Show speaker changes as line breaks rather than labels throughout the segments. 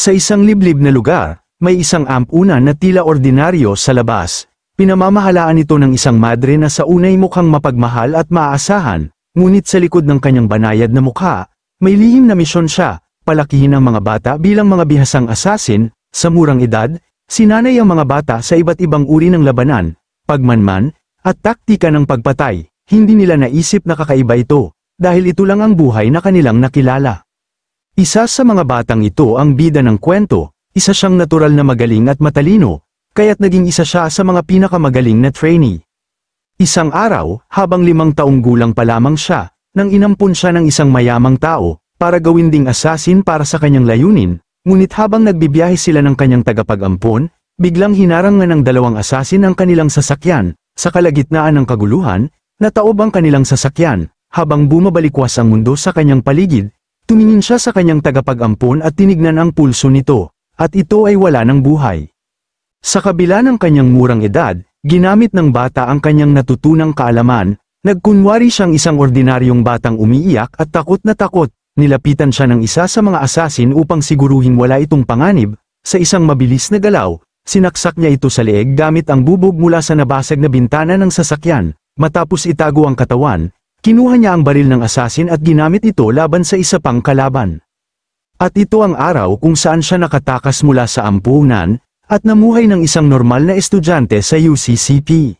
Sa isang liblib na lugar, may isang ampunan na tila ordinaryo sa labas. Pinamamahalaan ito ng isang madre na sa unay mukhang mapagmahal at maaasahan, ngunit sa likod ng kanyang banayad na mukha, may lihim na misyon siya, palakihin ang mga bata bilang mga bihasang asasin, sa murang edad, sinanay ang mga bata sa iba't ibang uri ng labanan, pagmanman, at taktika ng pagpatay, hindi nila naisip na kakaiba ito, dahil ito lang ang buhay na kanilang nakilala. Isa sa mga batang ito ang bida ng kwento, isa siyang natural na magaling at matalino, kaya't naging isa siya sa mga pinakamagaling na trainee. Isang araw, habang limang taong gulang pa lamang siya, nang inampun siya ng isang mayamang tao, para gawin ding asasin para sa kanyang layunin, ngunit habang nagbibiyahe sila ng kanyang tagapag-ampon, biglang hinarang nga ng dalawang asasin ang kanilang sasakyan, sa kalagitnaan ng kaguluhan, nataob ang kanilang sasakyan, habang bumabalikwas ang mundo sa kanyang paligid, Tumingin siya sa kanyang tagapag-ampon at tinignan ang pulso nito, at ito ay wala ng buhay. Sa kabila ng kanyang murang edad, ginamit ng bata ang kanyang natutunang kaalaman, nagkunwari siyang isang ordinaryong batang umiiyak at takot na takot, nilapitan siya ng isa sa mga asasin upang siguruhin wala itong panganib, sa isang mabilis na galaw, sinaksak niya ito sa leeg gamit ang bubog mula sa nabasag na bintana ng sasakyan, matapos itago ang katawan, Kinuha niya ang baril ng asasin at ginamit ito laban sa isa pang kalaban. At ito ang araw kung saan siya nakatakas mula sa ampunan, at namuhay ng isang normal na estudyante sa UCCP.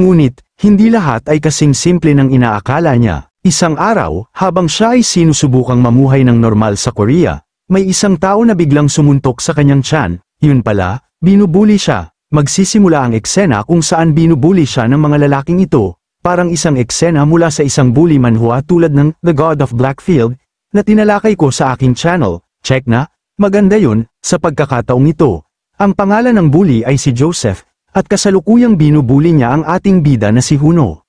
Ngunit, hindi lahat ay kasing simple ng inaakala niya. Isang araw, habang siya ay sinusubukang mamuhay ng normal sa Korea, may isang tao na biglang sumuntok sa kanyang tiyan, yun pala, binubuli siya. Magsisimula ang eksena kung saan binubuli siya ng mga lalaking ito, parang isang eksena mula sa isang bully manhua tulad ng The God of Blackfield, na tinalakay ko sa aking channel, check na, maganda yun, sa pagkakataong ito. Ang pangalan ng bully ay si Joseph, at kasalukuyang binubuli niya ang ating bida na si Huno.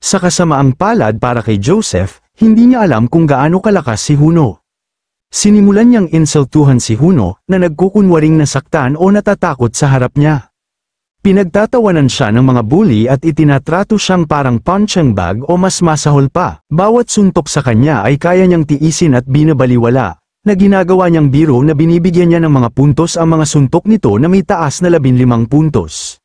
Sa kasamaang palad para kay Joseph, hindi niya alam kung gaano kalakas si Huno. Sinimulan niyang insultuhan si Huno na nagkukunwaring nasaktan o natatakot sa harap niya. Pinagtatawanan siya ng mga bully at itinatrato siyang parang punching bag o mas masahol pa. Bawat suntok sa kanya ay kaya niyang tiisin at binabaliwala, na ginagawa niyang biro na binibigyan niya ng mga puntos ang mga suntok nito na may taas na 15 puntos.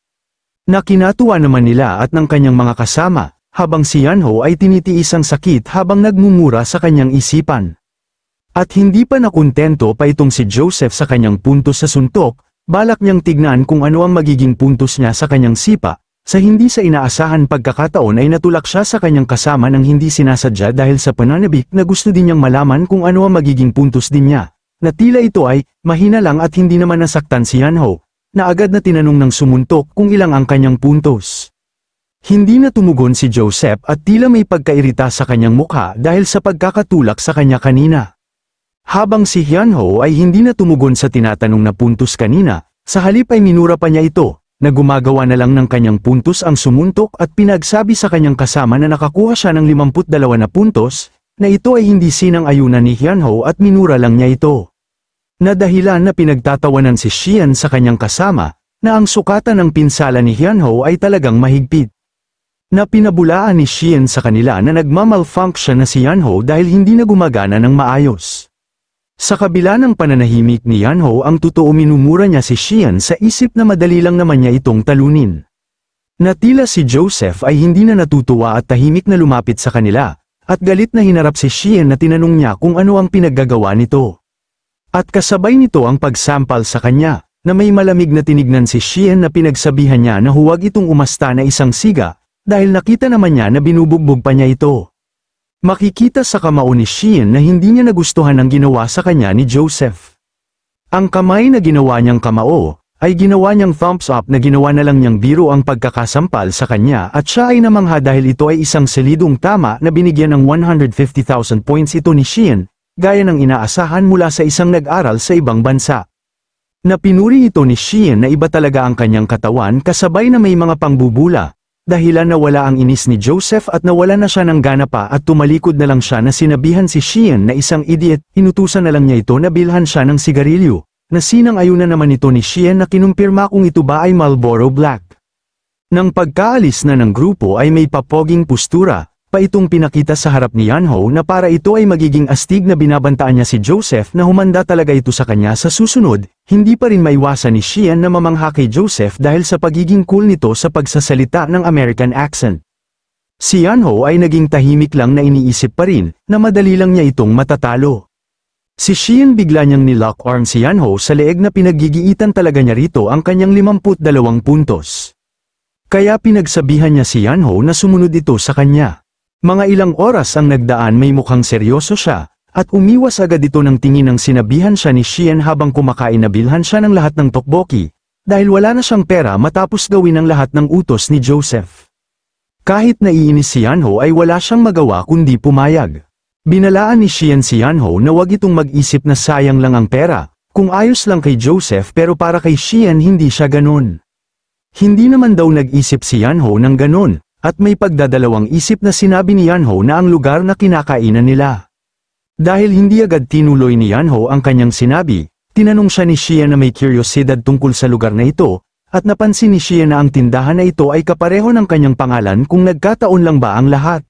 Nakinatuwa naman nila at ng kanyang mga kasama, habang si Yanho ay tinitiis ang sakit habang nagmumura sa kanyang isipan. At hindi pa nakontento pa itong si Joseph sa kanyang puntos sa suntok, Balak niyang tignan kung ano ang magiging puntos niya sa kanyang sipa, sa hindi sa inaasahan pagkakataon ay natulak siya sa kanyang kasama ng hindi sinasadya dahil sa pananabik na gusto din niyang malaman kung ano ang magiging puntos din niya, na tila ito ay, mahina lang at hindi naman nasaktan si Yanho, na agad na tinanong ng sumuntok kung ilang ang kanyang puntos. Hindi na tumugon si Joseph at tila may pagkairita sa kanyang mukha dahil sa pagkakatulak sa kanya kanina. Habang si Hyunho ay hindi na tumugon sa tinatanong na puntos kanina, sa halip ay minura pa niya ito, na gumagawa na lang ng kanyang puntos ang sumuntok at pinagsabi sa kanyang kasama na nakakuha siya ng 52 na puntos, na ito ay hindi sinang-ayunan ni Hyunho at minura lang niya ito. Na dahilan na pinagtatawanan si Xian sa kanyang kasama, na ang sukatan ng pinsala ni Hyunho ay talagang mahigpit. Na pinabulaan ni Xian sa kanila na nagmamalfunction na si Hyunho dahil hindi na gumagana ng maayos. Sa kabila ng pananahimik ni Yanho ang totoo minumura niya si Xian sa isip na madali lang naman niya itong talunin. Natila si Joseph ay hindi na natutuwa at tahimik na lumapit sa kanila, at galit na hinarap si Xian na tinanong niya kung ano ang pinaggagawa nito. At kasabay nito ang pagsampal sa kanya, na may malamig na tinignan si Xian na pinagsabihan niya na huwag itong umasta na isang siga, dahil nakita naman niya na binubugbog pa niya ito. Makikita sa kamao ni Sheehan na hindi niya nagustuhan ang ginawa sa kanya ni Joseph. Ang kamay na ginawa niyang kamao, ay ginawa niyang thumbs up na ginawa na lang niyang biro ang pagkakasampal sa kanya at siya ay namangha dahil ito ay isang selidong tama na binigyan ng 150,000 points ito ni Sheehan, gaya ng inaasahan mula sa isang nag-aral sa ibang bansa. Napinuri ito ni Sheehan na iba talaga ang kanyang katawan kasabay na may mga pangbubula, Dahilan wala ang inis ni Joseph at nawala na siya ng gana pa at tumalikod na lang siya na sinabihan si Sheehan na isang idiot, inutusan na lang niya ito na bilhan siya ng sigarilyo, na sinang-ayuna naman ito ni Sheehan na kinumpirma kung ito ba ay Marlboro Black. Nang pagkaalis na ng grupo ay may papoging postura, pa itong pinakita sa harap ni Yanho na para ito ay magiging astig na binabantaan niya si Joseph na humanda talaga ito sa kanya sa susunod, hindi pa rin maiwasan ni Sheehan na mamangha kay Joseph dahil sa pagiging cool nito sa pagsasalita ng American accent. Si Yanho ay naging tahimik lang na iniisip pa rin na madali lang niya itong matatalo. Si Sheehan bigla niyang nilock arm si Yanho sa leeg na pinagigiitan talaga niya rito ang kanyang 52 puntos. Kaya pinagsabihan niya si Yanho na sumunod ito sa kanya. Mga ilang oras ang nagdaan may mukhang seryoso siya, at umiwas agad ito ng tingin ng sinabihan siya ni Shien habang kumakain na bilhan siya ng lahat ng tokboki, dahil wala na siyang pera matapos gawin ang lahat ng utos ni Joseph. Kahit naiinis si Yanho ay wala siyang magawa kundi pumayag. Binalaan ni Shien si Yanho na wag itong mag-isip na sayang lang ang pera, kung ayos lang kay Joseph pero para kay Shien hindi siya ganon. Hindi naman daw nag-isip si Yanho ng ganon, at may pagdadalawang isip na sinabi ni Yanho na ang lugar na kinakainan nila dahil hindi agad tinuloy ni Yanho ang kanyang sinabi, tinanong siya ni Shia na may kuryosidad tungkol sa lugar na ito, at napansin ni Shia na ang tindahan na ito ay kapareho ng kanyang pangalan kung nagkataon lang ba ang lahat.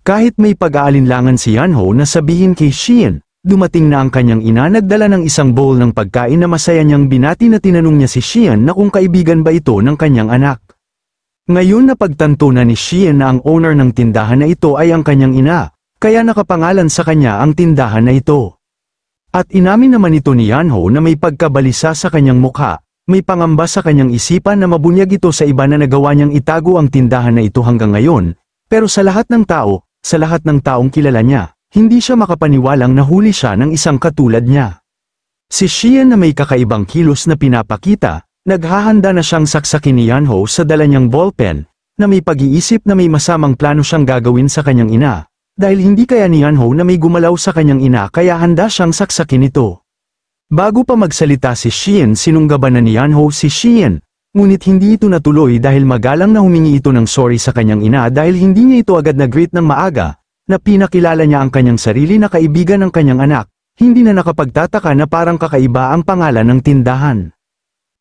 Kahit may pag-aalinlangan si Yanho na sabihin kay Shien, dumating na ang kanyang ina nagdala ng isang bowl ng pagkain na masaya niyang binati na tinanong niya si Shien na kung kaibigan ba ito ng kanyang anak. Ngayon napagtanto na ni Shien na ang owner ng tindahan na ito ay ang kanyang ina, kaya nakapangalan sa kanya ang tindahan na ito. At inamin naman ito ni Yanho na may pagkabalisa sa kanyang mukha, may pangamba sa kanyang isipan na mabunyag ito sa iba na nagawa niyang itago ang tindahan na ito hanggang ngayon, pero sa lahat ng tao, sa lahat ng taong kilala niya, hindi siya makapaniwalang nahuli siya ng isang katulad niya. Si Xian na may kakaibang kilos na pinapakita, naghahanda na siyang saksakin ni Yanho sa dala niyang ballpen, na may pag-iisip na may masamang plano siyang gagawin sa kanyang ina, dahil hindi kaya ni Han Ho na may gumalaw sa kanyang ina kaya handa siyang saksakin ito. Bago pa magsalita si Xian, sinunggaban na ni Han Ho si Xian. ngunit hindi ito natuloy dahil magalang na humingi ito ng sorry sa kanyang ina dahil hindi niya ito agad nag-greet ng maaga, na pinakilala niya ang kanyang sarili na kaibigan ng kanyang anak, hindi na nakapagtataka na parang kakaiba ang pangalan ng tindahan.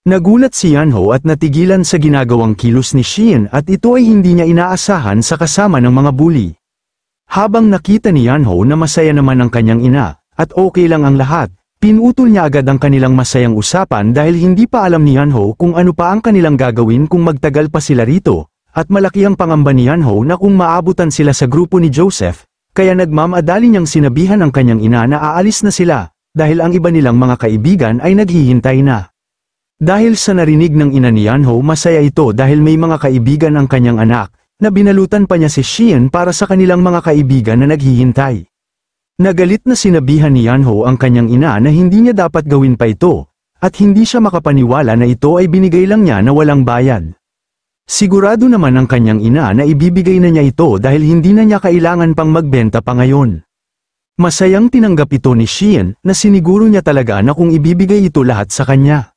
Nagulat si Yanho at natigilan sa ginagawang kilos ni Xian at ito ay hindi niya inaasahan sa kasama ng mga bully. Habang nakita ni Yanho na masaya naman ang kanyang ina, at okay lang ang lahat, pinutol niya agad ang kanilang masayang usapan dahil hindi pa alam ni Yanho kung ano pa ang kanilang gagawin kung magtagal pa sila rito, at malaki ang pangamba ni Yanho na kung maabutan sila sa grupo ni Joseph, kaya nagmamadali niyang sinabihan ang kanyang ina na aalis na sila, dahil ang iba nilang mga kaibigan ay naghihintay na. Dahil sa narinig ng ina ni Yanho masaya ito dahil may mga kaibigan ang kanyang anak, na binalutan pa niya si Xian para sa kanilang mga kaibigan na naghihintay. Nagalit na sinabihan ni Yanho ang kanyang ina na hindi niya dapat gawin pa ito, at hindi siya makapaniwala na ito ay binigay lang niya na walang bayad. Sigurado naman ang kanyang ina na ibibigay na niya ito dahil hindi na niya kailangan pang magbenta pa ngayon. Masayang tinanggap ito ni Xian na siniguro niya talaga na kung ibibigay ito lahat sa kanya.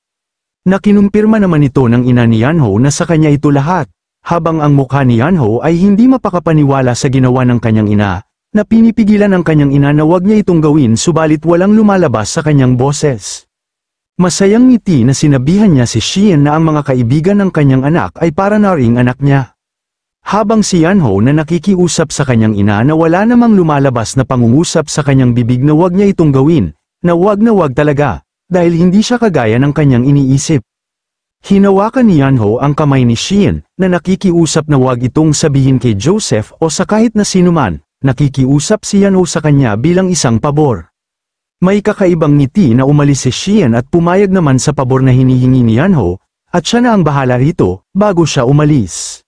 Nakinumpirma naman ito ng ina ni Yanho na sa kanya ito lahat habang ang mukha ni Yanho ay hindi mapakapaniwala sa ginawa ng kanyang ina, na pinipigilan ang kanyang ina na wag niya itong gawin subalit walang lumalabas sa kanyang boses. Masayang ngiti na sinabihan niya si Xian na ang mga kaibigan ng kanyang anak ay para na ring anak niya. Habang si Yanho na nakikiusap sa kanyang ina na wala namang lumalabas na pangungusap sa kanyang bibig na wag niya itong gawin, na wag na wag talaga, dahil hindi siya kagaya ng kanyang iniisip. Hinawakan ni Yanho ang kamay ni Sheehan, na nakikiusap na huwag itong sabihin kay Joseph o sa kahit na sinuman, nakikiusap si Yanho sa kanya bilang isang pabor. May kakaibang ngiti na umalis si Sheehan at pumayag naman sa pabor na hinihingi ni Yanho, at siya na ang bahala rito, bago siya umalis.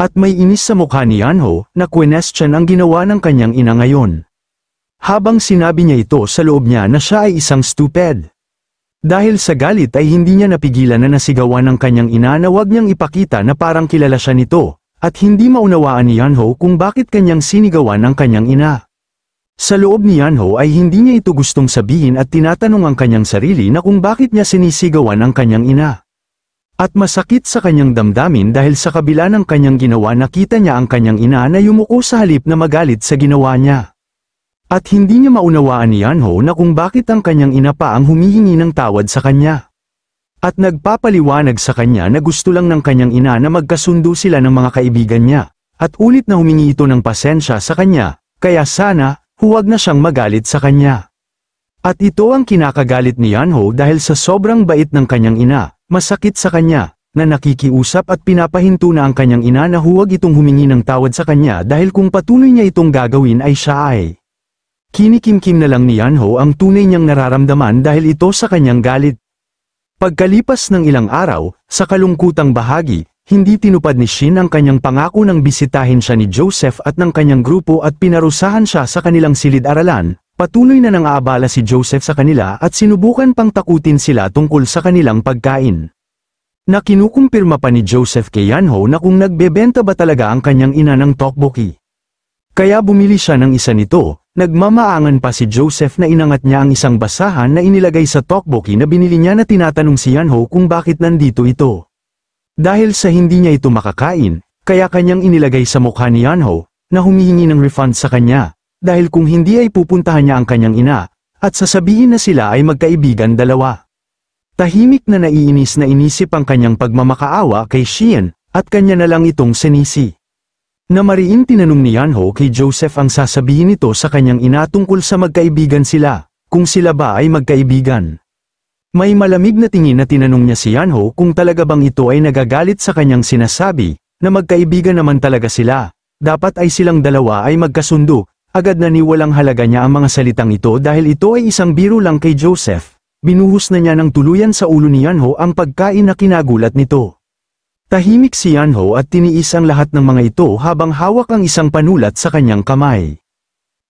At may inis sa mukha ni Yanho, na question ang ginawa ng kanyang ina ngayon. Habang sinabi niya ito sa loob niya na siya ay isang stupid. Dahil sa galit ay hindi niya napigilan na nasigawan ng kanyang ina na wag niyang ipakita na parang kilala siya nito, at hindi maunawaan ni Yanho kung bakit kanyang sinigawan ng kanyang ina. Sa loob ni Yanho ay hindi niya ito gustong sabihin at tinatanong ang kanyang sarili na kung bakit niya sinisigawan ang kanyang ina. At masakit sa kanyang damdamin dahil sa kabila ng kanyang ginawa nakita niya ang kanyang ina na yumuko sa halip na magalit sa ginawa niya. At hindi niya maunawaan ni Yanho na kung bakit ang kanyang ina pa ang humihingi ng tawad sa kanya. At nagpapaliwanag sa kanya na gusto lang ng kanyang ina na magkasundo sila ng mga kaibigan niya. At ulit na humingi ito ng pasensya sa kanya, kaya sana, huwag na siyang magalit sa kanya. At ito ang kinakagalit ni Yanho dahil sa sobrang bait ng kanyang ina, masakit sa kanya, na nakikiusap at pinapahinto na ang kanyang ina na huwag itong humingi ng tawad sa kanya dahil kung patuloy niya itong gagawin ay siya ay Kinikimkim na lang ni Yanho ang tunay niyang nararamdaman dahil ito sa kanyang galit. Pagkalipas ng ilang araw, sa kalungkutang bahagi, hindi tinupad ni Shin ang kanyang pangako nang bisitahin siya ni Joseph at ng kanyang grupo at pinarusahan siya sa kanilang silid-aralan, patuloy na nang aabala si Joseph sa kanila at sinubukan pang takutin sila tungkol sa kanilang pagkain. Na kinukumpirma pa ni Joseph kay Yanho na kung nagbebenta ba talaga ang kanyang ina ng tokboki. Kaya bumili siya ng isa nito, Nagmamaangan pa si Joseph na inangat niya ang isang basahan na inilagay sa talkbooki na binili niya na tinatanong si Yanho kung bakit nandito ito. Dahil sa hindi niya ito makakain, kaya kanyang inilagay sa mukha ni Yanho na humihingi ng refund sa kanya, dahil kung hindi ay pupuntahan niya ang kanyang ina, at sasabihin na sila ay magkaibigan dalawa. Tahimik na naiinis na inisip ang kanyang pagmamakaawa kay Sheehan, at kanya na lang itong sinisi. Na mariin tinanong ni Yanho kay Joseph ang sasabihin nito sa kanyang ina tungkol sa magkaibigan sila, kung sila ba ay magkaibigan. May malamig na tingin na tinanong niya si Yanho kung talaga bang ito ay nagagalit sa kanyang sinasabi, na magkaibigan naman talaga sila, dapat ay silang dalawa ay magkasundo, agad na niwalang halaga niya ang mga salitang ito dahil ito ay isang biro lang kay Joseph, binuhos na niya ng tuluyan sa ulo ni Yanho ang pagkain na kinagulat nito. Tahimik si Yanho at tiniis ang lahat ng mga ito habang hawak ang isang panulat sa kanyang kamay.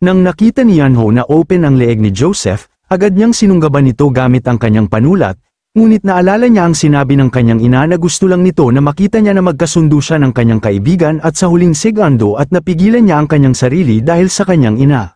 Nang nakita ni Yanho na open ang leeg ni Joseph, agad niyang sinunggaban ito gamit ang kanyang panulat, ngunit naalala niya ang sinabi ng kanyang ina na gusto lang nito na makita niya na magkasundo siya ng kanyang kaibigan at sa huling segundo at napigilan niya ang kanyang sarili dahil sa kanyang ina.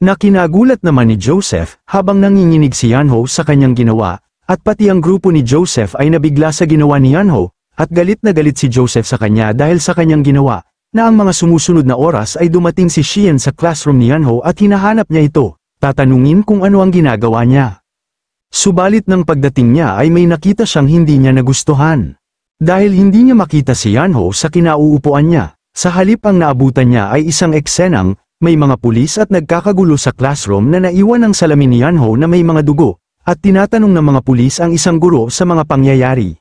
Nakinagulat naman ni Joseph habang nanginginig si Yanho sa kanyang ginawa, at pati ang grupo ni Joseph ay nabigla sa ginawa ni Yanho, at galit na galit si Joseph sa kanya dahil sa kanyang ginawa, na ang mga sumusunod na oras ay dumating si Sheehan sa classroom ni Yanho at hinahanap niya ito, tatanungin kung ano ang ginagawa niya. Subalit ng pagdating niya ay may nakita siyang hindi niya nagustuhan. Dahil hindi niya makita si Yanho sa kinauupuan niya, sa halip ang naabutan niya ay isang eksenang, may mga pulis at nagkakagulo sa classroom na naiwan ng salamin ni Yanho na may mga dugo, at tinatanong ng mga pulis ang isang guro sa mga pangyayari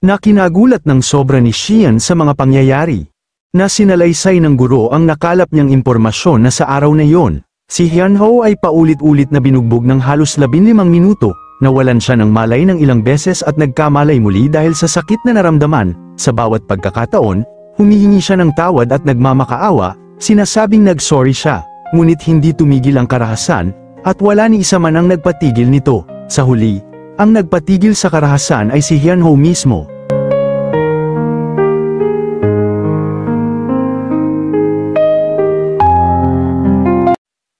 na kinagulat ng sobra ni Xian sa mga pangyayari. Na sinalaysay ng guro ang nakalap niyang impormasyon na sa araw na yon, si Hian Ho ay paulit-ulit na binugbog ng halos 15 minuto, nawalan siya ng malay ng ilang beses at nagkamalay muli dahil sa sakit na naramdaman, sa bawat pagkakataon, humihingi siya ng tawad at nagmamakaawa, sinasabing nag-sorry siya, ngunit hindi tumigil ang karahasan, at wala ni isa man ang nagpatigil nito. Sa huli, ang nagpatigil sa karahasan ay si Hyun mismo.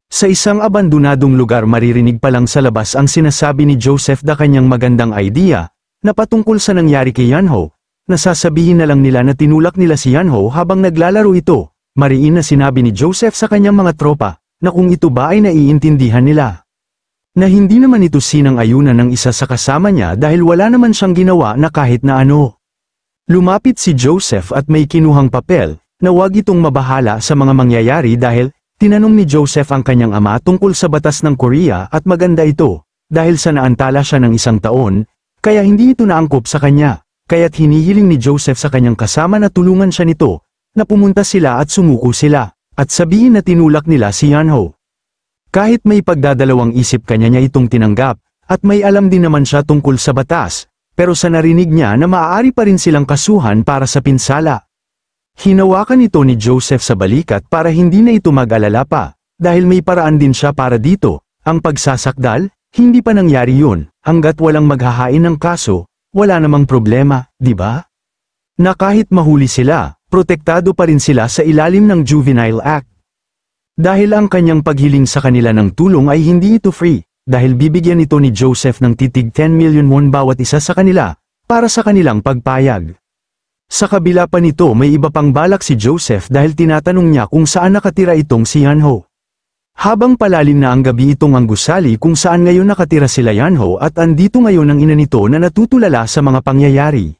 Sa isang abandonadong lugar maririnig pa lang sa labas ang sinasabi ni Joseph da kanyang magandang idea, na patungkol sa nangyari kay Yanho, nasasabihin na lang nila na tinulak nila si Yanho habang naglalaro ito, mariin na sinabi ni Joseph sa kanyang mga tropa, na kung ito ba ay naiintindihan nila na hindi naman ito sinang-ayunan ng isa sa kasama niya dahil wala naman siyang ginawa na kahit na ano. Lumapit si Joseph at may kinuhang papel, na wag itong mabahala sa mga mangyayari dahil, tinanong ni Joseph ang kanyang ama tungkol sa batas ng Korea at maganda ito, dahil sa naantala siya ng isang taon, kaya hindi ito naangkop sa kanya, kaya't hinihiling ni Joseph sa kanyang kasama na tulungan siya nito, na pumunta sila at sumuko sila, at sabihin na tinulak nila si Yanho. Kahit may pagdadalawang isip kanya niya itong tinanggap, at may alam din naman siya tungkol sa batas, pero sa narinig niya na maaari pa rin silang kasuhan para sa pinsala. Hinawakan ito ni Joseph sa balikat para hindi na ito mag-alala pa, dahil may paraan din siya para dito, ang pagsasakdal, hindi pa nangyari yun, hanggat walang maghahain ng kaso, wala namang problema, di ba? Na kahit mahuli sila, protektado pa rin sila sa ilalim ng Juvenile Act. Dahil ang kanyang paghiling sa kanila ng tulong ay hindi ito free, dahil bibigyan ito ni Joseph ng titig 10 million won bawat isa sa kanila, para sa kanilang pagpayag. Sa kabila pa nito may iba pang balak si Joseph dahil tinatanong niya kung saan nakatira itong si Yanho. Habang palalim na ang gabi itong ang gusali kung saan ngayon nakatira sila Yanho at andito ngayon ang ina nito na natutulala sa mga pangyayari.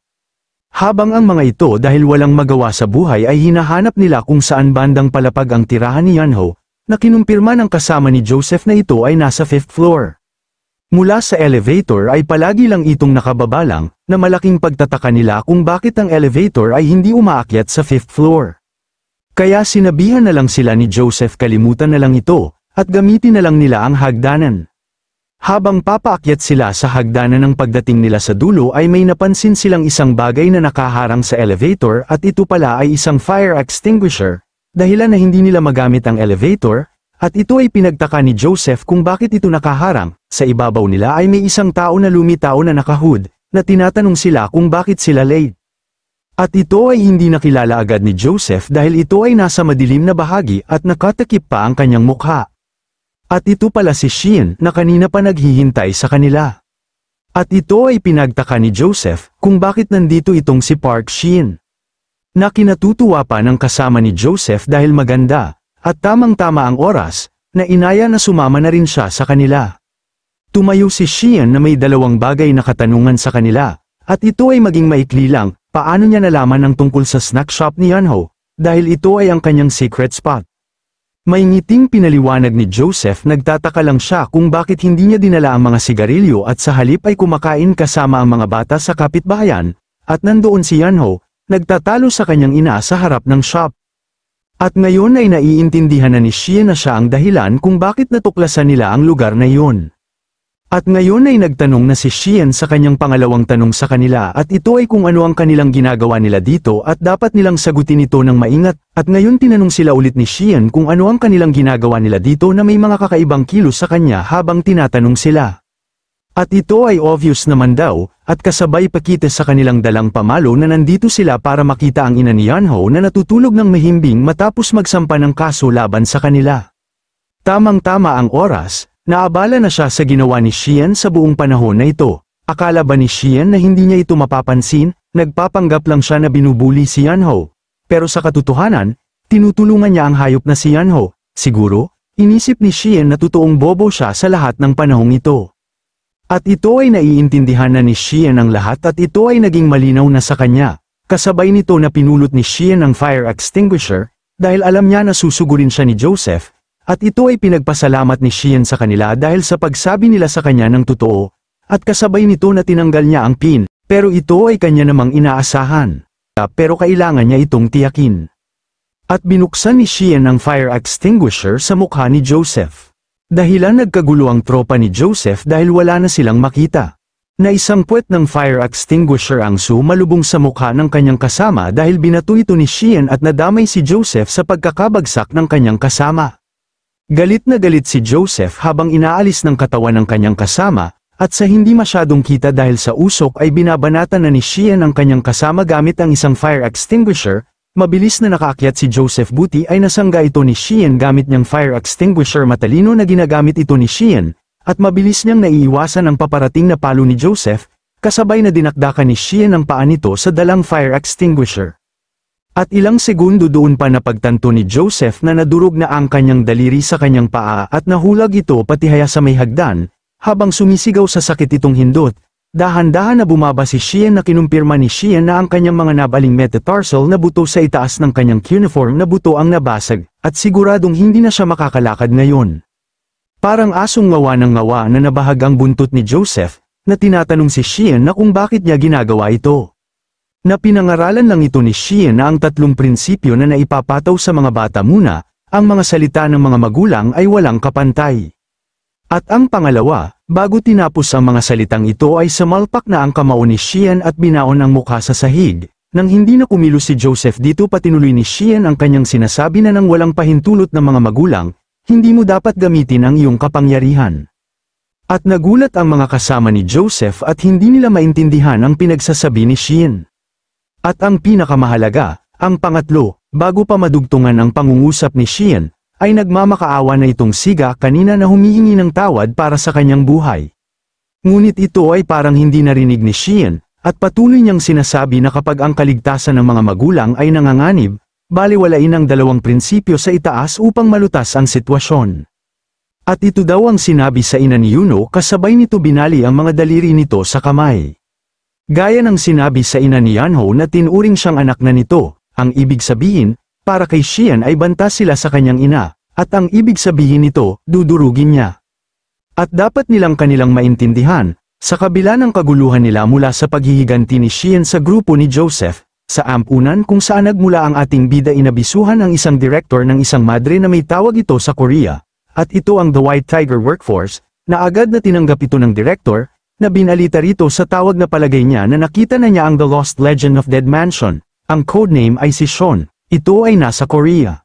Habang ang mga ito dahil walang magawa sa buhay ay hinahanap nila kung saan bandang palapag ang tirahan ni Yanho, na kinumpirma ng kasama ni Joseph na ito ay nasa 5th floor. Mula sa elevator ay palagi lang itong nakababalang, na malaking pagtataka nila kung bakit ang elevator ay hindi umaakyat sa 5th floor. Kaya sinabihan na lang sila ni Joseph kalimutan na lang ito, at gamitin na lang nila ang hagdanan. Habang papaakyat sila sa hagdanan ng pagdating nila sa dulo ay may napansin silang isang bagay na nakaharang sa elevator at ito pala ay isang fire extinguisher, dahilan na hindi nila magamit ang elevator, at ito ay pinagtaka ni Joseph kung bakit ito nakaharang, sa ibabaw nila ay may isang tao na lumitaw na nakahood, na tinatanong sila kung bakit sila late. At ito ay hindi nakilala agad ni Joseph dahil ito ay nasa madilim na bahagi at nakatakip pa ang kanyang mukha. At ito pala si Shin na kanina pa naghihintay sa kanila. At ito ay pinagtaka ni Joseph kung bakit nandito itong si Park Shin. Nakinatutuwa pa ng kasama ni Joseph dahil maganda, at tamang-tama ang oras, na inaya na sumama na rin siya sa kanila. Tumayo si Sheehan na may dalawang bagay na katanungan sa kanila, at ito ay maging maikli lang, paano niya nalaman ang tungkol sa snack shop ni Yanho, dahil ito ay ang kanyang secret spot. May ngiting pinaliwanag ni Joseph nagtataka lang siya kung bakit hindi niya dinala ang mga sigarilyo at sa halip ay kumakain kasama ang mga bata sa kapitbahayan, at nandoon si Yanho, nagtatalo sa kanyang ina sa harap ng shop. At ngayon ay naiintindihan na ni Shia na siya ang dahilan kung bakit natuklasan nila ang lugar na iyon. At ngayon ay nagtanong na si Sheehan sa kanyang pangalawang tanong sa kanila at ito ay kung ano ang kanilang ginagawa nila dito at dapat nilang sagutin ito ng maingat at ngayon tinanong sila ulit ni Sheehan kung ano ang kanilang ginagawa nila dito na may mga kakaibang kilos sa kanya habang tinatanong sila. At ito ay obvious naman daw at kasabay pakita sa kanilang dalang pamalo na nandito sila para makita ang ina ni Yanho na natutulog ng mahimbing matapos magsampa ng kaso laban sa kanila. Tamang-tama ang oras Naabala na siya sa ginawa ni Xian sa buong panahon na ito. Akala ba ni Xian na hindi niya ito mapapansin, nagpapanggap lang siya na binubuli si Yanho. Pero sa katotohanan, tinutulungan niya ang hayop na si Yanho. Siguro, inisip ni Xian na totoong bobo siya sa lahat ng panahong ito. At ito ay naiintindihan na ni Xian ang lahat at ito ay naging malinaw na sa kanya. Kasabay nito na pinulot ni Xian ang fire extinguisher, dahil alam niya na susugurin siya ni Joseph, at ito ay pinagpasalamat ni Sheehan sa kanila dahil sa pagsabi nila sa kanya ng totoo, at kasabay nito na tinanggal niya ang pin, pero ito ay kanya namang inaasahan. Ah, pero kailangan niya itong tiyakin. At binuksan ni Sheehan ang fire extinguisher sa mukha ni Joseph. Dahilan nagkagulo ang tropa ni Joseph dahil wala na silang makita. Na isang puwet ng fire extinguisher ang sumalubong sa mukha ng kanyang kasama dahil binato ito ni Sheehan at nadamay si Joseph sa pagkakabagsak ng kanyang kasama. Galit na galit si Joseph habang inaalis ng katawan ng kanyang kasama, at sa hindi masyadong kita dahil sa usok ay binabanatan na ni Sheehan ang kanyang kasama gamit ang isang fire extinguisher, mabilis na nakaakyat si Joseph Buti ay nasangga ito ni Sheehan gamit niyang fire extinguisher matalino na ginagamit ito ni Sheehan, at mabilis niyang naiiwasan ang paparating na palo ni Joseph, kasabay na dinakdakan ni Sheehan ang paa nito sa dalang fire extinguisher. At ilang segundo doon pa napagtanto ni Joseph na nadurog na ang kanyang daliri sa kanyang paa at nahulag ito pati haya sa may hagdan, habang sumisigaw sa sakit itong hindot, dahan-dahan na bumaba si Sheehan na kinumpirma ni Sheehan na ang kanyang mga nabaling metatarsal na buto sa itaas ng kanyang cuneiform na buto ang nabasag, at siguradong hindi na siya makakalakad ngayon. Parang asong ngawa ng ngawa na nabahag ang buntot ni Joseph, na tinatanong si Sheehan na kung bakit niya ginagawa ito na pinangaralan lang ito ni Shea na ang tatlong prinsipyo na naipapataw sa mga bata muna, ang mga salita ng mga magulang ay walang kapantay. At ang pangalawa, bago tinapos ang mga salitang ito ay samalpak na ang kamao ni Sheehan at binaon ang mukha sa sahig. Nang hindi na kumilo si Joseph dito patinuloy ni Sheehan ang kanyang sinasabi na nang walang pahintulot ng mga magulang, hindi mo dapat gamitin ang iyong kapangyarihan. At nagulat ang mga kasama ni Joseph at hindi nila maintindihan ang pinagsasabi ni Sheehan. At ang pinakamahalaga, ang pangatlo, bago pa madugtungan ang pangungusap ni Sheehan, ay nagmamakaawa na itong siga kanina na humihingi ng tawad para sa kanyang buhay. Ngunit ito ay parang hindi narinig ni Sheehan, at patuloy niyang sinasabi na kapag ang kaligtasan ng mga magulang ay nanganganib, baliwalain ang dalawang prinsipyo sa itaas upang malutas ang sitwasyon. At ito daw ang sinabi sa ina ni Yuno kasabay nito binali ang mga daliri nito sa kamay. Gaya ng sinabi sa ina ni Yanho na tinuring siyang anak na nito, ang ibig sabihin, para kay Xian ay banta sila sa kanyang ina, at ang ibig sabihin nito, dudurugin niya. At dapat nilang kanilang maintindihan, sa kabila ng kaguluhan nila mula sa paghihiganti ni Xian sa grupo ni Joseph, sa ampunan kung saan nagmula ang ating bida inabisuhan ng isang direktor ng isang madre na may tawag ito sa Korea, at ito ang The White Tiger Workforce, na agad na tinanggap ito ng direktor, na binalita rito sa tawag na palagay niya na nakita na niya ang The Lost Legend of Dead Mansion, ang codename ay si Sean, ito ay nasa Korea.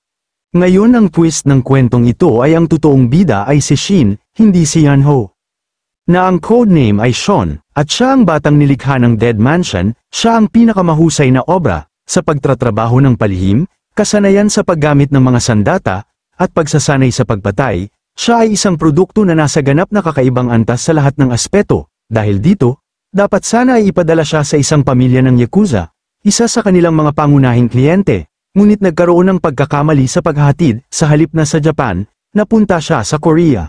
Ngayon ang twist ng kwentong ito ay ang totoong bida ay si Shin, hindi si Yan Na ang codename ay Sean, at siya ang batang nilikha ng Dead Mansion, siya ang pinakamahusay na obra, sa pagtratrabaho ng palihim, kasanayan sa paggamit ng mga sandata, at pagsasanay sa pagpatay, siya ay isang produkto na nasa ganap na kakaibang antas sa lahat ng aspeto, dahil dito, dapat sana ay ipadala siya sa isang pamilya ng Yakuza, isa sa kanilang mga pangunahing kliyente, ngunit nagkaroon ng pagkakamali sa paghatid sa halip na sa Japan, napunta siya sa Korea.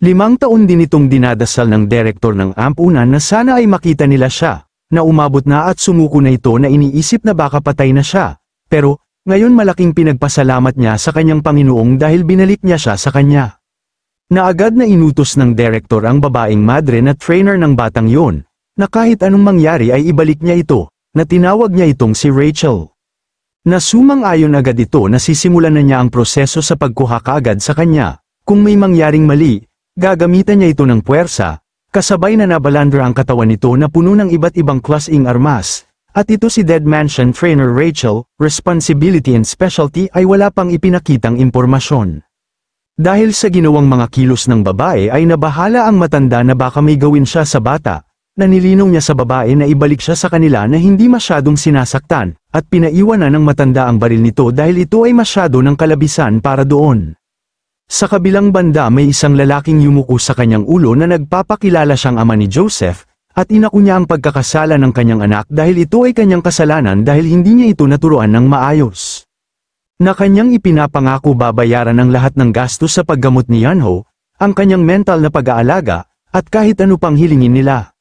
Limang taon din itong dinadasal ng direktor ng ampunan na sana ay makita nila siya, na umabot na at sumuko na ito na iniisip na baka patay na siya, pero, ngayon malaking pinagpasalamat niya sa kanyang Panginoong dahil binalik niya siya sa kanya na agad na inutos ng direktor ang babaeng madre na trainer ng batang yon, na kahit anong mangyari ay ibalik niya ito, na tinawag niya itong si Rachel. Nasumang-ayon agad ito na sisimulan na niya ang proseso sa pagkuha kaagad sa kanya, kung may mangyaring mali, gagamitan niya ito ng puwersa, kasabay na nabalandra ang katawan nito na puno ng iba't ibang klaseng armas, at ito si Dead Mansion Trainer Rachel, Responsibility and Specialty ay wala pang ipinakitang impormasyon. Dahil sa ginawang mga kilos ng babae ay nabahala ang matanda na baka may gawin siya sa bata, na nilinong niya sa babae na ibalik siya sa kanila na hindi masyadong sinasaktan, at pinaiwanan ng matanda ang baril nito dahil ito ay masyado ng kalabisan para doon. Sa kabilang banda may isang lalaking yumuko sa kanyang ulo na nagpapakilala siyang ama ni Joseph, at inaku niya ang pagkakasala ng kanyang anak dahil ito ay kanyang kasalanan dahil hindi niya ito naturuan ng maayos na kanyang ipinapangako babayaran ang lahat ng gastos sa paggamot ni Yanho, ang kanyang mental na pag-aalaga, at kahit ano pang hilingin nila.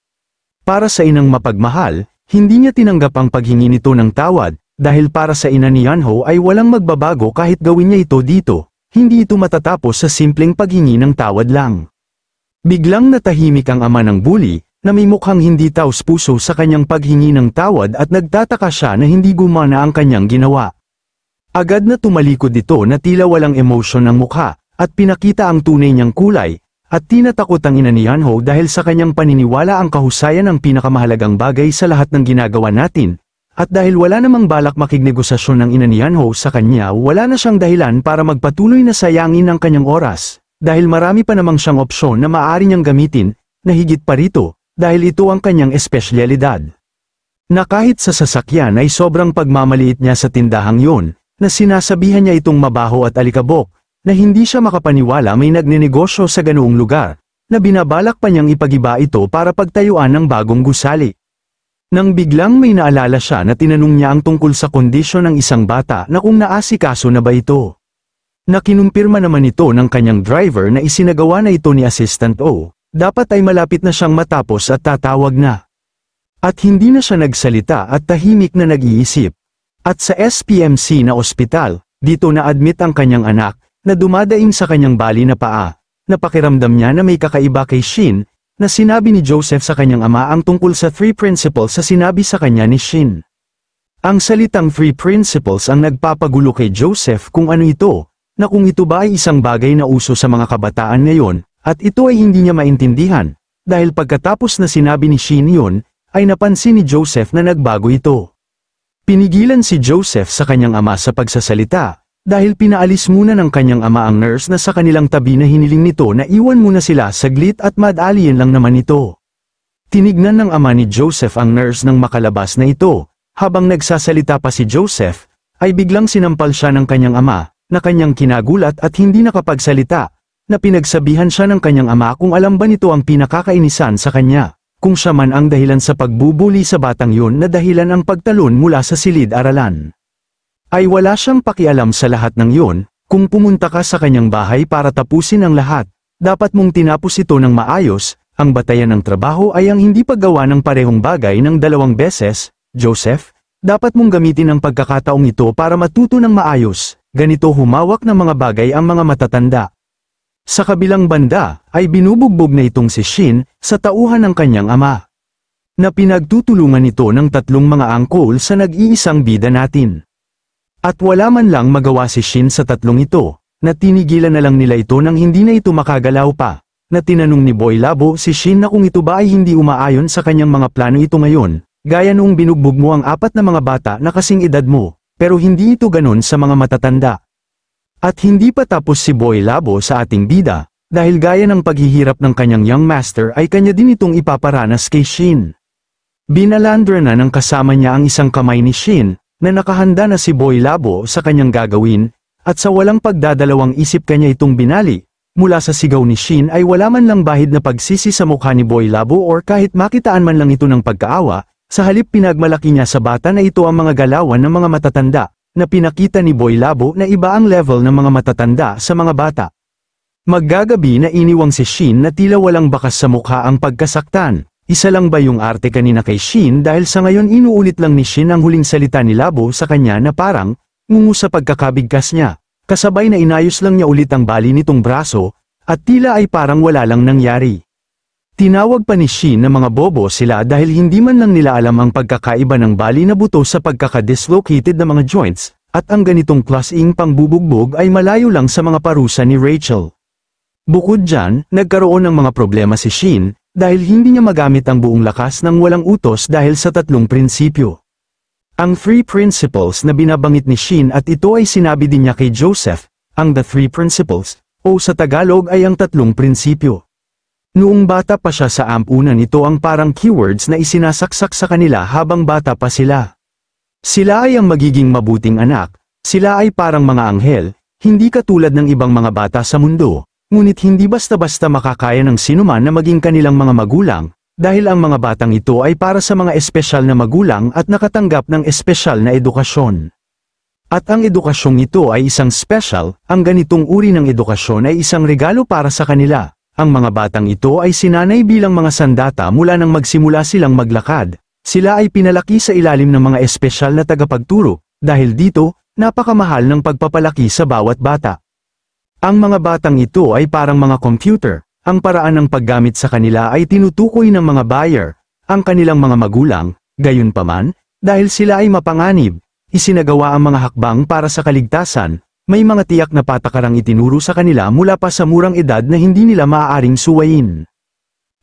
Para sa inang mapagmahal, hindi niya tinanggap ang paghingi nito ng tawad, dahil para sa ina ni Yanho ay walang magbabago kahit gawin niya ito dito, hindi ito matatapos sa simpleng paghingi ng tawad lang. Biglang natahimik ang ama ng bully, na may mukhang hindi taos puso sa kanyang paghingi ng tawad at nagtataka siya na hindi gumana ang kanyang ginawa. Agad na tumalikod dito na tila walang emosyon ang mukha, at pinakita ang tunay niyang kulay, at tinatakot ang ina ni Yanho dahil sa kanyang paniniwala ang kahusayan ang pinakamahalagang bagay sa lahat ng ginagawa natin, at dahil wala namang balak makignegosasyon ng ina ni Yanho sa kanya wala na siyang dahilan para magpatuloy na sayangin ang kanyang oras, dahil marami pa namang siyang opsyon na maaari niyang gamitin, na higit pa rito, dahil ito ang kanyang espesyalidad. Na kahit sa sasakyan ay sobrang pagmamaliit niya sa tindahang yun, na sinasabihan niya itong mabaho at alikabok, na hindi siya makapaniwala may nagnenegosyo sa ganoong lugar, na binabalak pa niyang ipagiba ito para pagtayuan ng bagong gusali. Nang biglang may naalala siya na tinanong niya ang tungkol sa kondisyon ng isang bata na kung naasikaso na ba ito. Nakinumpirma naman ito ng kanyang driver na isinagawa na ito ni Assistant O, dapat ay malapit na siyang matapos at tatawag na. At hindi na siya nagsalita at tahimik na nag-iisip, at sa SPMC na ospital, dito na-admit ang kanyang anak, na dumadaing sa kanyang bali na paa. Napakiramdam niya na may kakaiba kay Shin, na sinabi ni Joseph sa kanyang ama ang tungkol sa three principles sa sinabi sa kanya ni Shin. Ang salitang three principles ang nagpapagulo kay Joseph kung ano ito, na kung ito ba ay isang bagay na uso sa mga kabataan ngayon, at ito ay hindi niya maintindihan, dahil pagkatapos na sinabi ni Shin yun, ay napansin ni Joseph na nagbago ito. Pinigilan si Joseph sa kanyang ama sa pagsasalita, dahil pinaalis muna ng kanyang ama ang nurse na sa kanilang tabi na hiniling nito na iwan muna sila saglit at madaliin lang naman ito. Tinignan ng ama ni Joseph ang nurse nang makalabas na ito, habang nagsasalita pa si Joseph, ay biglang sinampal siya ng kanyang ama, na kanyang kinagulat at hindi nakapagsalita, na pinagsabihan siya ng kanyang ama kung alam ba nito ang pinakakainisan sa kanya kung siya man ang dahilan sa pagbubuli sa batang yun na dahilan ang pagtalon mula sa silid-aralan. Ay wala siyang pakialam sa lahat ng yun, kung pumunta ka sa kanyang bahay para tapusin ang lahat, dapat mong tinapos ito ng maayos, ang batayan ng trabaho ay ang hindi paggawa ng parehong bagay ng dalawang beses, Joseph, dapat mong gamitin ang pagkakataong ito para matuto ng maayos, ganito humawak ng mga bagay ang mga matatanda. Sa kabilang banda, ay binubugbog na itong si Shin sa tauhan ng kanyang ama. Na pinagtutulungan ito ng tatlong mga angkol sa nag-iisang bida natin. At wala man lang magawa si Shin sa tatlong ito, na tinigilan na lang nila ito nang hindi na ito makagalaw pa, na tinanong ni Boy Labo si Shin na kung ito ba ay hindi umaayon sa kanyang mga plano ito ngayon, gaya noong binugbog mo ang apat na mga bata na kasing edad mo, pero hindi ito ganun sa mga matatanda. At hindi pa tapos si Boy Labo sa ating bida, dahil gaya ng paghihirap ng kanyang young master ay kanya din itong ipaparanas kay Shin. Binalandra na ng kasama niya ang isang kamay ni Shin, na nakahanda na si Boy Labo sa kanyang gagawin, at sa walang pagdadalawang isip kanya itong binali, mula sa sigaw ni Shin ay wala man lang bahid na pagsisi sa mukha ni Boy Labo or kahit makitaan man lang ito ng pagkaawa, sa halip pinagmalaki niya sa bata na ito ang mga galawan ng mga matatanda, na pinakita ni Boy Labo na iba ang level ng mga matatanda sa mga bata. Maggagabi na iniwang si Shin na tila walang bakas sa mukha ang pagkasaktan. Isa lang ba yung arte kanina kay Shin dahil sa ngayon inuulit lang ni Shin ang huling salita ni Labo sa kanya na parang ngungu sa pagkakabigkas niya. Kasabay na inayos lang niya ulit ang bali nitong braso at tila ay parang wala lang nangyari. Tinawag pa ni Shin na mga bobo sila dahil hindi man lang nila alam ang pagkakaiba ng bali na buto sa pagkakadislocated ng mga joints, at ang ganitong klasing pangbubugbog ay malayo lang sa mga parusa ni Rachel. Bukod dyan, nagkaroon ng mga problema si Shin, dahil hindi niya magamit ang buong lakas ng walang utos dahil sa tatlong prinsipyo. Ang three principles na binabangit ni Shin at ito ay sinabi din niya kay Joseph, ang the three principles, o sa Tagalog ay ang tatlong prinsipyo. Noong bata pa siya sa ampunan nito ang parang keywords na isinasaksak sa kanila habang bata pa sila. Sila ay ang magiging mabuting anak, sila ay parang mga anghel, hindi katulad ng ibang mga bata sa mundo, ngunit hindi basta-basta makakaya ng sinuman na maging kanilang mga magulang, dahil ang mga batang ito ay para sa mga espesyal na magulang at nakatanggap ng espesyal na edukasyon. At ang edukasyong ito ay isang special, ang ganitong uri ng edukasyon ay isang regalo para sa kanila. Ang mga batang ito ay sinanay bilang mga sandata mula nang magsimula silang maglakad. Sila ay pinalaki sa ilalim ng mga espesyal na tagapagturo, dahil dito, napakamahal ng pagpapalaki sa bawat bata. Ang mga batang ito ay parang mga computer, ang paraan ng paggamit sa kanila ay tinutukoy ng mga buyer, ang kanilang mga magulang, gayon gayunpaman, dahil sila ay mapanganib, isinagawa ang mga hakbang para sa kaligtasan, may mga tiyak na patakarang itinuro sa kanila mula pa sa murang edad na hindi nila maaaring suwayin.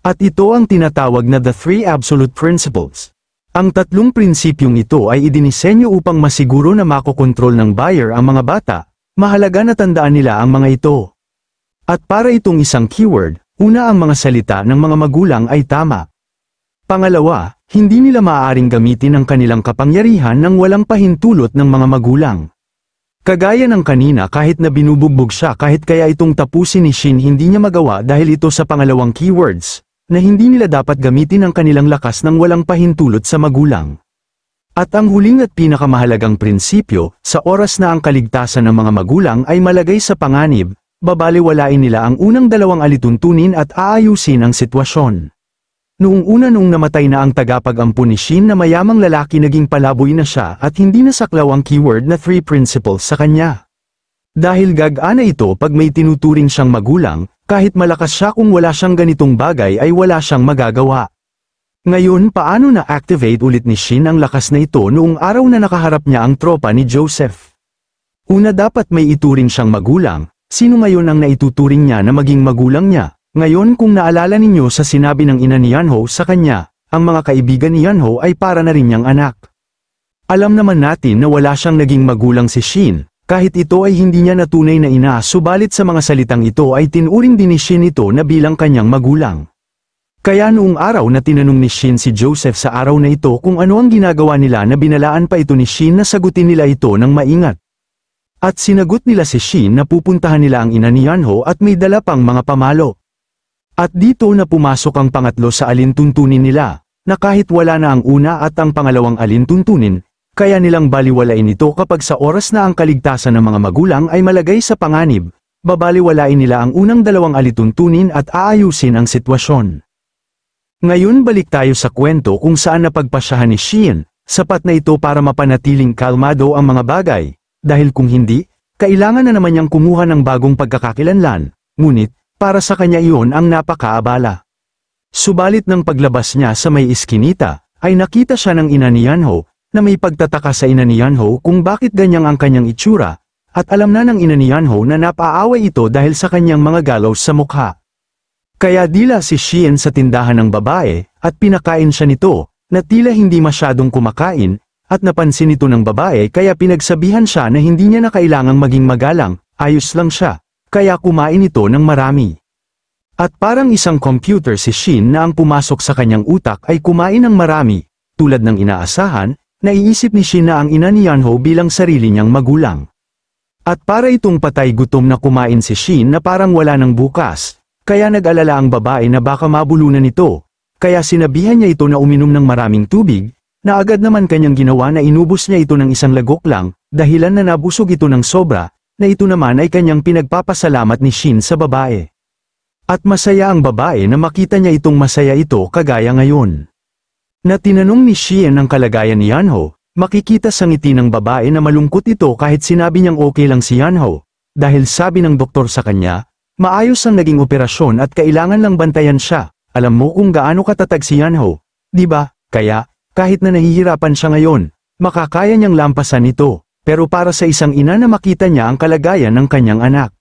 At ito ang tinatawag na The Three Absolute Principles. Ang tatlong prinsipyong ito ay idinisenyo upang masiguro na makokontrol ng buyer ang mga bata, mahalaga na tandaan nila ang mga ito. At para itong isang keyword, una ang mga salita ng mga magulang ay tama. Pangalawa, hindi nila maaaring gamitin ang kanilang kapangyarihan nang walang pahintulot ng mga magulang. Kagaya ng kanina kahit na binubugbog siya kahit kaya itong tapusin ni Shin hindi niya magawa dahil ito sa pangalawang keywords, na hindi nila dapat gamitin ang kanilang lakas ng walang pahintulot sa magulang. At ang huling at pinakamahalagang prinsipyo, sa oras na ang kaligtasan ng mga magulang ay malagay sa panganib, babalewalain nila ang unang dalawang alituntunin at aayusin ang sitwasyon. Noong una nung namatay na ang tagapag-ampun ni Shin na mayamang lalaki naging palaboy na siya at hindi nasaklaw ang keyword na three principles sa kanya. Dahil gagana ito pag may tinuturing siyang magulang, kahit malakas siya kung wala siyang ganitong bagay ay wala siyang magagawa. Ngayon paano na-activate ulit ni Shin ang lakas na ito noong araw na nakaharap niya ang tropa ni Joseph? Una dapat may ituring siyang magulang, sino ngayon ang naituturing niya na maging magulang niya? Ngayon kung naalala ninyo sa sinabi ng ina ni Yanho sa kanya, ang mga kaibigan ni Yanho ay para na rin niyang anak. Alam naman natin na wala siyang naging magulang si Shin, kahit ito ay hindi niya natunay na ina subalit sa mga salitang ito ay tinuring din ni Shin ito na bilang kanyang magulang. Kaya noong araw na tinanong ni Shin si Joseph sa araw na ito kung ano ang ginagawa nila na binalaan pa ito ni Shin na sagutin nila ito ng maingat. At sinagot nila si Shin na pupuntahan nila ang ina ni Yanho at may dala pang mga pamalo. At dito na pumasok ang pangatlo sa alintuntunin nila, na kahit wala na ang una at ang pangalawang alintuntunin, kaya nilang baliwalain ito kapag sa oras na ang kaligtasan ng mga magulang ay malagay sa panganib, babaliwalain nila ang unang dalawang alituntunin at aayusin ang sitwasyon. Ngayon balik tayo sa kwento kung saan napagpasyahan ni Sheehan, sapat na ito para mapanatiling kalmado ang mga bagay, dahil kung hindi, kailangan na naman niyang kumuha ng bagong pagkakakilanlan, ngunit, para sa kanya iyon ang napakaabala. Subalit ng paglabas niya sa may iskinita, ay nakita siya ng ina ni Yanho, na may pagtataka sa ina ni Yanho kung bakit ganyang ang kanyang itsura, at alam na ng ina ni Yanho na napaaway ito dahil sa kanyang mga galaw sa mukha. Kaya dila si Shien sa tindahan ng babae, at pinakain siya nito, na tila hindi masyadong kumakain, at napansin ito ng babae kaya pinagsabihan siya na hindi niya na kailangang maging magalang, ayos lang siya kaya kumain ito ng marami. At parang isang computer si Shin na ang pumasok sa kanyang utak ay kumain ng marami, tulad ng inaasahan, naiisip ni Shin na ang ina ni Yanho bilang sarili niyang magulang. At para itong patay gutom na kumain si Shin na parang wala ng bukas, kaya nag-alala ang babae na baka mabulunan ito, kaya sinabihan niya ito na uminom ng maraming tubig, na agad naman kanyang ginawa na inubos niya ito ng isang lagok lang, dahilan na nabusog ito ng sobra, na ito naman ay kanyang pinagpapasalamat ni Shin sa babae. At masaya ang babae na makita niya itong masaya ito kagaya ngayon. Na tinanong ni Shin ang kalagayan ni Yanho, makikita sa ngiti ng babae na malungkot ito kahit sinabi niyang okay lang si Yanho, dahil sabi ng doktor sa kanya, maayos ang naging operasyon at kailangan lang bantayan siya, alam mo kung gaano katatag si Yanho, di ba, kaya, kahit na nahihirapan siya ngayon, makakaya niyang lampasan ito pero para sa isang ina na makita niya ang kalagayan ng kanyang anak.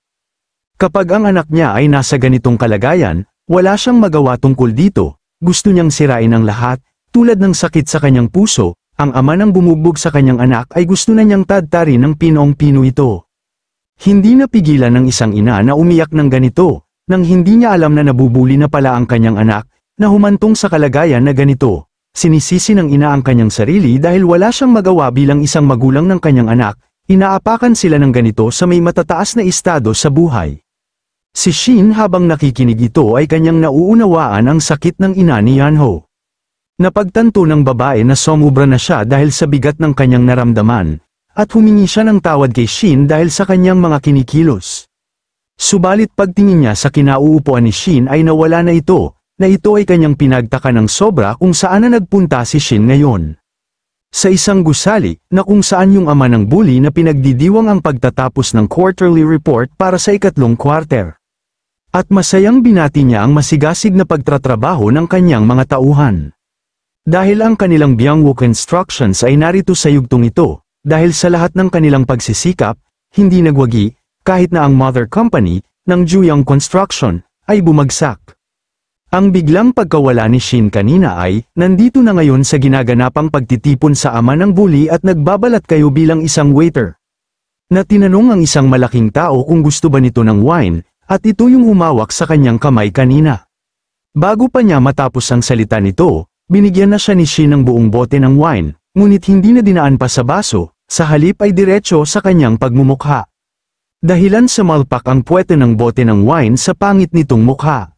Kapag ang anak niya ay nasa ganitong kalagayan, wala siyang magawa tungkol dito, gusto niyang sirain ang lahat, tulad ng sakit sa kanyang puso, ang ama ng bumugbog sa kanyang anak ay gusto na niyang tadtarin ng pinong pino ito. Hindi napigilan ng isang ina na umiyak ng ganito, nang hindi niya alam na nabubuli na pala ang kanyang anak, na humantong sa kalagayan na ganito. Sinisisi ng ina ang kanyang sarili dahil wala siyang magawa bilang isang magulang ng kanyang anak, inaapakan sila ng ganito sa may matataas na estado sa buhay. Si Shin habang nakikinig ito ay kanyang nauunawaan ang sakit ng ina ni Yanho. Napagtanto ng babae na somubra na siya dahil sa bigat ng kanyang naramdaman, at humingi siya ng tawad kay Shin dahil sa kanyang mga kinikilos. Subalit pagtingin niya sa kinauupuan ni Shin ay nawala na ito, na ito ay kanyang pinagtaka ng sobra kung saan na nagpunta si Shin ngayon. Sa isang gusali, na kung saan yung ama ng bully na pinagdidiwang ang pagtatapos ng quarterly report para sa ikatlong quarter. At masayang binati niya ang masigasig na pagtratrabaho ng kanyang mga tauhan. Dahil ang kanilang Byung-wook instructions ay narito sa yugtong ito, dahil sa lahat ng kanilang pagsisikap, hindi nagwagi, kahit na ang mother company, ng Juyang Construction, ay bumagsak. Ang biglang pagkawala ni Shin kanina ay, nandito na ngayon sa ginaganapang pagtitipon sa ama ng bully at nagbabalat kayo bilang isang waiter. Na tinanong ang isang malaking tao kung gusto ba nito ng wine, at ito yung humawak sa kanyang kamay kanina. Bago pa niya matapos ang salita nito, binigyan na siya ni Shin ng buong bote ng wine, ngunit hindi na dinaan pa sa baso, sa halip ay diretso sa kanyang pagmumukha. Dahilan sa malpak ang puwete ng bote ng wine sa pangit nitong mukha.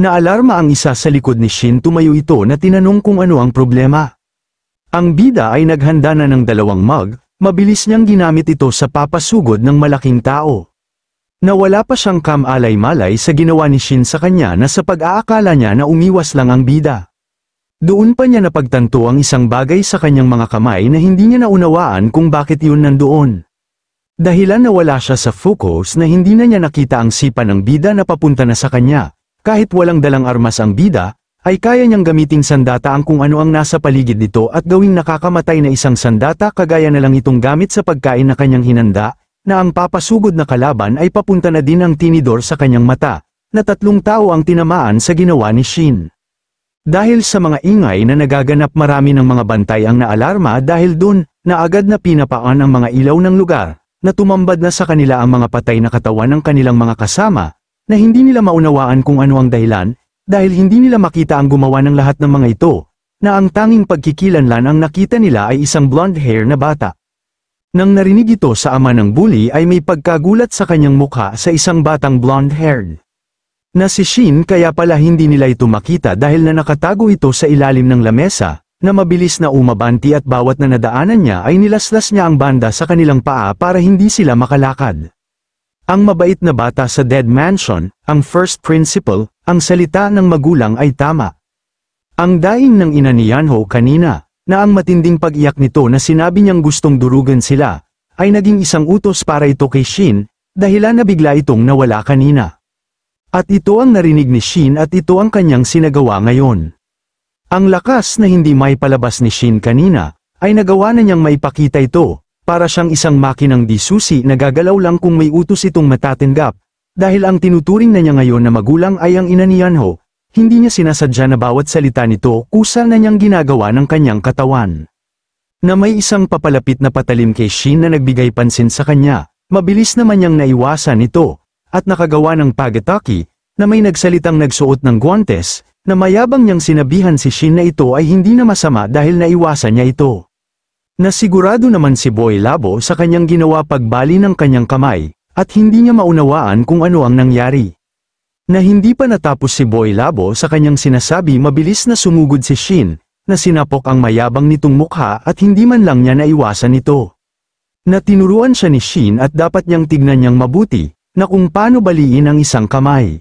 Naalarma ang isa sa likod ni Shin tumayo ito na tinanong kung ano ang problema. Ang bida ay naghanda na ng dalawang mug, mabilis niyang ginamit ito sa papasugod ng malaking tao. Nawala pa siyang kamalay-malay sa ginawa ni Shin sa kanya na sa pag-aakala niya na umiwas lang ang bida. Doon pa niya napagtanto ang isang bagay sa kanyang mga kamay na hindi niya naunawaan kung bakit yun nandoon. Dahilan nawala siya sa focus na hindi na niya nakita ang sipa ng bida na papunta na sa kanya, kahit walang dalang armas ang bida, ay kaya niyang gamitin sandata ang kung ano ang nasa paligid nito at gawing nakakamatay na isang sandata kagaya na lang itong gamit sa pagkain na kanyang hinanda, na ang papasugod na kalaban ay papunta na din ang tinidor sa kanyang mata, na tatlong tao ang tinamaan sa ginawa ni Shin. Dahil sa mga ingay na nagaganap marami ng mga bantay ang naalarma dahil dun na agad na pinapaan ang mga ilaw ng lugar, na tumambad na sa kanila ang mga patay na katawan ng kanilang mga kasama, na hindi nila maunawaan kung ano ang dahilan, dahil hindi nila makita ang gumawa ng lahat ng mga ito, na ang tanging pagkikilanlan ang nakita nila ay isang blonde hair na bata. Nang narinig ito sa ama ng bully ay may pagkagulat sa kanyang mukha sa isang batang blonde-haired. Na si Shin kaya pala hindi nila ito makita dahil na nakatago ito sa ilalim ng lamesa, na mabilis na umabanti at bawat na nadaanan niya ay nilaslas niya ang banda sa kanilang paa para hindi sila makalakad. Ang mabait na bata sa Dead Mansion, ang first principle, ang salita ng magulang ay tama. Ang daing ng ina ni Yanho kanina, na ang matinding pag-iyak nito na sinabi niyang gustong durugan sila, ay naging isang utos para ito kay Shin, dahilan na bigla itong nawala kanina. At ito ang narinig ni Shin at ito ang kanyang sinagawa ngayon. Ang lakas na hindi may palabas ni Shin kanina, ay nagawa na niyang maipakita ito, para siyang isang makinang di susi na gagalaw lang kung may utos itong matatanggap, dahil ang tinuturing na niya ngayon na magulang ay ang ina ni Yanho, hindi niya sinasadya na bawat salita nito kusa na niyang ginagawa ng kanyang katawan. Na may isang papalapit na patalim kay Shin na nagbigay pansin sa kanya, mabilis naman niyang naiwasan ito, at nakagawa ng pagataki, na may nagsalitang nagsuot ng guantes, na mayabang niyang sinabihan si Shin na ito ay hindi na masama dahil naiwasan niya ito. Nasigurado naman si Boy Labo sa kanyang ginawa pagbali ng kanyang kamay, at hindi niya maunawaan kung ano ang nangyari. Na hindi pa natapos si Boy Labo sa kanyang sinasabi mabilis na sumugod si Shin, na sinapok ang mayabang nitong mukha at hindi man lang niya naiwasan ito. Na tinuruan siya ni Shin at dapat niyang tignan niyang mabuti, na kung paano baliin ang isang kamay.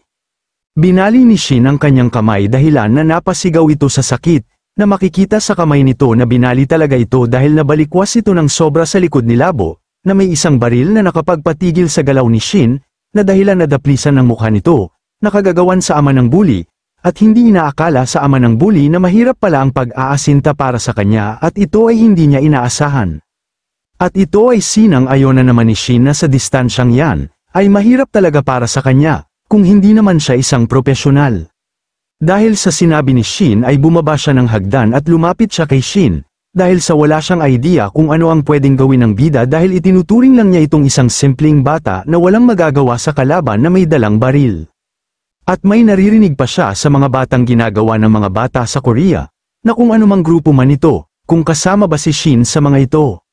Binali ni Shin ang kanyang kamay dahilan na napasigaw ito sa sakit, na makikita sa kamay nito na binali talaga ito dahil nabalikwas ito ng sobra sa likod ni Labo, na may isang baril na nakapagpatigil sa galaw ni Shin, na dahilan na daplisan ng mukha nito, nakagagawan sa ama ng bully, at hindi inaakala sa ama ng bully na mahirap pala ang pag-aasinta para sa kanya at ito ay hindi niya inaasahan. At ito ay sinang ayon na naman ni Shin na sa distansyang yan, ay mahirap talaga para sa kanya, kung hindi naman siya isang profesional. Dahil sa sinabi ni Shin ay bumaba siya ng hagdan at lumapit siya kay Shin, dahil sa wala siyang idea kung ano ang pwedeng gawin ng bida dahil itinuturing lang niya itong isang simpleng bata na walang magagawa sa kalaban na may dalang baril. At may naririnig pa siya sa mga batang ginagawa ng mga bata sa Korea, na kung anumang grupo man ito, kung kasama ba si Shin sa mga ito.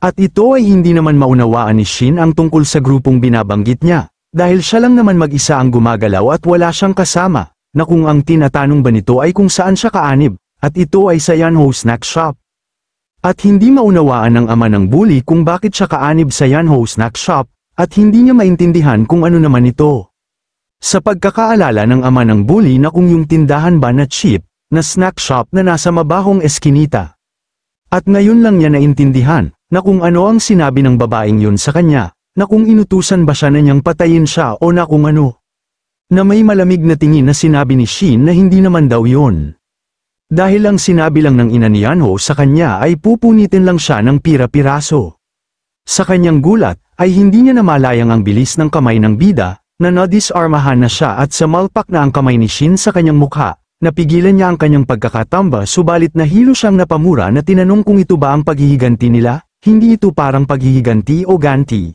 At ito ay hindi naman maunawaan ni Shin ang tungkol sa grupong binabanggit niya, dahil siya lang naman mag-isa ang gumagalaw at wala siyang kasama na kung ang tinatanong ba nito ay kung saan siya kaanib, at ito ay sa Yanho Snack Shop. At hindi maunawaan ng ama ng bully kung bakit siya kaanib sa Yanho Snack Shop, at hindi niya maintindihan kung ano naman ito. Sa pagkakaalala ng ama ng bully na kung yung tindahan ba na cheap, na snack shop na nasa mabahong eskinita. At ngayon lang niya naintindihan, na kung ano ang sinabi ng babaeng yun sa kanya, na kung inutusan ba siya na niyang patayin siya o na kung ano na may malamig na tingin na sinabi ni Shin na hindi naman daw yun. Dahil ang sinabi lang ng ina ni Yanho sa kanya ay pupunitin lang siya ng pira-piraso. Sa kanyang gulat, ay hindi niya namalayang ang bilis ng kamay ng bida, na nadisarmahan na siya at sa malpak na ang kamay ni Shin sa kanyang mukha, napigilan niya ang kanyang pagkakatamba subalit nahilo siyang napamura na tinanong kung ito ba ang paghihiganti nila, hindi ito parang paghihiganti o ganti.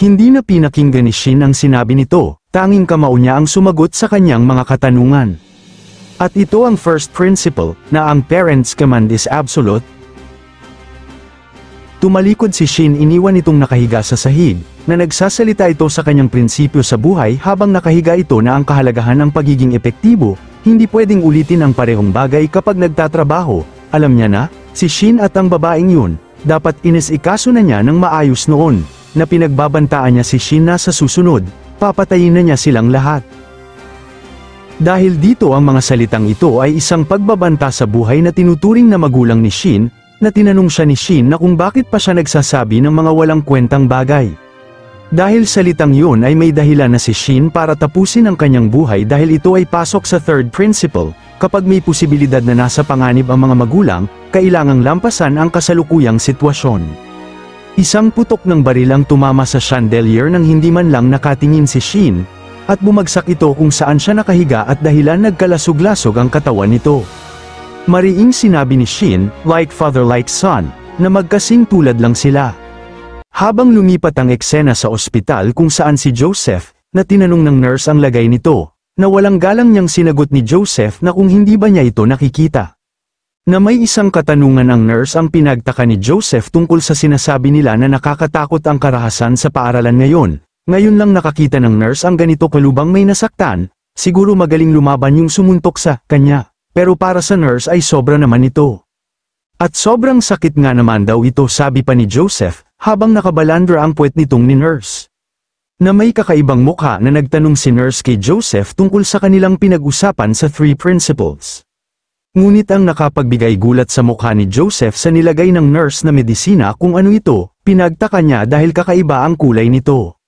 Hindi na pinakinggan ni Shin ang sinabi nito, Tanging kamao niya ang sumagot sa kanyang mga katanungan. At ito ang first principle, na ang parents' command is absolute. Tumalikod si Shin iniwan itong nakahiga sa sahig, na nagsasalita ito sa kanyang prinsipyo sa buhay habang nakahiga ito na ang kahalagahan ng pagiging epektibo, hindi pwedeng ulitin ang parehong bagay kapag nagtatrabaho, alam niya na, si Shin at ang babaeng yun, dapat inisikaso na niya ng maayos noon, na pinagbabantaan niya si Shin na sa susunod, papatayin na niya silang lahat. Dahil dito ang mga salitang ito ay isang pagbabanta sa buhay na tinuturing na magulang ni Shin, na tinanong siya ni Shin na kung bakit pa siya nagsasabi ng mga walang kwentang bagay. Dahil salitang yun ay may dahilan na si Shin para tapusin ang kanyang buhay dahil ito ay pasok sa third principle, kapag may posibilidad na nasa panganib ang mga magulang, kailangang lampasan ang kasalukuyang sitwasyon. Isang putok ng barilang tumama sa chandelier nang hindi man lang nakatingin si Shin, at bumagsak ito kung saan siya nakahiga at dahilan nagkalasog-lasog ang katawan nito. Mariing sinabi ni Shin, like father like son, na magkasing tulad lang sila. Habang lumipat ang eksena sa ospital kung saan si Joseph, na tinanong ng nurse ang lagay nito, na walang galang niyang sinagot ni Joseph na kung hindi ba niya ito nakikita na may isang katanungan ang nurse ang pinagtaka ni Joseph tungkol sa sinasabi nila na nakakatakot ang karahasan sa paaralan ngayon. Ngayon lang nakakita ng nurse ang ganito kalubang may nasaktan, siguro magaling lumaban yung sumuntok sa kanya, pero para sa nurse ay sobra naman ito. At sobrang sakit nga naman daw ito sabi pa ni Joseph habang nakabalandra ang puwet nitong ni nurse na may kakaibang mukha na nagtanong si Nurse kay Joseph tungkol sa kanilang pinag-usapan sa Three Principles. Ngunit ang nakapagbigay gulat sa mukha ni Joseph sa nilagay ng nurse na medisina kung ano ito, pinagtaka niya dahil kakaiba ang kulay nito.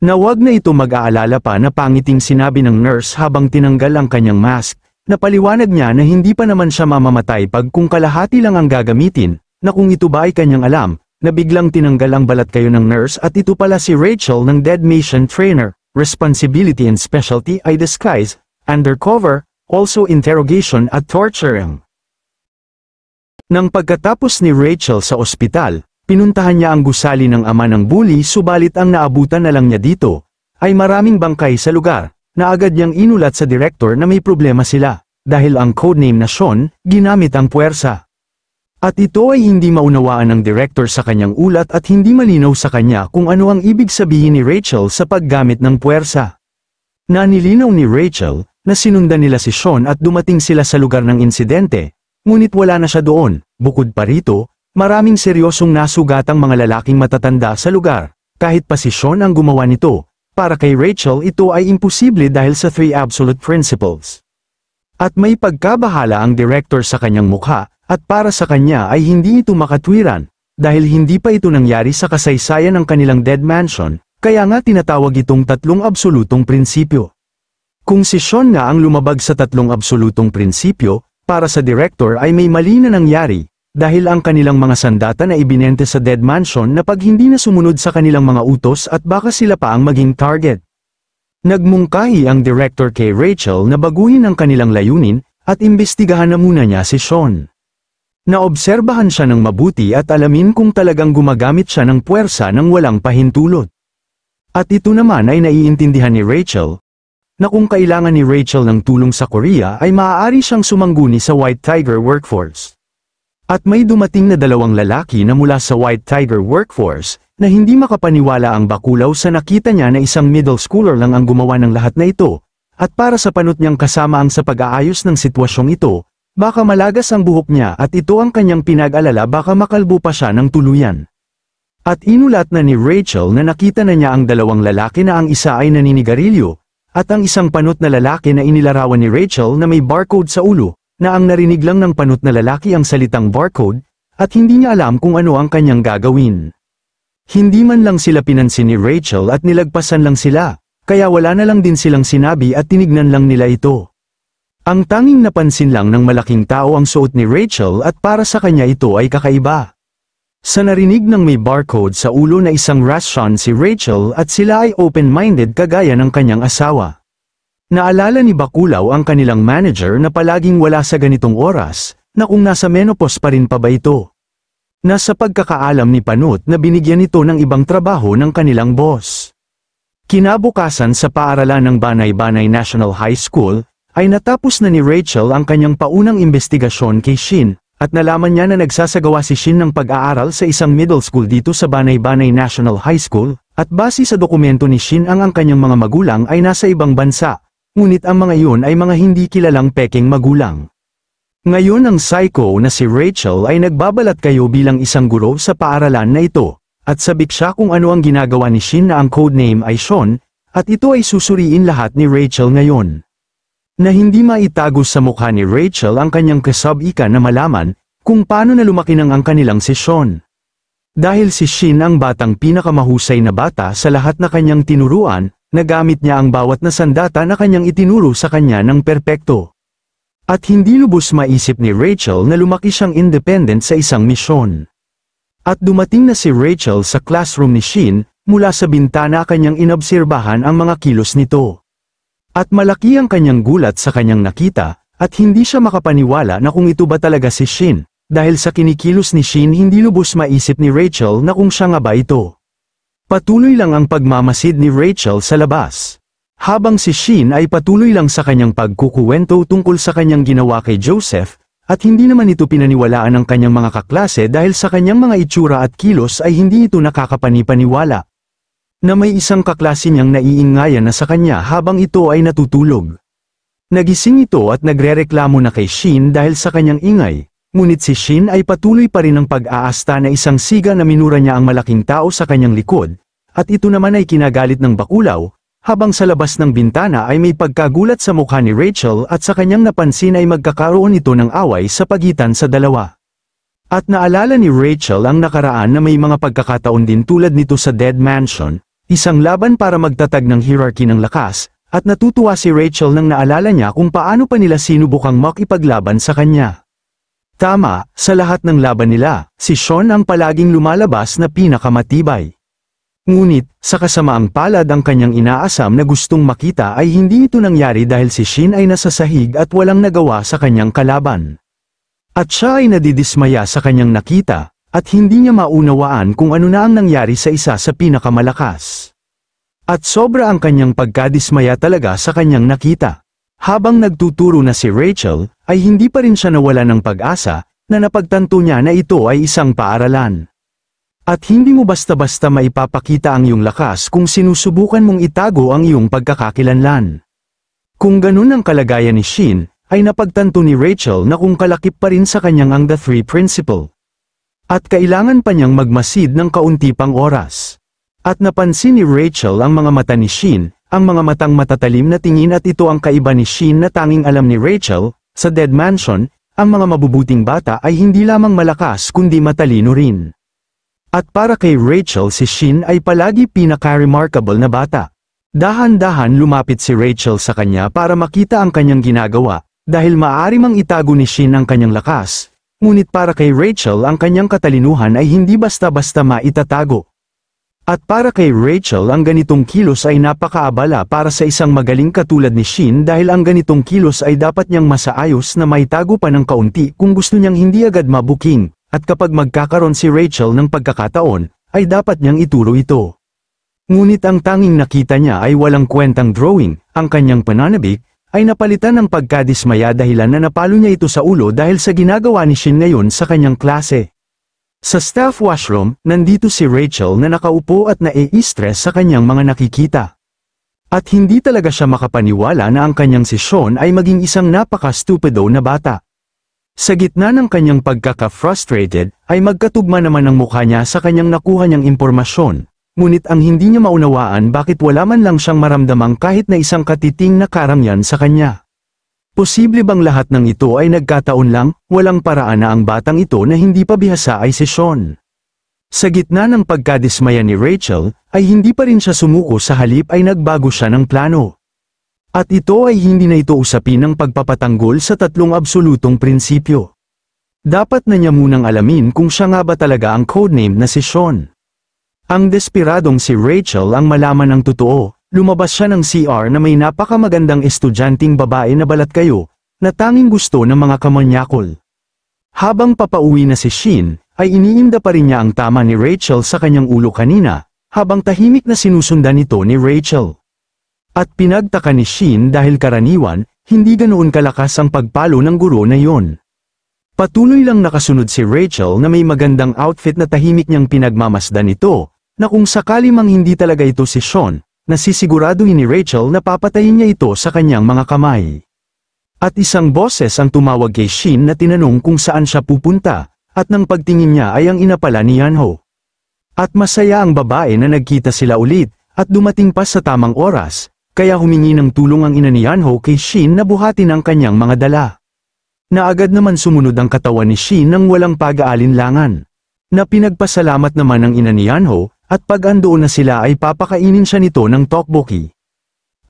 Na wag na ito mag-aalala pa na pangiting sinabi ng nurse habang tinanggal ang kanyang mask, napaliwanag niya na hindi pa naman siya mamamatay pag kung kalahati lang ang gagamitin, na kung ito ba ay kanyang alam, na biglang tinanggal ang balat kayo ng nurse at ito pala si Rachel ng Dead Mission Trainer, Responsibility and Specialty I Disguise, Undercover, also interrogation at torturing. Nang pagkatapos ni Rachel sa ospital, pinuntahan niya ang gusali ng ama ng bully subalit ang naabutan na lang niya dito, ay maraming bangkay sa lugar, na agad niyang inulat sa direktor na may problema sila, dahil ang codename na Sean, ginamit ang puwersa. At ito ay hindi maunawaan ng director sa kanyang ulat at hindi malinaw sa kanya kung ano ang ibig sabihin ni Rachel sa paggamit ng puwersa. Nanilinaw ni Rachel, na sinundan nila si Sean at dumating sila sa lugar ng insidente, ngunit wala na siya doon, bukod pa rito, maraming seryosong nasugatang mga lalaking matatanda sa lugar, kahit pa si Sean ang gumawa nito, para kay Rachel ito ay imposible dahil sa Three Absolute Principles. At may pagkabahala ang director sa kanyang mukha, at para sa kanya ay hindi ito makatwiran, dahil hindi pa ito nangyari sa kasaysayan ng kanilang dead mansion, kaya nga tinatawag itong tatlong absolutong prinsipyo. Kung si Sean nga ang lumabag sa tatlong absolutong prinsipyo, para sa director ay may mali na nangyari, dahil ang kanilang mga sandata na ibinente sa Dead Mansion na pag hindi na sumunod sa kanilang mga utos at baka sila pa ang maging target. Nagmungkahi ang director kay Rachel na baguhin ang kanilang layunin at imbestigahan na muna niya si Sean. Naobserbahan siya ng mabuti at alamin kung talagang gumagamit siya ng puwersa ng walang pahintulot. At ito naman ay naiintindihan ni Rachel, na kung kailangan ni Rachel ng tulong sa Korea ay maaari siyang sumangguni sa White Tiger Workforce. At may dumating na dalawang lalaki na mula sa White Tiger Workforce na hindi makapaniwala ang bakulaw sa nakita niya na isang middle schooler lang ang gumawa ng lahat na ito, at para sa panot niyang kasama ang sa pag-aayos ng sitwasyong ito, baka malagas ang buhok niya at ito ang kanyang pinag-alala baka makalbo pa siya ng tuluyan. At inulat na ni Rachel na nakita na niya ang dalawang lalaki na ang isa ay naninigarilyo, at ang isang panot na lalaki na inilarawan ni Rachel na may barcode sa ulo, na ang narinig lang ng panot na lalaki ang salitang barcode, at hindi niya alam kung ano ang kanyang gagawin. Hindi man lang sila pinansin ni Rachel at nilagpasan lang sila, kaya wala na lang din silang sinabi at tinignan lang nila ito. Ang tanging napansin lang ng malaking tao ang suot ni Rachel at para sa kanya ito ay kakaiba. Sa narinig ng may barcode sa ulo na isang restaurant si Rachel at sila ay open-minded kagaya ng kanyang asawa. Naalala ni Bakulaw ang kanilang manager na palaging wala sa ganitong oras, na kung nasa menopause pa rin pa ba ito. Nasa pagkakaalam ni Panut na binigyan ito ng ibang trabaho ng kanilang boss. Kinabukasan sa paaralan ng Banay-Banay National High School, ay natapos na ni Rachel ang kanyang paunang investigasyon kay Shin at nalaman niya na nagsasagawa si Shin ng pag-aaral sa isang middle school dito sa Banay-Banay National High School, at base sa dokumento ni Shin ang ang kanyang mga magulang ay nasa ibang bansa, ngunit ang mga iyon ay mga hindi kilalang peking magulang. Ngayon ang psycho na si Rachel ay nagbabalat kayo bilang isang guro sa paaralan na ito, at sabik siya kung ano ang ginagawa ni Shin na ang codename ay Sean, at ito ay susuriin lahat ni Rachel ngayon na hindi maitago sa mukha ni Rachel ang kanyang kasabika na malaman kung paano na lumaki ng ang kanilang si Dahil si Shin ang batang pinakamahusay na bata sa lahat na kanyang tinuruan, nagamit niya ang bawat na sandata na kanyang itinuro sa kanya ng perpekto. At hindi lubos maisip ni Rachel na lumaki siyang independent sa isang misyon. At dumating na si Rachel sa classroom ni Shin, mula sa bintana kanyang inobserbahan ang mga kilos nito. At malaki ang kanyang gulat sa kanyang nakita, at hindi siya makapaniwala na kung ito ba talaga si Shin, dahil sa kinikilos ni Shin hindi lubos maisip ni Rachel na kung siya nga ba ito. Patuloy lang ang pagmamasid ni Rachel sa labas. Habang si Shin ay patuloy lang sa kanyang pagkukuwento tungkol sa kanyang ginawa kay Joseph, at hindi naman ito pinaniwalaan ng kanyang mga kaklase dahil sa kanyang mga itsura at kilos ay hindi ito nakakapanipaniwala na may isang kaklase niyang naiingayan na sa kanya habang ito ay natutulog. Nagising ito at nagrereklamo na kay Shin dahil sa kanyang ingay, ngunit si Shin ay patuloy pa rin ang pag-aasta na isang siga na minura niya ang malaking tao sa kanyang likod, at ito naman ay kinagalit ng bakulaw, habang sa labas ng bintana ay may pagkagulat sa mukha ni Rachel at sa kanyang napansin ay magkakaroon ito ng away sa pagitan sa dalawa. At naalala ni Rachel ang nakaraan na may mga pagkakataon din tulad nito sa Dead Mansion, Isang laban para magtatag ng hierarchy ng lakas, at natutuwa si Rachel nang naalala niya kung paano pa nila sinubukang makipaglaban sa kanya. Tama, sa lahat ng laban nila, si Sean ang palaging lumalabas na pinakamatibay. Ngunit, sa kasamaang palad ang kanyang inaasam na gustong makita ay hindi ito nangyari dahil si Shin ay nasa sahig at walang nagawa sa kanyang kalaban. At siya ay nadidismaya sa kanyang nakita, at hindi niya maunawaan kung ano na ang nangyari sa isa sa pinakamalakas. At sobra ang kanyang pagkadismaya talaga sa kanyang nakita. Habang nagtuturo na si Rachel, ay hindi pa rin siya nawala ng pag-asa na napagtanto niya na ito ay isang paaralan. At hindi mo basta-basta maipapakita ang iyong lakas kung sinusubukan mong itago ang iyong pagkakakilanlan. Kung ganun ang kalagayan ni Shin, ay napagtanto ni Rachel na kung kalakip pa rin sa kanyang ang The Three Principle. At kailangan pa niyang magmasid ng kaunti pang oras. At napansin ni Rachel ang mga mata ni Shin, ang mga matang matatalim na tingin at ito ang kaiba ni Shin na tanging alam ni Rachel, sa Dead Mansion, ang mga mabubuting bata ay hindi lamang malakas kundi matalino rin. At para kay Rachel si Shin ay palagi pinaka-remarkable na bata. Dahan-dahan lumapit si Rachel sa kanya para makita ang kanyang ginagawa, dahil maaari mang itago ni Shin ang kanyang lakas, Ngunit para kay Rachel ang kanyang katalinuhan ay hindi basta-basta maitatago. At para kay Rachel ang ganitong kilos ay napakaabala para sa isang magaling katulad ni Shin dahil ang ganitong kilos ay dapat niyang masaayos na maitago pa ng kaunti kung gusto niyang hindi agad mabuking, at kapag magkakaroon si Rachel ng pagkakataon, ay dapat niyang ituro ito. Ngunit ang tanging nakita niya ay walang kwentang drawing, ang kanyang pananabik, ay napalitan ng pagkadismaya dahilan na napalo niya ito sa ulo dahil sa ginagawa ni Shin ngayon sa kanyang klase. Sa staff washroom, nandito si Rachel na nakaupo at nai-stress sa kanyang mga nakikita. At hindi talaga siya makapaniwala na ang kanyang si Sean ay maging isang napaka-stupido na bata. Sa gitna ng kanyang pagkaka-frustrated, ay magkatugma naman ang mukha niya sa kanyang nakuha niyang impormasyon, Ngunit ang hindi niya maunawaan bakit wala man lang siyang maramdamang kahit na isang katiting na karamyan sa kanya. Posible bang lahat ng ito ay nagkataon lang, walang paraan na ang batang ito na hindi pa bihasa ay si Sean. Sa gitna ng pagkadismaya ni Rachel, ay hindi pa rin siya sumuko sa halip ay nagbago siya ng plano. At ito ay hindi na ito usapin ng pagpapatanggol sa tatlong absolutong prinsipyo. Dapat na niya munang alamin kung siya nga ba talaga ang codename na si Sean. Ang desperadong si Rachel ang malaman ng totoo, lumabas siya ng CR na may napakamagandang estudyanteng babae na balat kayo, na tanging gusto ng mga kamanyakol. Habang papauwi na si Shin, ay iniinda pa rin niya ang tama ni Rachel sa kanyang ulo kanina, habang tahimik na sinusundan ito ni Rachel. At pinagtaka ni Shin dahil karaniwan, hindi ganoon kalakas ang pagpalo ng guro na yon. Patuloy lang nakasunod si Rachel na may magandang outfit na tahimik niyang pinagmamasdan ito, na kung sakali mang hindi talaga ito si Sean, nasisiguraduhin ni Rachel na papatayin niya ito sa kanyang mga kamay. At isang boses ang tumawag kay Shin na tinanong kung saan siya pupunta, at nang pagtingin niya ay ang inapala ni Yanho. At masaya ang babae na nagkita sila ulit, at dumating pa sa tamang oras, kaya humingi ng tulong ang ina ni Yanho kay Shin na buhatin ang kanyang mga dala. Naagad naman sumunod ang katawan ni Shin nang walang pag-aalinlangan. Na pinagpasalamat naman ang ina ni Yanho, at pag andoon na sila ay papakainin siya nito ng tokboki.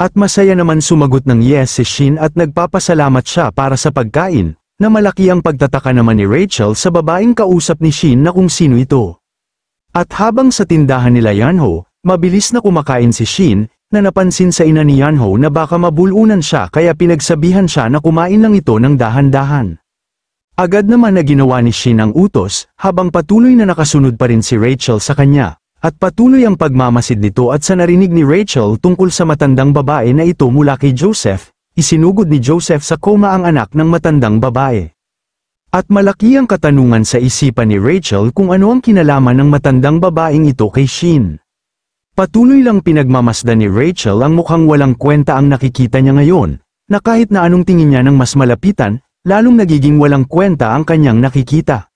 At masaya naman sumagot ng yes si Shin at nagpapasalamat siya para sa pagkain, na malaki ang pagtataka naman ni Rachel sa babaeng kausap ni Shin na kung sino ito. At habang sa tindahan nila Yanho, mabilis na kumakain si Shin, na napansin sa ina ni Yanho na baka mabulunan siya kaya pinagsabihan siya na kumain lang ito ng dahan-dahan. Agad naman na ginawa ni Shin ang utos, habang patuloy na nakasunod pa rin si Rachel sa kanya at patuloy ang pagmamasid nito at sa narinig ni Rachel tungkol sa matandang babae na ito mula kay Joseph, isinugod ni Joseph sa koma ang anak ng matandang babae. At malaki ang katanungan sa isipan ni Rachel kung ano ang kinalaman ng matandang babaeng ito kay Sheen. Patuloy lang pinagmamasdan ni Rachel ang mukhang walang kwenta ang nakikita niya ngayon, na kahit na anong tingin niya ng mas malapitan, lalong nagiging walang kwenta ang kanyang nakikita.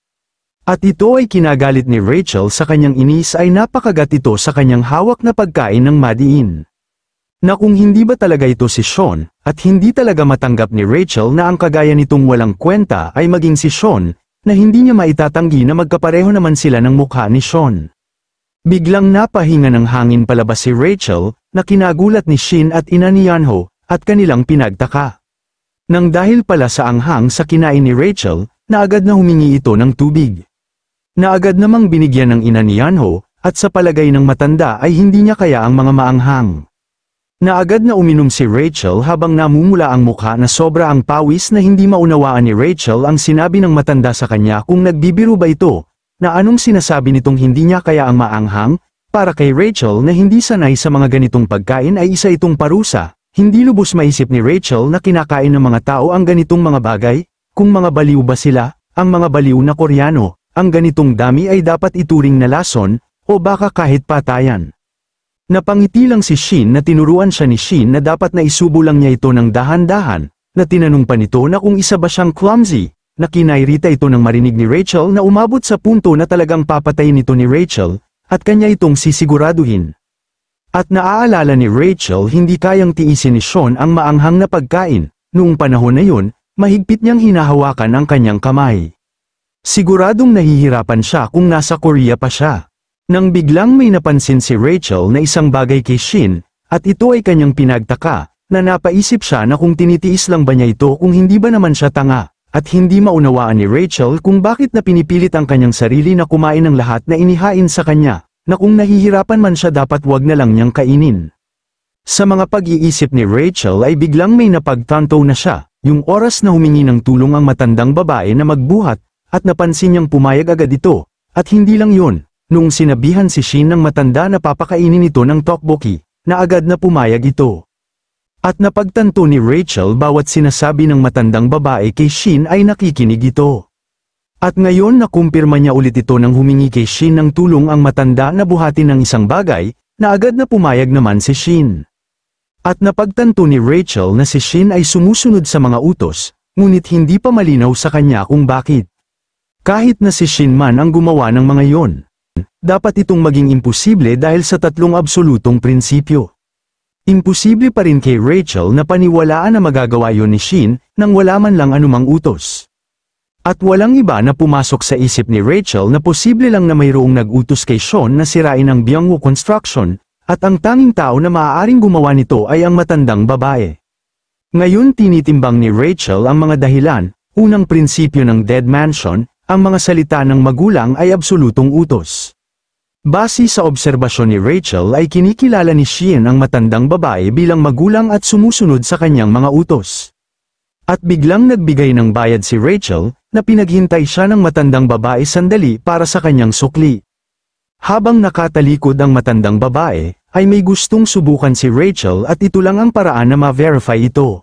At ito ay kinagalit ni Rachel sa kanyang inis ay napakagat ito sa kanyang hawak na pagkain ng madiin. Na kung hindi ba talaga ito si Sean, at hindi talaga matanggap ni Rachel na ang kagaya nitong walang kwenta ay maging si Sean, na hindi niya maitatanggi na magkapareho naman sila ng mukha ni Sean. Biglang napahinga ng hangin palabas si Rachel, na kinagulat ni Shin at ina ni Yanho, at kanilang pinagtaka. Nang dahil pala sa anghang sa kinain ni Rachel, na agad na humingi ito ng tubig na agad namang binigyan ng ina ni Yanho, at sa palagay ng matanda ay hindi niya kaya ang mga maanghang. Na agad na uminom si Rachel habang namumula ang mukha na sobra ang pawis na hindi maunawaan ni Rachel ang sinabi ng matanda sa kanya kung nagbibiro ba ito, na anong sinasabi nitong hindi niya kaya ang maanghang, para kay Rachel na hindi sanay sa mga ganitong pagkain ay isa itong parusa, hindi lubos maisip ni Rachel na kinakain ng mga tao ang ganitong mga bagay, kung mga baliw ba sila, ang mga baliw na Koreano, ang ganitong dami ay dapat ituring na lason, o baka kahit patayan. Napangiti lang si Shin na tinuruan siya ni Shin na dapat na isubo lang niya ito ng dahan-dahan, na tinanong pa nito na kung isa ba siyang clumsy, na kinairita ito ng marinig ni Rachel na umabot sa punto na talagang papatayin ito ni Rachel, at kanya itong sisiguraduhin. At naaalala ni Rachel hindi kayang tiisin ni Sean ang maanghang na pagkain, noong panahon na yun, mahigpit niyang hinahawakan ang kanyang kamay. Siguradong nahihirapan siya kung nasa Korea pa siya. Nang biglang may napansin si Rachel na isang bagay kay Shin, at ito ay kanyang pinagtaka, na napaisip siya na kung tinitiis lang ba niya ito kung hindi ba naman siya tanga, at hindi maunawaan ni Rachel kung bakit na pinipilit ang kanyang sarili na kumain ng lahat na inihain sa kanya, na kung nahihirapan man siya dapat wag na lang niyang kainin. Sa mga pag-iisip ni Rachel ay biglang may napagtanto na siya, yung oras na humingi ng tulong ang matandang babae na magbuhat at napansin niyang pumayag agad ito, at hindi lang yun, nung sinabihan si Shin ng matanda na papakainin ito ng tokboki, na agad na pumayag ito. At napagtanto ni Rachel bawat sinasabi ng matandang babae kay Shin ay nakikinig ito. At ngayon nakumpirma niya ulit ito nang humingi kay Shin ng tulong ang matanda na buhatin ng isang bagay, na agad na pumayag naman si Shin. At napagtanto ni Rachel na si Shin ay sumusunod sa mga utos, ngunit hindi pa malinaw sa kanya kung bakit. Kahit na si Shinman ang gumawa ng mga yon, dapat itong maging imposible dahil sa tatlong absolutong prinsipyo. Imposible pa rin kay Rachel na paniwalaan na magagawa yon ni Shin nang wala man lang anumang utos. At walang iba na pumasok sa isip ni Rachel na posible lang na mayroong nag-utos kay Sean na sirain ang Byungwo Construction, at ang tanging tao na maaaring gumawa nito ay ang matandang babae. Ngayon tinitimbang ni Rachel ang mga dahilan, unang prinsipyo ng Dead Mansion, ang mga salita ng magulang ay absolutong utos. Base sa obserbasyon ni Rachel ay kinikilala ni Sheehan ang matandang babae bilang magulang at sumusunod sa kanyang mga utos. At biglang nagbigay ng bayad si Rachel, na pinaghintay siya ng matandang babae sandali para sa kanyang sukli. Habang nakatalikod ang matandang babae, ay may gustong subukan si Rachel at ito lang ang paraan na ma-verify ito.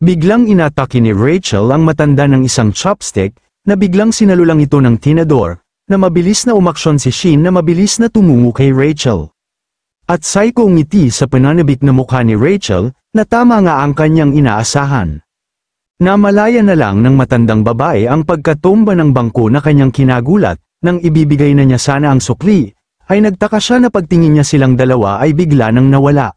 Biglang inatake ni Rachel ang matanda ng isang chopstick na biglang sinalulang ito ng tinador, na mabilis na umaksyon si Shin na mabilis na tumungo kay Rachel. At psycho ngiti sa pananabik na mukha ni Rachel, na tama nga ang kanyang inaasahan. Namalaya na lang ng matandang babae ang pagkatumba ng bangko na kanyang kinagulat, nang ibibigay na niya sana ang sukli, ay nagtaka siya na pagtingin niya silang dalawa ay bigla nang nawala.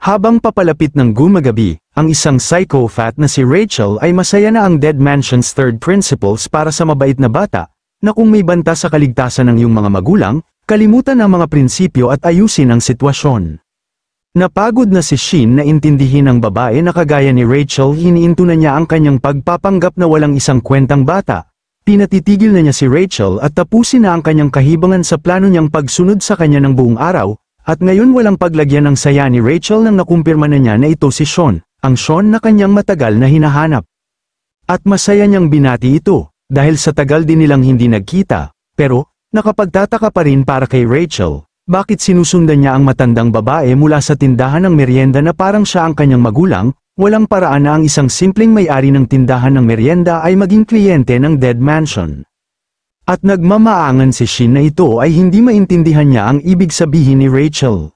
Habang papalapit ng gumagabi, ang isang psychopath na si Rachel ay masaya na ang Dead Mansion's third principles para sa mabait na bata, na kung may banta sa kaligtasan ng iyong mga magulang, kalimutan ang mga prinsipyo at ayusin ang sitwasyon. Napagod na si Shin na intindihin ng babae na kagaya ni Rachel hiniinto na niya ang kanyang pagpapanggap na walang isang kwentang bata. Pinatitigil na niya si Rachel at tapusin na ang kanyang kahibangan sa plano niyang pagsunod sa kanya ng buong araw, at ngayon walang paglagyan ng saya ni Rachel nang nakumpirma na niya na ito si Sean, ang Sean na kanyang matagal na hinahanap. At masaya niyang binati ito, dahil sa tagal din nilang hindi nagkita, pero, nakapagtataka pa rin para kay Rachel, bakit sinusundan niya ang matandang babae mula sa tindahan ng merienda na parang siya ang kanyang magulang, walang paraan na ang isang simpleng may-ari ng tindahan ng merienda ay maging kliyente ng Dead Mansion. At nagmamaangan si Shin na ito ay hindi maintindihan niya ang ibig sabihin ni Rachel.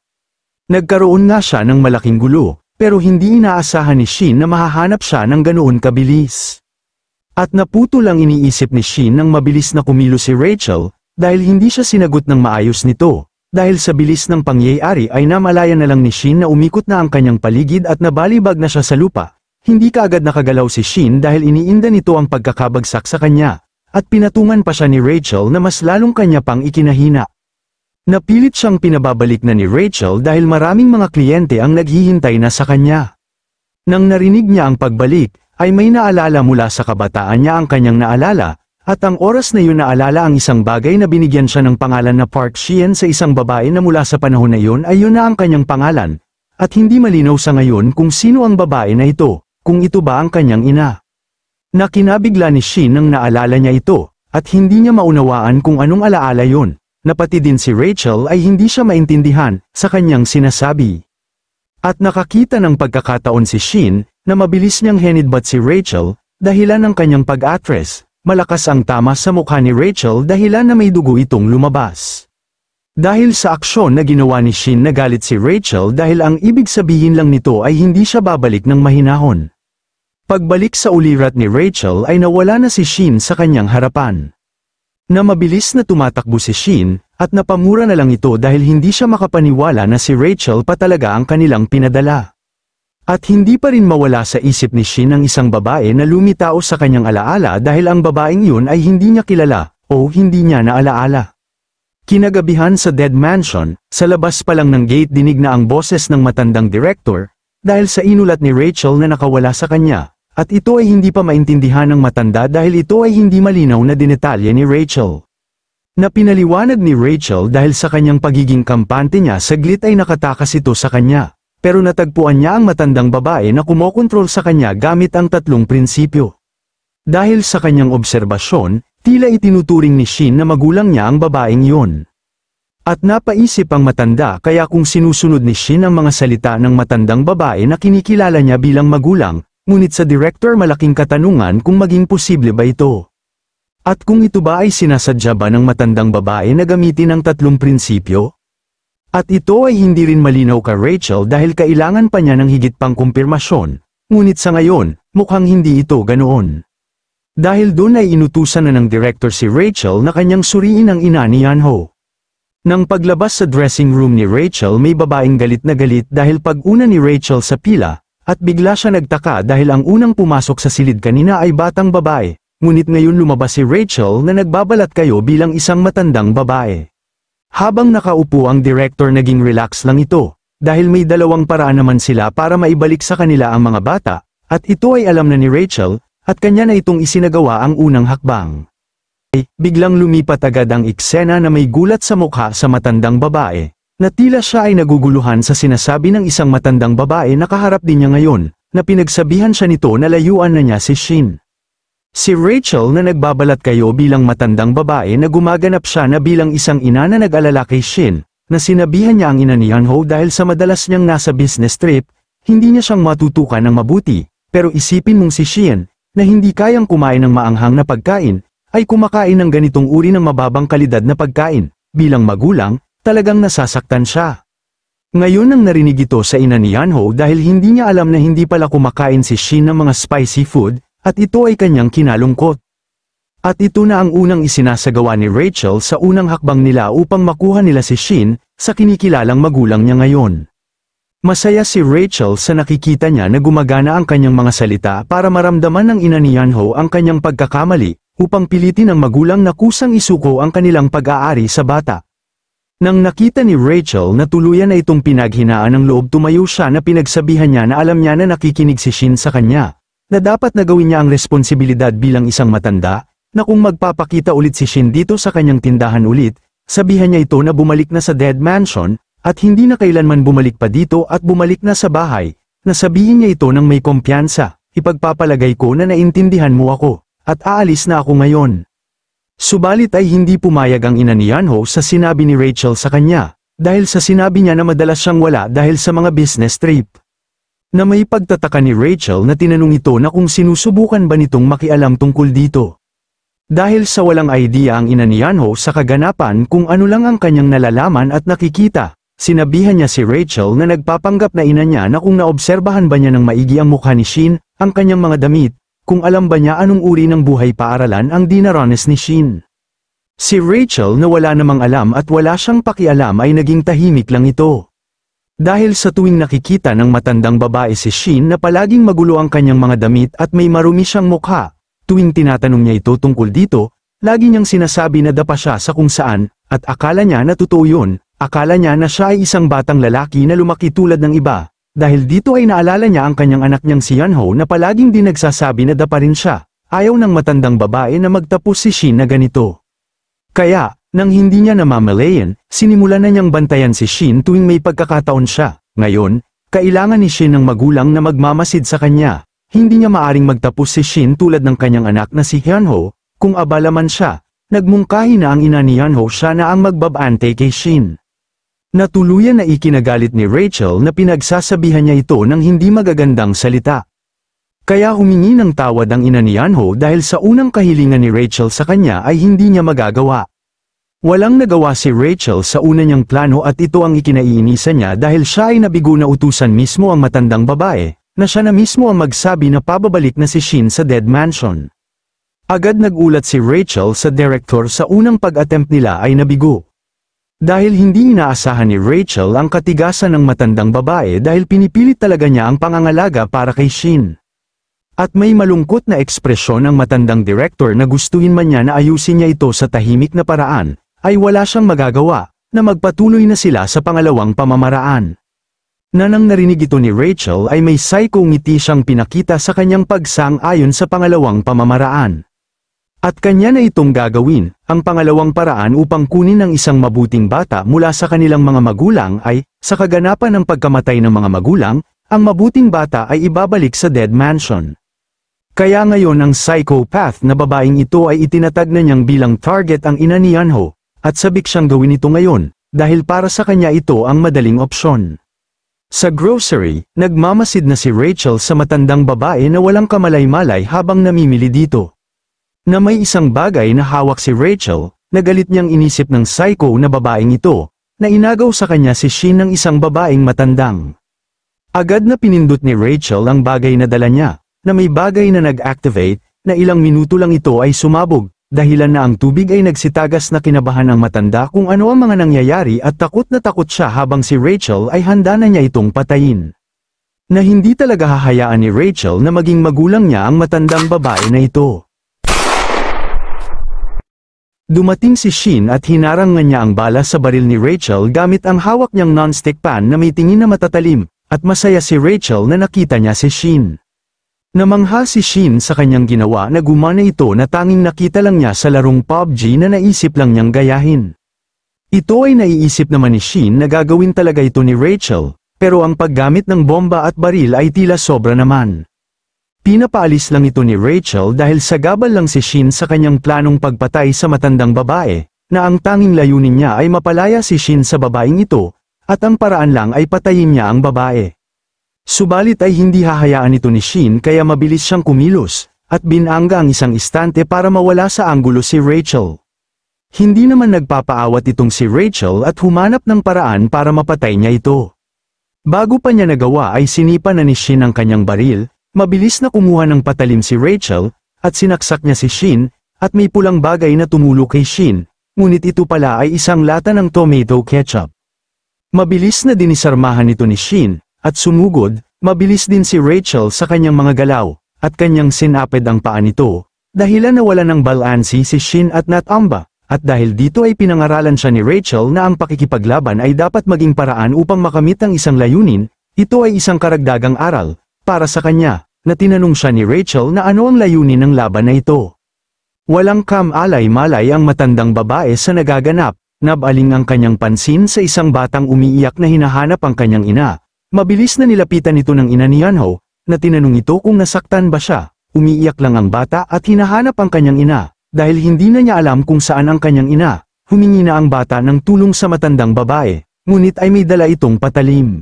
Nagkaroon nga siya ng malaking gulo, pero hindi inaasahan ni Shin na mahahanap siya ng ganoon kabilis. At naputo lang iniisip ni Shin nang mabilis na kumilo si Rachel, dahil hindi siya sinagot ng maayos nito. Dahil sa bilis ng pangyayari ay namalayan na lang ni Shin na umikot na ang kanyang paligid at nabalibag na siya sa lupa. Hindi kaagad nakagalaw si Shin dahil iniinda nito ang pagkakabagsak sa kanya at pinatungan pa siya ni Rachel na mas lalong kanya pang ikinahina. Napilit siyang pinababalik na ni Rachel dahil maraming mga kliyente ang naghihintay na sa kanya. Nang narinig niya ang pagbalik, ay may naalala mula sa kabataan niya ang kanyang naalala, at ang oras na yun naalala ang isang bagay na binigyan siya ng pangalan na Park Sheehan sa isang babae na mula sa panahon na yun ay yun na ang kanyang pangalan, at hindi malinaw sa ngayon kung sino ang babae na ito, kung ito ba ang kanyang ina na kinabigla ni Shin nang naalala niya ito, at hindi niya maunawaan kung anong alaala yon, na pati din si Rachel ay hindi siya maintindihan sa kanyang sinasabi. At nakakita ng pagkakataon si Shin na mabilis niyang henidbat si Rachel dahilan ng kanyang pag-atres, malakas ang tama sa mukha ni Rachel dahilan na may dugo itong lumabas. Dahil sa aksyon na ginawa ni Shin nagalit si Rachel dahil ang ibig sabihin lang nito ay hindi siya babalik ng mahinahon. Pagbalik sa ulirat ni Rachel ay nawala na si Shin sa kanyang harapan. Na mabilis na tumatakbo si Shin at napamura na lang ito dahil hindi siya makapaniwala na si Rachel pa talaga ang kanilang pinadala. At hindi pa rin mawala sa isip ni Shin ang isang babae na lumitao sa kanyang alaala dahil ang babaeng yun ay hindi niya kilala o hindi niya naalaala. Kinagabihan sa Dead Mansion, sa labas pa lang ng gate dinig na ang boses ng matandang director dahil sa inulat ni Rachel na nakawala sa kanya at ito ay hindi pa maintindihan ng matanda dahil ito ay hindi malinaw na dinetalye ni Rachel. Na pinaliwanag ni Rachel dahil sa kanyang pagiging kampante niya saglit ay nakatakas ito sa kanya. Pero natagpuan niya ang matandang babae na kumokontrol sa kanya gamit ang tatlong prinsipyo. Dahil sa kanyang obserbasyon, tila itinuturing ni Shin na magulang niya ang babaeng iyon. At napaisip ang matanda kaya kung sinusunod ni Shin ang mga salita ng matandang babae na kinikilala niya bilang magulang, Ngunit sa director malaking katanungan kung maging posible ba ito. At kung ito ba ay sinasadya ba ng matandang babae na gamitin ang tatlong prinsipyo? At ito ay hindi rin malinaw ka Rachel dahil kailangan pa niya ng higit pang kumpirmasyon, ngunit sa ngayon, mukhang hindi ito ganoon. Dahil doon ay inutusan na ng director si Rachel na kanyang suriin ang ina ni Yanho. Nang paglabas sa dressing room ni Rachel may babaeng galit na galit dahil pag una ni Rachel sa pila, at bigla siya nagtaka dahil ang unang pumasok sa silid kanina ay batang babae, ngunit ngayon lumabas si Rachel na nagbabalat kayo bilang isang matandang babae. Habang nakaupo ang director naging relax lang ito, dahil may dalawang paraan naman sila para maibalik sa kanila ang mga bata, at ito ay alam na ni Rachel, at kanya na itong isinagawa ang unang hakbang. Ay, biglang lumipat agad ang eksena na may gulat sa mukha sa matandang babae, na tila siya ay naguguluhan sa sinasabi ng isang matandang babae na kaharap din niya ngayon, na pinagsabihan siya nito na layuan na niya si Shin. Si Rachel na nagbabalat kayo bilang matandang babae na gumaganap siya na bilang isang ina na nag-alala kay Shin, na sinabihan niya ang ina ni Ho dahil sa madalas niyang nasa business trip, hindi niya siyang matutukan ng mabuti, pero isipin mong si Shin, na hindi kayang kumain ng maanghang na pagkain, ay kumakain ng ganitong uri ng mababang kalidad na pagkain, bilang magulang, talagang nasasaktan siya. Ngayon nang narinig ito sa ina ni Yanho dahil hindi niya alam na hindi pala kumakain si Shin ng mga spicy food, at ito ay kanyang kinalungkot. At ito na ang unang isinasagawa ni Rachel sa unang hakbang nila upang makuha nila si Shin sa kinikilalang magulang niya ngayon. Masaya si Rachel sa nakikita niya na gumagana ang kanyang mga salita para maramdaman ng ina ni Yanho ang kanyang pagkakamali upang pilitin ang magulang na kusang isuko ang kanilang pag-aari sa bata. Nang nakita ni Rachel na tuluyan na itong pinaghinaan ng loob tumayo siya na pinagsabihan niya na alam niya na nakikinig si Shin sa kanya, na dapat nagawin niya ang responsibilidad bilang isang matanda, na kung magpapakita ulit si Shin dito sa kanyang tindahan ulit, sabihan niya ito na bumalik na sa Dead Mansion, at hindi na kailanman bumalik pa dito at bumalik na sa bahay, na sabihin niya ito ng may kumpiyansa, ipagpapalagay ko na naintindihan mo ako, at aalis na ako ngayon. Subalit ay hindi pumayag ang ina ni Yanho sa sinabi ni Rachel sa kanya, dahil sa sinabi niya na madalas siyang wala dahil sa mga business trip. Na may pagtataka ni Rachel na tinanong ito na kung sinusubukan ba nitong makialam tungkol dito. Dahil sa walang idea ang ina ni Yanho sa kaganapan kung ano lang ang kanyang nalalaman at nakikita, sinabihan niya si Rachel na nagpapanggap na ina niya na kung naobserbahan ba niya ng maigi ang mukha ni Shin, ang kanyang mga damit, kung alam ba niya anong uri ng buhay paaralan ang dinaranas ni Shin. Si Rachel na wala namang alam at wala siyang pakialam ay naging tahimik lang ito. Dahil sa tuwing nakikita ng matandang babae si Shin na palaging magulo ang kanyang mga damit at may marumi siyang mukha, tuwing tinatanong niya ito tungkol dito, lagi niyang sinasabi na dapa siya sa kung saan, at akala niya na totoo yun, akala niya na siya ay isang batang lalaki na lumaki tulad ng iba, dahil dito ay naalala niya ang kanyang anak niyang si Yan na palaging din nagsasabi na dapa rin siya. Ayaw ng matandang babae na magtapos si Shin na ganito. Kaya, nang hindi niya namamalayan, sinimula na niyang bantayan si Shin tuwing may pagkakataon siya. Ngayon, kailangan ni Shin ng magulang na magmamasid sa kanya. Hindi niya maaring magtapos si Shin tulad ng kanyang anak na si Hyun kung abala man siya. Nagmungkahi na ang ina ni Hyun Ho siya na ang magbabante kay Shin. Natuluyan na ikinagalit ni Rachel na pinagsasabihan niya ito ng hindi magagandang salita. Kaya humingi ng tawad ang ina ni Anho dahil sa unang kahilingan ni Rachel sa kanya ay hindi niya magagawa. Walang nagawa si Rachel sa una niyang plano at ito ang ikinaiinisa niya dahil siya ay nabigo na utusan mismo ang matandang babae, na siya na mismo ang magsabi na pababalik na si Shin sa Dead Mansion. Agad nagulat si Rachel sa director sa unang pag-attempt nila ay nabigo. Dahil hindi inaasahan ni Rachel ang katigasan ng matandang babae dahil pinipilit talaga niya ang pangangalaga para kay Shin. At may malungkot na ekspresyon ng matandang director na gustuhin man niya na ayusin niya ito sa tahimik na paraan, ay wala siyang magagawa, na magpatuloy na sila sa pangalawang pamamaraan. Na nang narinig ito ni Rachel ay may psycho ngiti siyang pinakita sa kanyang pagsang ayon sa pangalawang pamamaraan. At kanya na itong gagawin, ang pangalawang paraan upang kunin ang isang mabuting bata mula sa kanilang mga magulang ay, sa kaganapan ng pagkamatay ng mga magulang, ang mabuting bata ay ibabalik sa dead mansion. Kaya ngayon ang psychopath na babaeng ito ay itinatag na niyang bilang target ang ina ni Yanho, at sabik siyang gawin ito ngayon, dahil para sa kanya ito ang madaling opsyon. Sa grocery, nagmamasid na si Rachel sa matandang babae na walang kamalay-malay habang namimili dito na may isang bagay na hawak si Rachel, nagalit niyang inisip ng psycho na babaeng ito, na inagaw sa kanya si Shin ng isang babaeng matandang. Agad na pinindot ni Rachel ang bagay na dala niya, na may bagay na nag-activate, na ilang minuto lang ito ay sumabog, dahilan na ang tubig ay nagsitagas na kinabahan ng matanda kung ano ang mga nangyayari at takot na takot siya habang si Rachel ay handa na niya itong patayin. Na hindi talaga hahayaan ni Rachel na maging magulang niya ang matandang babae na ito. Dumating si Shin at hinarang nga niya ang bala sa baril ni Rachel gamit ang hawak niyang non-stick pan na may tingin na matatalim, at masaya si Rachel na nakita niya si Shin. Namangha si Shin sa kanyang ginawa na gumana ito na tanging nakita lang niya sa larong PUBG na naisip lang niyang gayahin. Ito ay naiisip naman ni Shin na gagawin talaga ito ni Rachel, pero ang paggamit ng bomba at baril ay tila sobra naman. Pinapalis lang ito ni Rachel dahil sagabal lang si Shin sa kanyang planong pagpatay sa matandang babae, na ang tanging layunin niya ay mapalaya si Shin sa babaeng ito, at ang paraan lang ay patayin niya ang babae. Subalit ay hindi hahayaan ito ni Shin kaya mabilis siyang kumilos, at binangga ang isang istante para mawala sa anggulo si Rachel. Hindi naman nagpapaawat itong si Rachel at humanap ng paraan para mapatay niya ito. Bago pa niya nagawa ay sinipa na ni Shin ang kanyang baril, Mabilis na kumuha ng patalim si Rachel, at sinaksak niya si Shin, at may pulang bagay na tumulo kay Shin, ngunit ito pala ay isang lata ng tomato ketchup. Mabilis na dinisarmahan ito ni Shin, at sumugod, mabilis din si Rachel sa kanyang mga galaw, at kanyang sinapid ang paa nito, dahil nawala ng balansi si Shin at Natamba, at dahil dito ay pinangaralan siya ni Rachel na ang pakikipaglaban ay dapat maging paraan upang makamit ang isang layunin, ito ay isang karagdagang aral, para sa kanya, na tinanong siya ni Rachel na ano ang layunin ng laban na ito. Walang kam-alay-malay ang matandang babae sa nagaganap, nabaling ang kanyang pansin sa isang batang umiiyak na hinahanap ang kanyang ina. Mabilis na nilapitan ito ng ina ni Yanho, na tinanong ito kung nasaktan ba siya. Umiiyak lang ang bata at hinahanap ang kanyang ina, dahil hindi na niya alam kung saan ang kanyang ina. Humingi na ang bata ng tulong sa matandang babae, ngunit ay may dala itong patalim.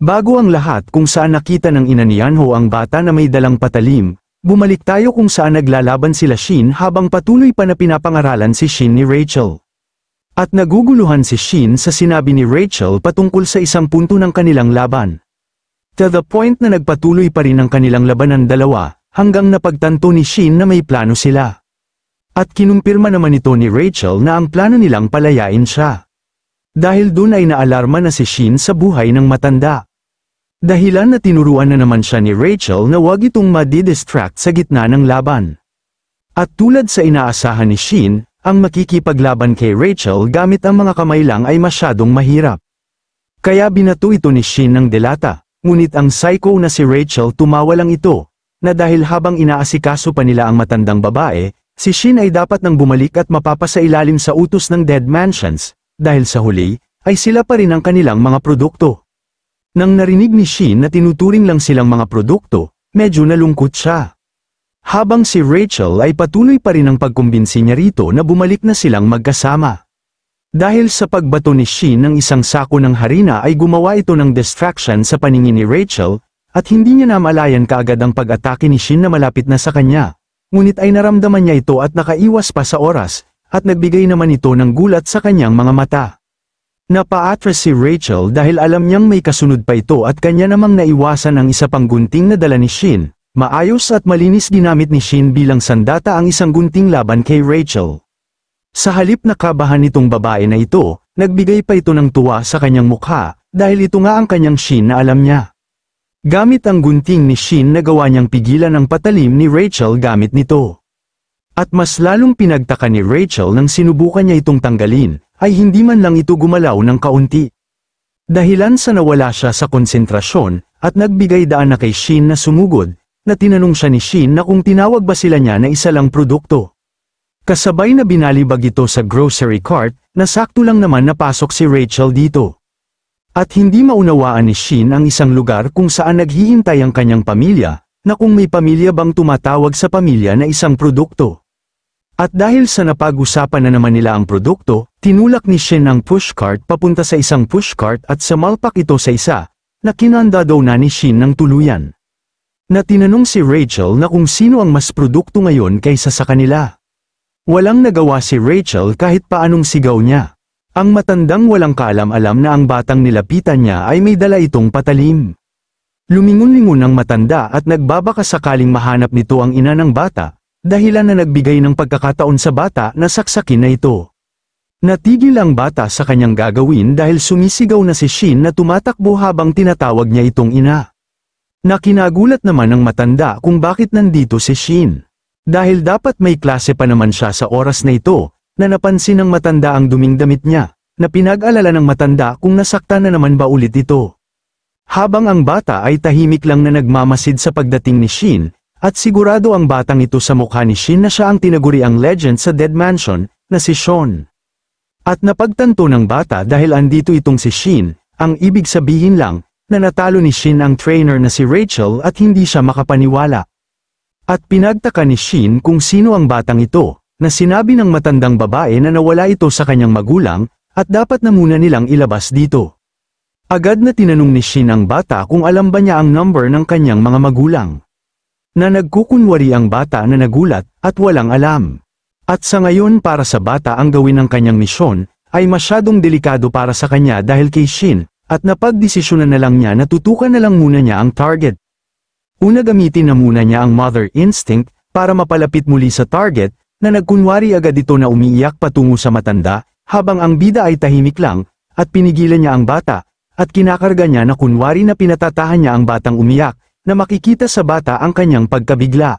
Bago ang lahat kung saan nakita ng ina ni ang bata na may dalang patalim, bumalik tayo kung saan naglalaban sila Shin habang patuloy pa na pinapangaralan si Shin ni Rachel. At naguguluhan si Shin sa sinabi ni Rachel patungkol sa isang punto ng kanilang laban. To the point na nagpatuloy pa rin ang kanilang labanan dalawa, hanggang napagtanto ni Shin na may plano sila. At kinumpirma naman ito ni Rachel na ang plano nilang palayain siya. Dahil dun ay naalarma na si Shin sa buhay ng matanda. Dahilan na tinuruan na naman siya ni Rachel na wag itong madidistract sa gitna ng laban. At tulad sa inaasahan ni Sheen, ang makikipaglaban kay Rachel gamit ang mga kamay lang ay masyadong mahirap. Kaya binato ito ni Sheen ng delata, ngunit ang psycho na si Rachel tumawa lang ito, na dahil habang inaasikaso pa nila ang matandang babae, si Shin ay dapat nang bumalik at mapapasailalim sa utos ng Dead Mansions, dahil sa huli, ay sila pa rin ang kanilang mga produkto. Nang narinig ni Shin na tinuturing lang silang mga produkto, medyo nalungkot siya. Habang si Rachel ay patuloy pa rin ang pagkumbinsi niya rito na bumalik na silang magkasama. Dahil sa pagbato ni Shin ng isang sako ng harina ay gumawa ito ng distraction sa paningin ni Rachel, at hindi niya namalayan kaagad ang pag-atake ni Shin na malapit na sa kanya. Ngunit ay naramdaman niya ito at nakaiwas pa sa oras, at nagbigay naman ito ng gulat sa kanyang mga mata. Napaatras si Rachel dahil alam niyang may kasunod pa ito at kanya namang naiwasan ang isa pang gunting na dala ni Shin. Maayos at malinis ginamit ni Shin bilang sandata ang isang gunting laban kay Rachel. Sa halip na kabahan nitong babae na ito, nagbigay pa ito ng tuwa sa kanyang mukha dahil ito nga ang kanyang Shin na alam niya. Gamit ang gunting ni Shin na gawa niyang pigilan ang patalim ni Rachel gamit nito. At mas lalong pinagtaka ni Rachel nang sinubukan niya itong tanggalin, ay hindi man lang ito gumalaw ng kaunti. Dahilan sa nawala siya sa konsentrasyon at nagbigay daan na kay Shin na sumugod, na tinanong siya ni Shin na kung tinawag ba sila niya na isa lang produkto. Kasabay na binalibag ito sa grocery cart na sakto lang naman napasok si Rachel dito. At hindi maunawaan ni Shin ang isang lugar kung saan naghihintay ang kanyang pamilya, na kung may pamilya bang tumatawag sa pamilya na isang produkto. At dahil sa napag-usapan na naman nila ang produkto, Tinulak ni Shin ang pushcart papunta sa isang pushcart at samalpak ito sa isa, na kinanda daw na ni Shin ng tuluyan. Na tinanong si Rachel na kung sino ang mas produkto ngayon kaysa sa kanila. Walang nagawa si Rachel kahit paanong sigaw niya. Ang matandang walang kaalam-alam na ang batang nilapitan niya ay may dala itong patalim. Lumingon-lingon ang matanda at nagbabaka sakaling mahanap nito ang ina ng bata, dahilan na nagbigay ng pagkakataon sa bata na saksakin na ito. Natigil ang bata sa kanyang gagawin dahil sumisigaw na si Shin na tumatakbo habang tinatawag niya itong ina. Nakinagulat naman ng matanda kung bakit nandito si Shin. Dahil dapat may klase pa naman siya sa oras na ito, na napansin ng matanda ang duming damit niya, na pinag-alala ng matanda kung nasaktan na naman ba ulit ito. Habang ang bata ay tahimik lang na nagmamasid sa pagdating ni Shin, at sigurado ang batang ito sa mukha ni Shin na siya ang tinaguri ang legend sa Dead Mansion, na si Sean. At napagtanto ng bata dahil andito itong si Shin, ang ibig sabihin lang, na natalo ni Shin ang trainer na si Rachel at hindi siya makapaniwala. At pinagtaka ni Shin kung sino ang batang ito, na sinabi ng matandang babae na nawala ito sa kanyang magulang, at dapat na muna nilang ilabas dito. Agad na tinanong ni Shin ang bata kung alam ba niya ang number ng kanyang mga magulang. Na nagkukunwari ang bata na nagulat at walang alam. At sa ngayon para sa bata ang gawin ng kanyang misyon, ay masyadong delikado para sa kanya dahil kay Shin, at napagdesisyonan na lang niya na tutukan na lang muna niya ang target. Una gamitin na muna niya ang mother instinct para mapalapit muli sa target na nagkunwari agad ito na umiiyak patungo sa matanda habang ang bida ay tahimik lang at pinigilan niya ang bata at kinakarga niya na kunwari na pinatatahan niya ang batang umiyak na makikita sa bata ang kanyang pagkabigla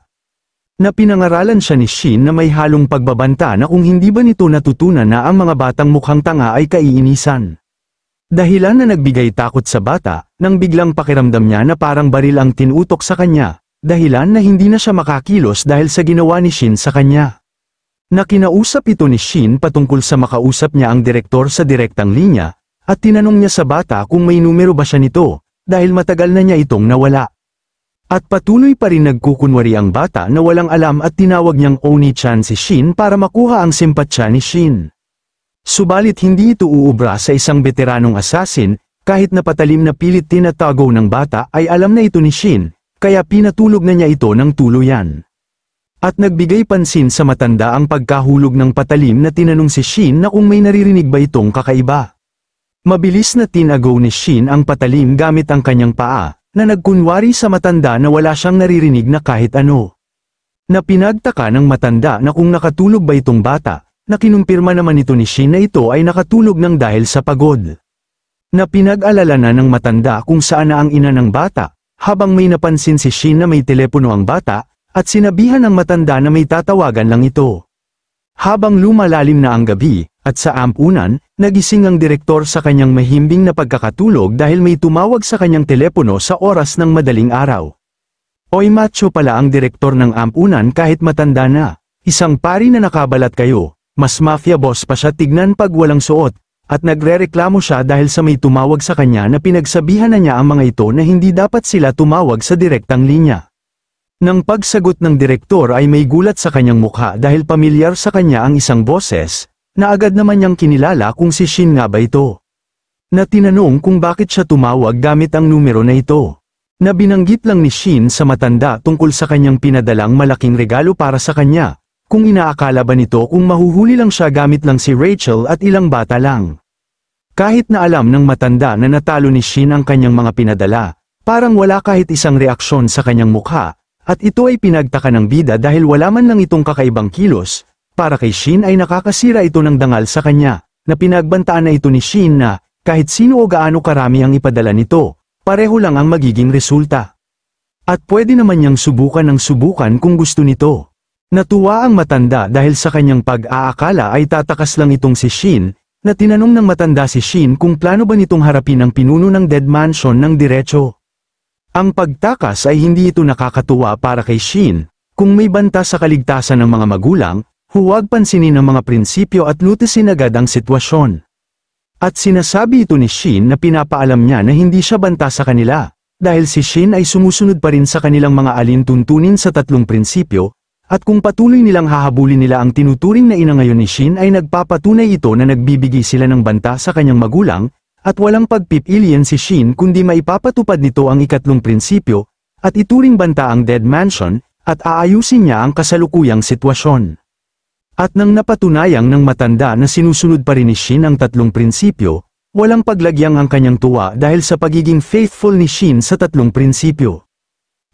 na pinangaralan siya ni Shin na may halong pagbabanta na kung hindi ba nito natutunan na ang mga batang mukhang tanga ay kaiinisan. Dahilan na nagbigay takot sa bata, nang biglang pakiramdam niya na parang baril ang tinutok sa kanya, dahilan na hindi na siya makakilos dahil sa ginawa ni Shin sa kanya. Nakinausap ito ni Shin patungkol sa makausap niya ang direktor sa direktang linya, at tinanong niya sa bata kung may numero ba siya nito, dahil matagal na niya itong nawala. At patuloy pa rin nagkukunwari ang bata na walang alam at tinawag niyang Oni-chan si Shin para makuha ang simpatsya ni Shin. Subalit hindi ito uubra sa isang veteranong assassin, kahit napatalim na pilit tinatago ng bata ay alam na ito ni Shin, kaya pinatulog na niya ito ng tuluyan. At nagbigay pansin sa matanda ang pagkahulog ng patalim na tinanong si Shin na kung may naririnig ba itong kakaiba. Mabilis na tinago ni Shin ang patalim gamit ang kanyang paa, na nagkunwari sa matanda na wala siyang naririnig na kahit ano. Na pinagtaka ng matanda na kung nakatulog ba itong bata, na kinumpirma naman ito ni Shin na ito ay nakatulog ng dahil sa pagod. Na pinag-alala na ng matanda kung saan na ang ina ng bata, habang may napansin si Shin na may telepono ang bata, at sinabihan ng matanda na may tatawagan lang ito. Habang lumalalim na ang gabi, at sa ampunan, Nagising ang direktor sa kanyang mahimbing na pagkakatulog dahil may tumawag sa kanyang telepono sa oras ng madaling araw. Oy macho pala ang direktor ng ampunan kahit matanda na. Isang pari na nakabalat kayo, mas mafia boss pa siya tignan pag walang suot, at nagrereklamo siya dahil sa may tumawag sa kanya na pinagsabihan na niya ang mga ito na hindi dapat sila tumawag sa direktang linya. Nang pagsagot ng direktor ay may gulat sa kanyang mukha dahil pamilyar sa kanya ang isang boses, na agad naman niyang kinilala kung si Shin nga ba ito. Na tinanong kung bakit siya tumawag gamit ang numero na ito. Na binanggit lang ni Shin sa matanda tungkol sa kanyang pinadalang malaking regalo para sa kanya, kung inaakala ba nito kung mahuhuli lang siya gamit lang si Rachel at ilang bata lang. Kahit na alam ng matanda na natalo ni Shin ang kanyang mga pinadala, parang wala kahit isang reaksyon sa kanyang mukha, at ito ay pinagtaka ng bida dahil wala man lang itong kakaibang kilos, para kay Shin ay nakakasira ito ng dangal sa kanya, na pinagbantaan na ito ni Shin na, kahit sino o gaano karami ang ipadala nito, pareho lang ang magiging resulta. At pwede naman niyang subukan ng subukan kung gusto nito. Natuwa ang matanda dahil sa kanyang pag-aakala ay tatakas lang itong si Shin, na tinanong ng matanda si Shin kung plano ba nitong harapin ang pinuno ng Dead Mansion ng diretso. Ang pagtakas ay hindi ito nakakatuwa para kay Shin, kung may banta sa kaligtasan ng mga magulang, Huwag pansinin ang mga prinsipyo at lutisin agad ang sitwasyon. At sinasabi ito ni Shin na pinapaalam niya na hindi siya banta sa kanila, dahil si Shin ay sumusunod pa rin sa kanilang mga alintuntunin sa tatlong prinsipyo, at kung patuloy nilang hahabulin nila ang tinuturing na ina ngayon ni Shin ay nagpapatunay ito na nagbibigay sila ng banta sa kanyang magulang, at walang pagpipilian si Shin kundi maipapatupad nito ang ikatlong prinsipyo, at ituring banta ang Dead Mansion, at aayusin niya ang kasalukuyang sitwasyon. At nang napatunayang ng matanda na sinusunod pa rin ni Shin ang tatlong prinsipyo, walang paglagyang ang kanyang tuwa dahil sa pagiging faithful ni Shin sa tatlong prinsipyo.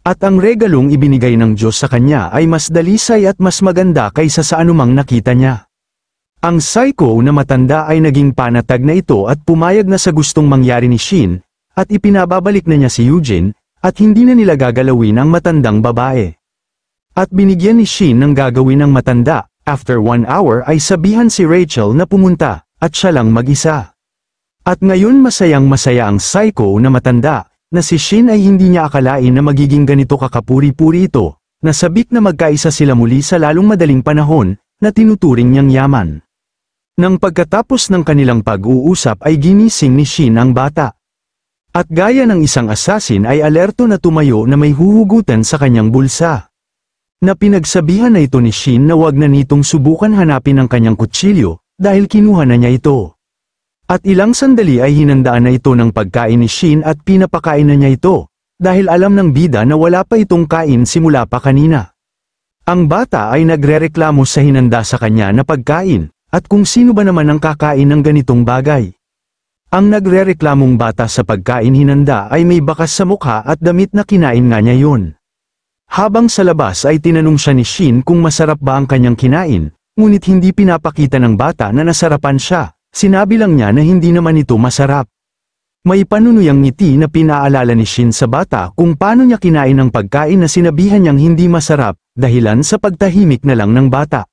At ang regalong ibinigay ng Diyos sa kanya ay mas dalisay at mas maganda kaysa sa anumang nakita niya. Ang psycho na matanda ay naging panatag na ito at pumayag na sa gustong mangyari ni Shin, at ipinababalik na niya si Eugene, at hindi na nila gagalawin ang matandang babae. At binigyan ni Shin ng gagawin ng matanda, After one hour ay sabihan si Rachel na pumunta, at siya lang mag-isa. At ngayon masayang masaya ang psycho na matanda, na si Shin ay hindi niya akalain na magiging ganito kakapuri-puri ito, na sabik na magkaisa sila muli sa lalong madaling panahon, na tinuturing niyang yaman. Nang pagkatapos ng kanilang pag-uusap ay ginising ni Shin ang bata. At gaya ng isang assassin ay alerto na tumayo na may huhugutan sa kanyang bulsa na pinagsabihan na ito ni Shin na wag na nitong subukan hanapin ang kanyang kutsilyo dahil kinuha na niya ito. At ilang sandali ay hinandaan na ito ng pagkain ni Shin at pinapakain na niya ito dahil alam ng bida na wala pa itong kain simula pa kanina. Ang bata ay nagrereklamo sa hinanda sa kanya na pagkain at kung sino ba naman ang kakain ng ganitong bagay. Ang nagrereklamong bata sa pagkain hinanda ay may bakas sa mukha at damit na kinain nga niya yun. Habang sa labas ay tinanong siya ni Shin kung masarap ba ang kanyang kinain, ngunit hindi pinapakita ng bata na nasarapan siya, sinabi lang niya na hindi naman ito masarap. May panunuyang ngiti na pinaalala ni Shin sa bata kung paano niya kinain ang pagkain na sinabihan niyang hindi masarap, dahilan sa pagtahimik na lang ng bata.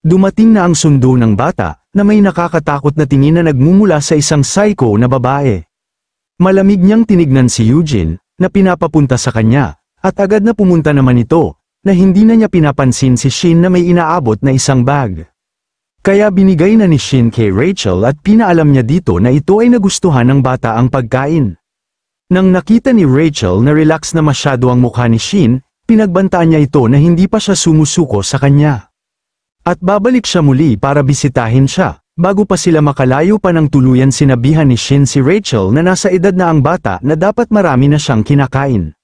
Dumating na ang sundo ng bata, na may nakakatakot na tingin na nagmumula sa isang psycho na babae. Malamig niyang tinignan si Eugene, na pinapapunta sa kanya, at agad na pumunta naman ito, na hindi na niya pinapansin si Shin na may inaabot na isang bag. Kaya binigay na ni Shin kay Rachel at pinaalam niya dito na ito ay nagustuhan ng bata ang pagkain. Nang nakita ni Rachel na relax na masyado ang mukha ni Shin, pinagbantaan niya ito na hindi pa siya sumusuko sa kanya. At babalik siya muli para bisitahin siya, bago pa sila makalayo pa ng tuluyan sinabihan ni Shin si Rachel na nasa edad na ang bata na dapat marami na siyang kinakain.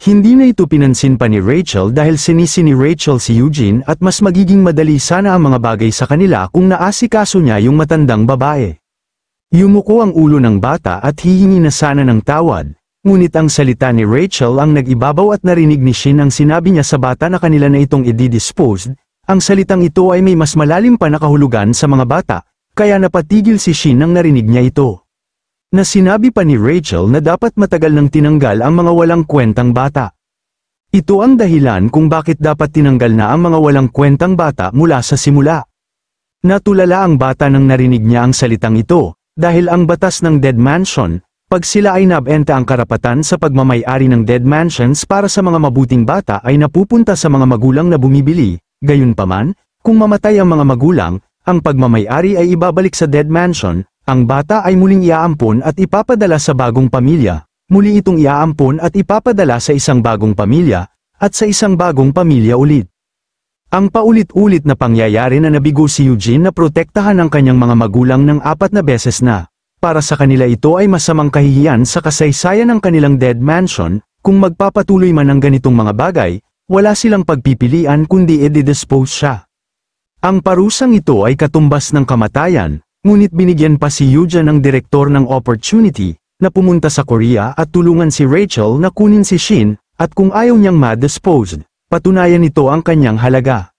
Hindi na ito pinansin pa ni Rachel dahil sinisi ni Rachel si Eugene at mas magiging madali sana ang mga bagay sa kanila kung naasikaso niya yung matandang babae. Yumuko ang ulo ng bata at hihingi na sana ng tawad, ngunit ang salita ni Rachel ang nagibabaw at narinig ni Shin ang sinabi niya sa bata na kanila na itong ididisposed, ang salitang ito ay may mas malalim pa nakahulugan sa mga bata, kaya napatigil si Shin nang narinig niya ito na sinabi pa ni Rachel na dapat matagal nang tinanggal ang mga walang kwentang bata. Ito ang dahilan kung bakit dapat tinanggal na ang mga walang kwentang bata mula sa simula. Natulala ang bata nang narinig niya ang salitang ito, dahil ang batas ng Dead Mansion, pag sila ay nabenta ang karapatan sa pagmamayari ng Dead Mansions para sa mga mabuting bata ay napupunta sa mga magulang na bumibili, gayunpaman, kung mamatay ang mga magulang, ang pagmamayari ay ibabalik sa Dead Mansion, ang bata ay muling iaampon at ipapadala sa bagong pamilya, muli itong iaampon at ipapadala sa isang bagong pamilya, at sa isang bagong pamilya ulit. Ang paulit-ulit na pangyayari na nabigo si Eugene na protektahan ang kanyang mga magulang ng apat na beses na. Para sa kanila ito ay masamang kahihiyan sa kasaysayan ng kanilang dead mansion, kung magpapatuloy man ang ganitong mga bagay, wala silang pagpipilian kundi i-dispose siya. Ang parusang ito ay katumbas ng kamatayan, Ngunit binigyan pa si Yuja ng direktor ng opportunity na pumunta sa Korea at tulungan si Rachel na kunin si Shin, at kung ayaw niyang ma-disposed, patunayan nito ang kanyang halaga.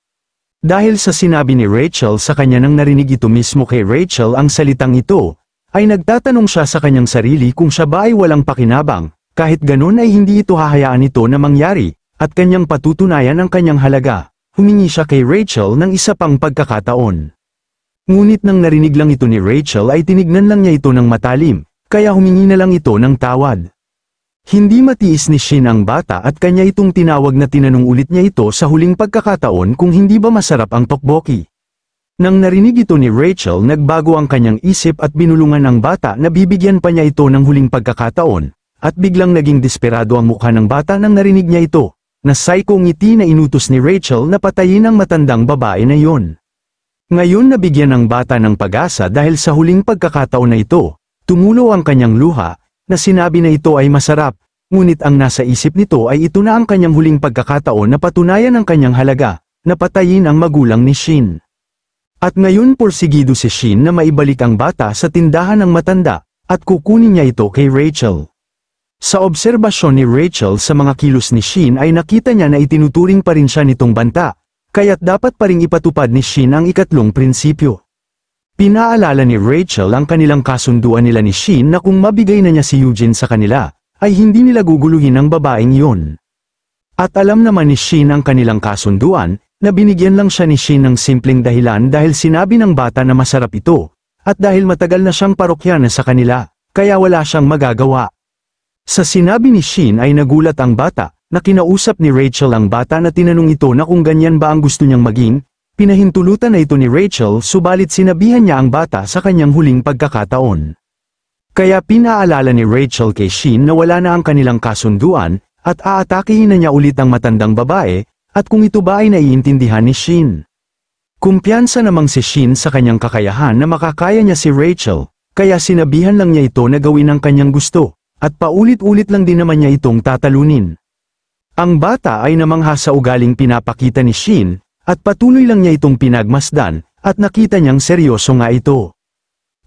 Dahil sa sinabi ni Rachel sa kanya nang narinig ito mismo kay Rachel ang salitang ito, ay nagtatanong siya sa kanyang sarili kung siya ba ay walang pakinabang, kahit ganun ay hindi ito hahayaan ito na mangyari, at kanyang patutunayan ang kanyang halaga. Humingi siya kay Rachel ng isa pang pagkakataon. Ngunit nang narinig lang ito ni Rachel ay tinignan lang niya ito ng matalim, kaya humingi na lang ito ng tawad. Hindi matiis ni Shin ang bata at kanya itong tinawag na tinanong ulit niya ito sa huling pagkakataon kung hindi ba masarap ang tokboki. Nang narinig ito ni Rachel nagbago ang kanyang isip at binulungan ang bata na bibigyan pa niya ito ng huling pagkakataon, at biglang naging desperado ang mukha ng bata nang narinig niya ito, na psycho ngiti na inutos ni Rachel na patayin ang matandang babae na yon. Ngayon nabigyan ng bata ng pag-asa dahil sa huling pagkakataon na ito, tumulo ang kanyang luha, na sinabi na ito ay masarap, ngunit ang nasa isip nito ay ito na ang kanyang huling pagkakataon na patunayan ang kanyang halaga, na patayin ang magulang ni Shin. At ngayon porsigido si Shin na maibalik ang bata sa tindahan ng matanda, at kukunin niya ito kay Rachel. Sa obserbasyon ni Rachel sa mga kilos ni Shin ay nakita niya na itinuturing pa rin siya nitong banta, kaya't dapat pa ring ipatupad ni Shin ang ikatlong prinsipyo. Pinaalala ni Rachel ang kanilang kasunduan nila ni Shin na kung mabigay na niya si Eugene sa kanila, ay hindi nila guguluhin ang babaeng iyon. At alam naman ni Shin ang kanilang kasunduan, na binigyan lang siya ni Shin ng simpleng dahilan dahil sinabi ng bata na masarap ito, at dahil matagal na siyang parokyana sa kanila, kaya wala siyang magagawa. Sa sinabi ni Shin ay nagulat ang bata, na kinausap ni Rachel ang bata na tinanong ito na kung ganyan ba ang gusto niyang maging, pinahintulutan na ito ni Rachel subalit sinabihan niya ang bata sa kanyang huling pagkakataon. Kaya pinaalala ni Rachel kay Sheen na wala na ang kanilang kasunduan at aatakihin na niya ulit ang matandang babae at kung ito ba ay naiintindihan ni Sheen. Kumpiyansa namang si Shin sa kanyang kakayahan na makakaya niya si Rachel, kaya sinabihan lang niya ito na gawin ang kanyang gusto, at paulit-ulit lang din naman niya itong tatalunin. Ang bata ay namangha sa ugaling pinapakita ni Shin, at patuloy lang niya itong pinagmasdan, at nakita niyang seryoso nga ito.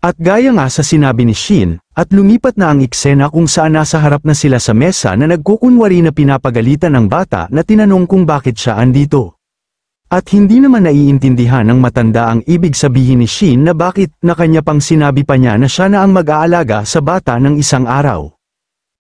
At gaya nga sa sinabi ni Shin, at lumipat na ang eksena kung saan nasa harap na sila sa mesa na nagkukunwari na pinapagalitan ng bata na tinanong kung bakit siya andito. At hindi naman naiintindihan ng matanda ang ibig sabihin ni Shin na bakit na kanya pang sinabi pa niya na siya na ang mag-aalaga sa bata ng isang araw.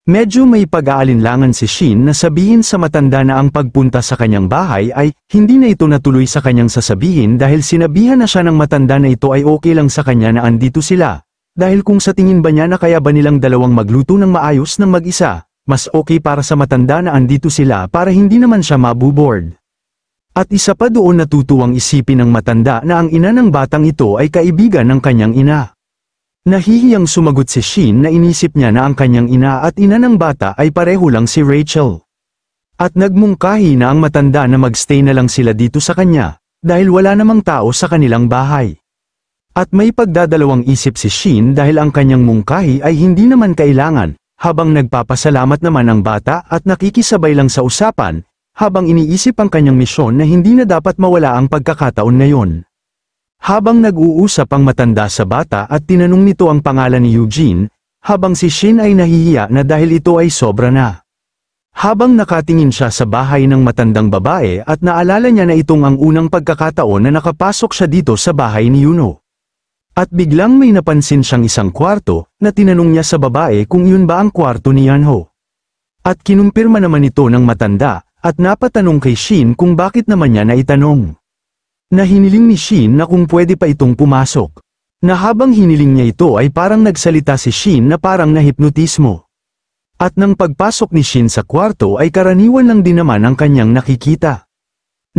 Medyo may pag-aalinlangan si Shin na sabihin sa matanda na ang pagpunta sa kanyang bahay ay hindi na ito natuloy sa kanyang sasabihin dahil sinabihan na siya ng matanda na ito ay okay lang sa kanya na andito sila. Dahil kung sa tingin ba niya na kaya ba nilang dalawang magluto ng maayos ng mag-isa, mas okay para sa matanda na andito sila para hindi naman siya mabuboard. At isa pa doon natutuwang isipin ng matanda na ang ina ng batang ito ay kaibigan ng kanyang ina. Nahihiyang sumagot si Shin na inisip niya na ang kanyang ina at ina ng bata ay pareho lang si Rachel. At nagmungkahi na ang matanda na magstay na lang sila dito sa kanya, dahil wala namang tao sa kanilang bahay. At may pagdadalawang isip si Shin dahil ang kanyang mungkahi ay hindi naman kailangan, habang nagpapasalamat naman ang bata at nakikisabay lang sa usapan, habang iniisip ang kanyang misyon na hindi na dapat mawala ang pagkakataon na yon. Habang nag-uusap ang matanda sa bata at tinanong nito ang pangalan ni Eugene, habang si Shin ay nahihiya na dahil ito ay sobra na. Habang nakatingin siya sa bahay ng matandang babae at naalala niya na itong ang unang pagkakataon na nakapasok siya dito sa bahay ni Yuno. At biglang may napansin siyang isang kwarto na tinanong niya sa babae kung yun ba ang kwarto ni Yanho. At kinumpirma naman ito ng matanda at napatanong kay Shin kung bakit naman niya naitanong na hiniling ni Shin na kung pwede pa itong pumasok. Na habang hiniling niya ito ay parang nagsalita si Shin na parang nahipnotismo. At nang pagpasok ni Shin sa kwarto ay karaniwan lang din naman ang kanyang nakikita.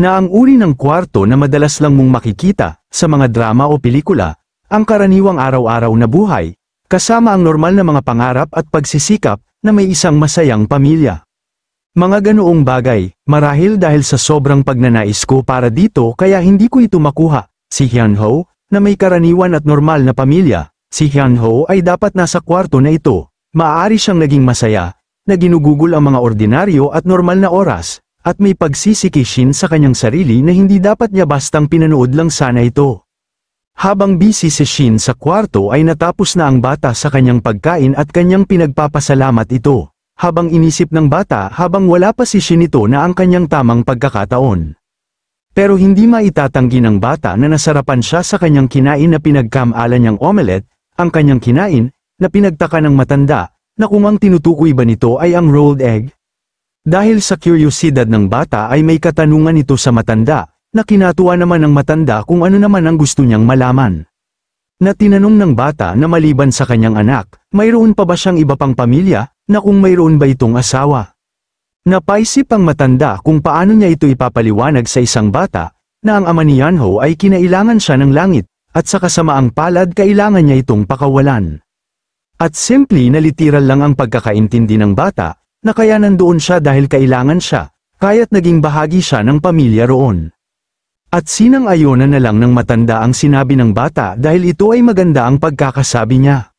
Na ang uri ng kwarto na madalas lang mong makikita, sa mga drama o pelikula, ang karaniwang araw-araw na buhay, kasama ang normal na mga pangarap at pagsisikap na may isang masayang pamilya. Mga ganoong bagay, marahil dahil sa sobrang pagnanais ko para dito kaya hindi ko ito makuha. Si Hyun na may karaniwan at normal na pamilya, si Hyun ay dapat nasa kwarto na ito. Maaari siyang naging masaya, na ginugugol ang mga ordinaryo at normal na oras, at may pagsisikishin sa kanyang sarili na hindi dapat niya bastang pinanood lang sana ito. Habang busy si Shin sa kwarto ay natapos na ang bata sa kanyang pagkain at kanyang pinagpapasalamat ito habang inisip ng bata habang wala pa si Shinito na ang kanyang tamang pagkakataon. Pero hindi maitatanggi ng bata na nasarapan siya sa kanyang kinain na pinagkamala niyang omelet, ang kanyang kinain, na pinagtaka ng matanda, na kung ang tinutukoy ba nito ay ang rolled egg. Dahil sa curiosidad ng bata ay may katanungan ito sa matanda, na kinatuwa naman ng matanda kung ano naman ang gusto niyang malaman na tinanong ng bata na maliban sa kanyang anak, mayroon pa ba siyang iba pang pamilya, na kung mayroon ba itong asawa. Napaisip ang matanda kung paano niya ito ipapaliwanag sa isang bata, na ang ama ni Yanho ay kinailangan siya ng langit, at sa kasamaang palad kailangan niya itong pakawalan. At simply literal lang ang pagkakaintindi ng bata, na kaya nandoon siya dahil kailangan siya, kaya't naging bahagi siya ng pamilya roon. At sinang-ayunan na lang ng matanda ang sinabi ng bata dahil ito ay maganda ang pagkakasabi niya.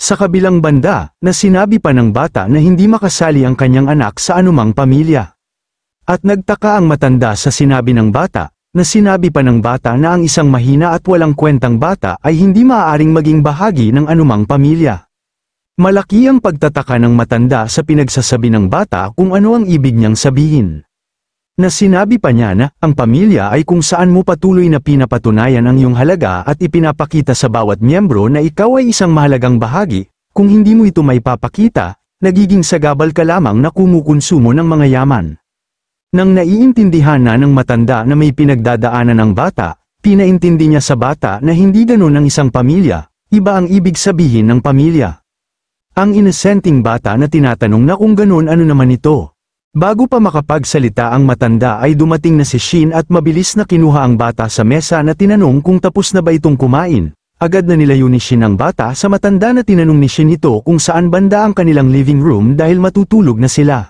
Sa kabilang banda, na sinabi pa ng bata na hindi makasali ang kanyang anak sa anumang pamilya. At nagtaka ang matanda sa sinabi ng bata, na sinabi pa ng bata na ang isang mahina at walang kwentang bata ay hindi maaaring maging bahagi ng anumang pamilya. Malaki ang pagtataka ng matanda sa pinagsasabi ng bata kung ano ang ibig niyang sabihin na sinabi pa niya na ang pamilya ay kung saan mo patuloy na pinapatunayan ang iyong halaga at ipinapakita sa bawat miyembro na ikaw ay isang mahalagang bahagi, kung hindi mo ito may papakita, nagiging sagabal ka lamang na kumukonsumo ng mga yaman. Nang naiintindihan na ng matanda na may pinagdadaanan ng bata, pinaintindi niya sa bata na hindi ganoon ang isang pamilya, iba ang ibig sabihin ng pamilya. Ang inesenting bata na tinatanong na kung ganoon ano naman ito, Bago pa makapagsalita ang matanda ay dumating na si Shin at mabilis na kinuha ang bata sa mesa na tinanong kung tapos na ba itong kumain. Agad na nilayo ni Shin ang bata sa matanda na tinanong ni Shin ito kung saan banda ang kanilang living room dahil matutulog na sila.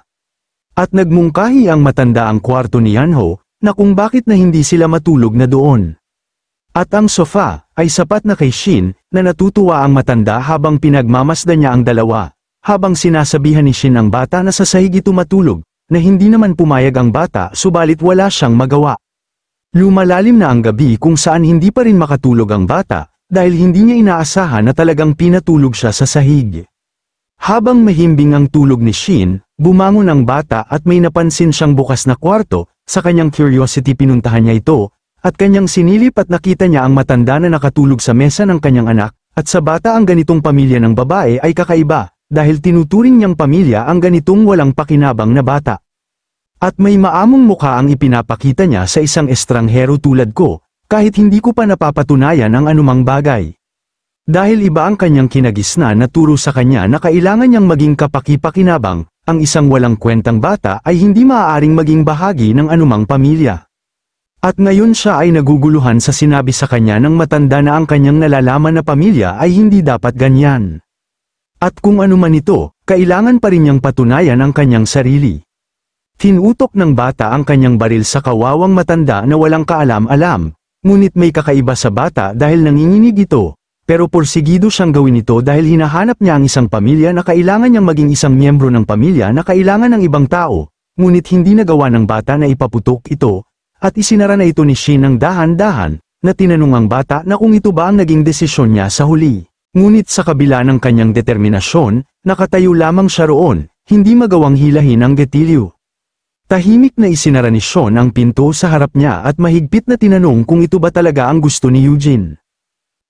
At nagmungkahi ang matanda ang kwarto ni Yanho na kung bakit na hindi sila matulog na doon. At ang sofa ay sapat na kay Shin na natutuwa ang matanda habang pinagmamasda niya ang dalawa. Habang sinasabihan ni Shin ang bata na sa sahig ito matulog, na hindi naman pumayag ang bata subalit wala siyang magawa. Lumalalim na ang gabi kung saan hindi pa rin makatulog ang bata dahil hindi niya inaasahan na talagang pinatulog siya sa sahig. Habang mahimbing ang tulog ni Shin, bumangon ang bata at may napansin siyang bukas na kwarto, sa kanyang curiosity pinuntahan niya ito, at kanyang sinilip at nakita niya ang matanda na nakatulog sa mesa ng kanyang anak, at sa bata ang ganitong pamilya ng babae ay kakaiba, dahil tinuturing niyang pamilya ang ganitong walang pakinabang na bata. At may maamong mukha ang ipinapakita niya sa isang estranghero tulad ko, kahit hindi ko pa napapatunayan ang anumang bagay. Dahil iba ang kanyang kinagisna na turo sa kanya na kailangan niyang maging kapaki-pakinabang, ang isang walang kwentang bata ay hindi maaaring maging bahagi ng anumang pamilya. At ngayon siya ay naguguluhan sa sinabi sa kanya ng matanda na ang kanyang nalalaman na pamilya ay hindi dapat ganyan. At kung ano man ito, kailangan pa rin niyang patunayan ang kanyang sarili. Hinutok ng bata ang kanyang baril sa kawawang matanda na walang kaalam-alam, ngunit may kakaiba sa bata dahil nanginginig ito, pero porsigido siyang gawin ito dahil hinahanap niya ang isang pamilya na kailangan niyang maging isang miyembro ng pamilya na kailangan ng ibang tao, ngunit hindi nagawa ng bata na ipaputok ito, at isinara na ito ni Shin ng dahan-dahan, na tinanong ang bata na kung ito ba ang naging desisyon niya sa huli. Ngunit sa kabila ng kanyang determinasyon, nakatayo lamang siya roon, hindi magawang hilahin ang getilyo. Tahimik na isinara ni Sean ang pinto sa harap niya at mahigpit na tinanong kung ito ba talaga ang gusto ni Eugene.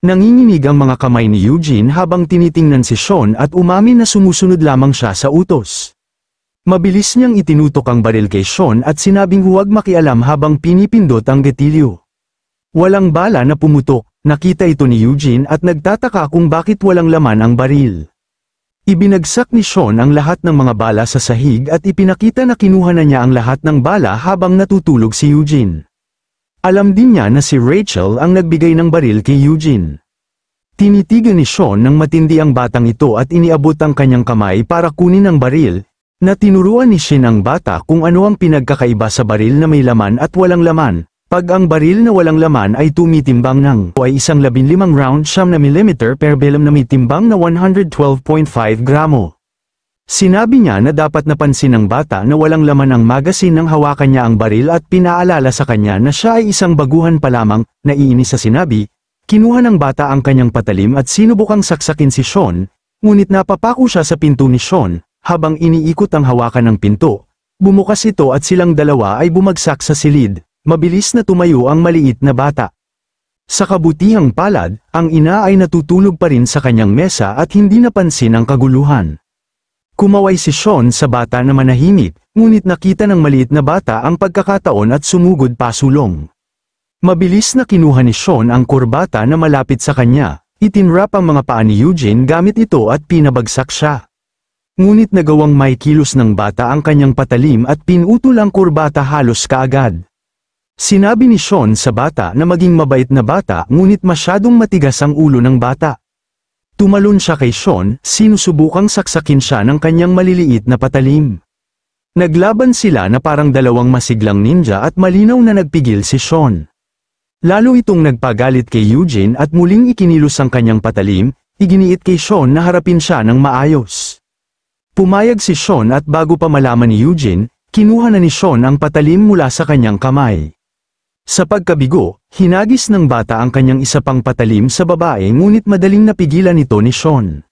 Nanginginig ang mga kamay ni Eugene habang tinitingnan si Sean at umamin na sumusunod lamang siya sa utos. Mabilis niyang itinutok ang baril kay Sean at sinabing huwag makialam habang pinipindot ang gatilyo. Walang bala na pumutok, nakita ito ni Eugene at nagtataka kung bakit walang laman ang baril. Ibinagsak ni Sean ang lahat ng mga bala sa sahig at ipinakita na kinuha na niya ang lahat ng bala habang natutulog si Eugene. Alam din niya na si Rachel ang nagbigay ng baril kay Eugene. Tinitigan ni Sean nang matindi ang batang ito at iniabot ang kanyang kamay para kunin ang baril, na tinuruan ni Shin ang bata kung ano ang pinagkakaiba sa baril na may laman at walang laman, pag ang baril na walang laman ay tumitimbang ng o ay isang 15 round siyam na mm per belum na may timbang na 112.5 gramo. Sinabi niya na dapat napansin ng bata na walang laman ang magasin nang hawakan niya ang baril at pinaalala sa kanya na siya ay isang baguhan pa lamang, naiinis sa sinabi, kinuha ng bata ang kanyang patalim at sinubukang saksakin si Sean, ngunit napapako siya sa pinto ni Sean, habang iniikot ang hawakan ng pinto, bumukas ito at silang dalawa ay bumagsak sa silid. Mabilis na tumayo ang maliit na bata. Sa kabutihang palad, ang ina ay natutulog pa rin sa kanyang mesa at hindi napansin ang kaguluhan. Kumaway si Sean sa bata na manahimik, ngunit nakita ng maliit na bata ang pagkakataon at sumugod pasulong. Mabilis na kinuha ni Sean ang kurbata na malapit sa kanya, itinrap ang mga paa ni Eugene gamit ito at pinabagsak siya. Ngunit nagawang may kilos ng bata ang kanyang patalim at pinutol ang kurbata halos kaagad. Sinabi ni Sean sa bata na maging mabait na bata ngunit masyadong matigas ang ulo ng bata. Tumalon siya kay Sean, sinusubukang saksakin siya ng kanyang maliliit na patalim. Naglaban sila na parang dalawang masiglang ninja at malinaw na nagpigil si Sean. Lalo itong nagpagalit kay Eugene at muling ikinilos ang kanyang patalim, iginiit kay Sean na harapin siya ng maayos. Pumayag si Sean at bago pa malaman ni Eugene, kinuha na ni Sean ang patalim mula sa kanyang kamay. Sa pagkabigo, hinagis ng bata ang kanyang isa pang patalim sa babae ngunit madaling napigilan ito ni Sean.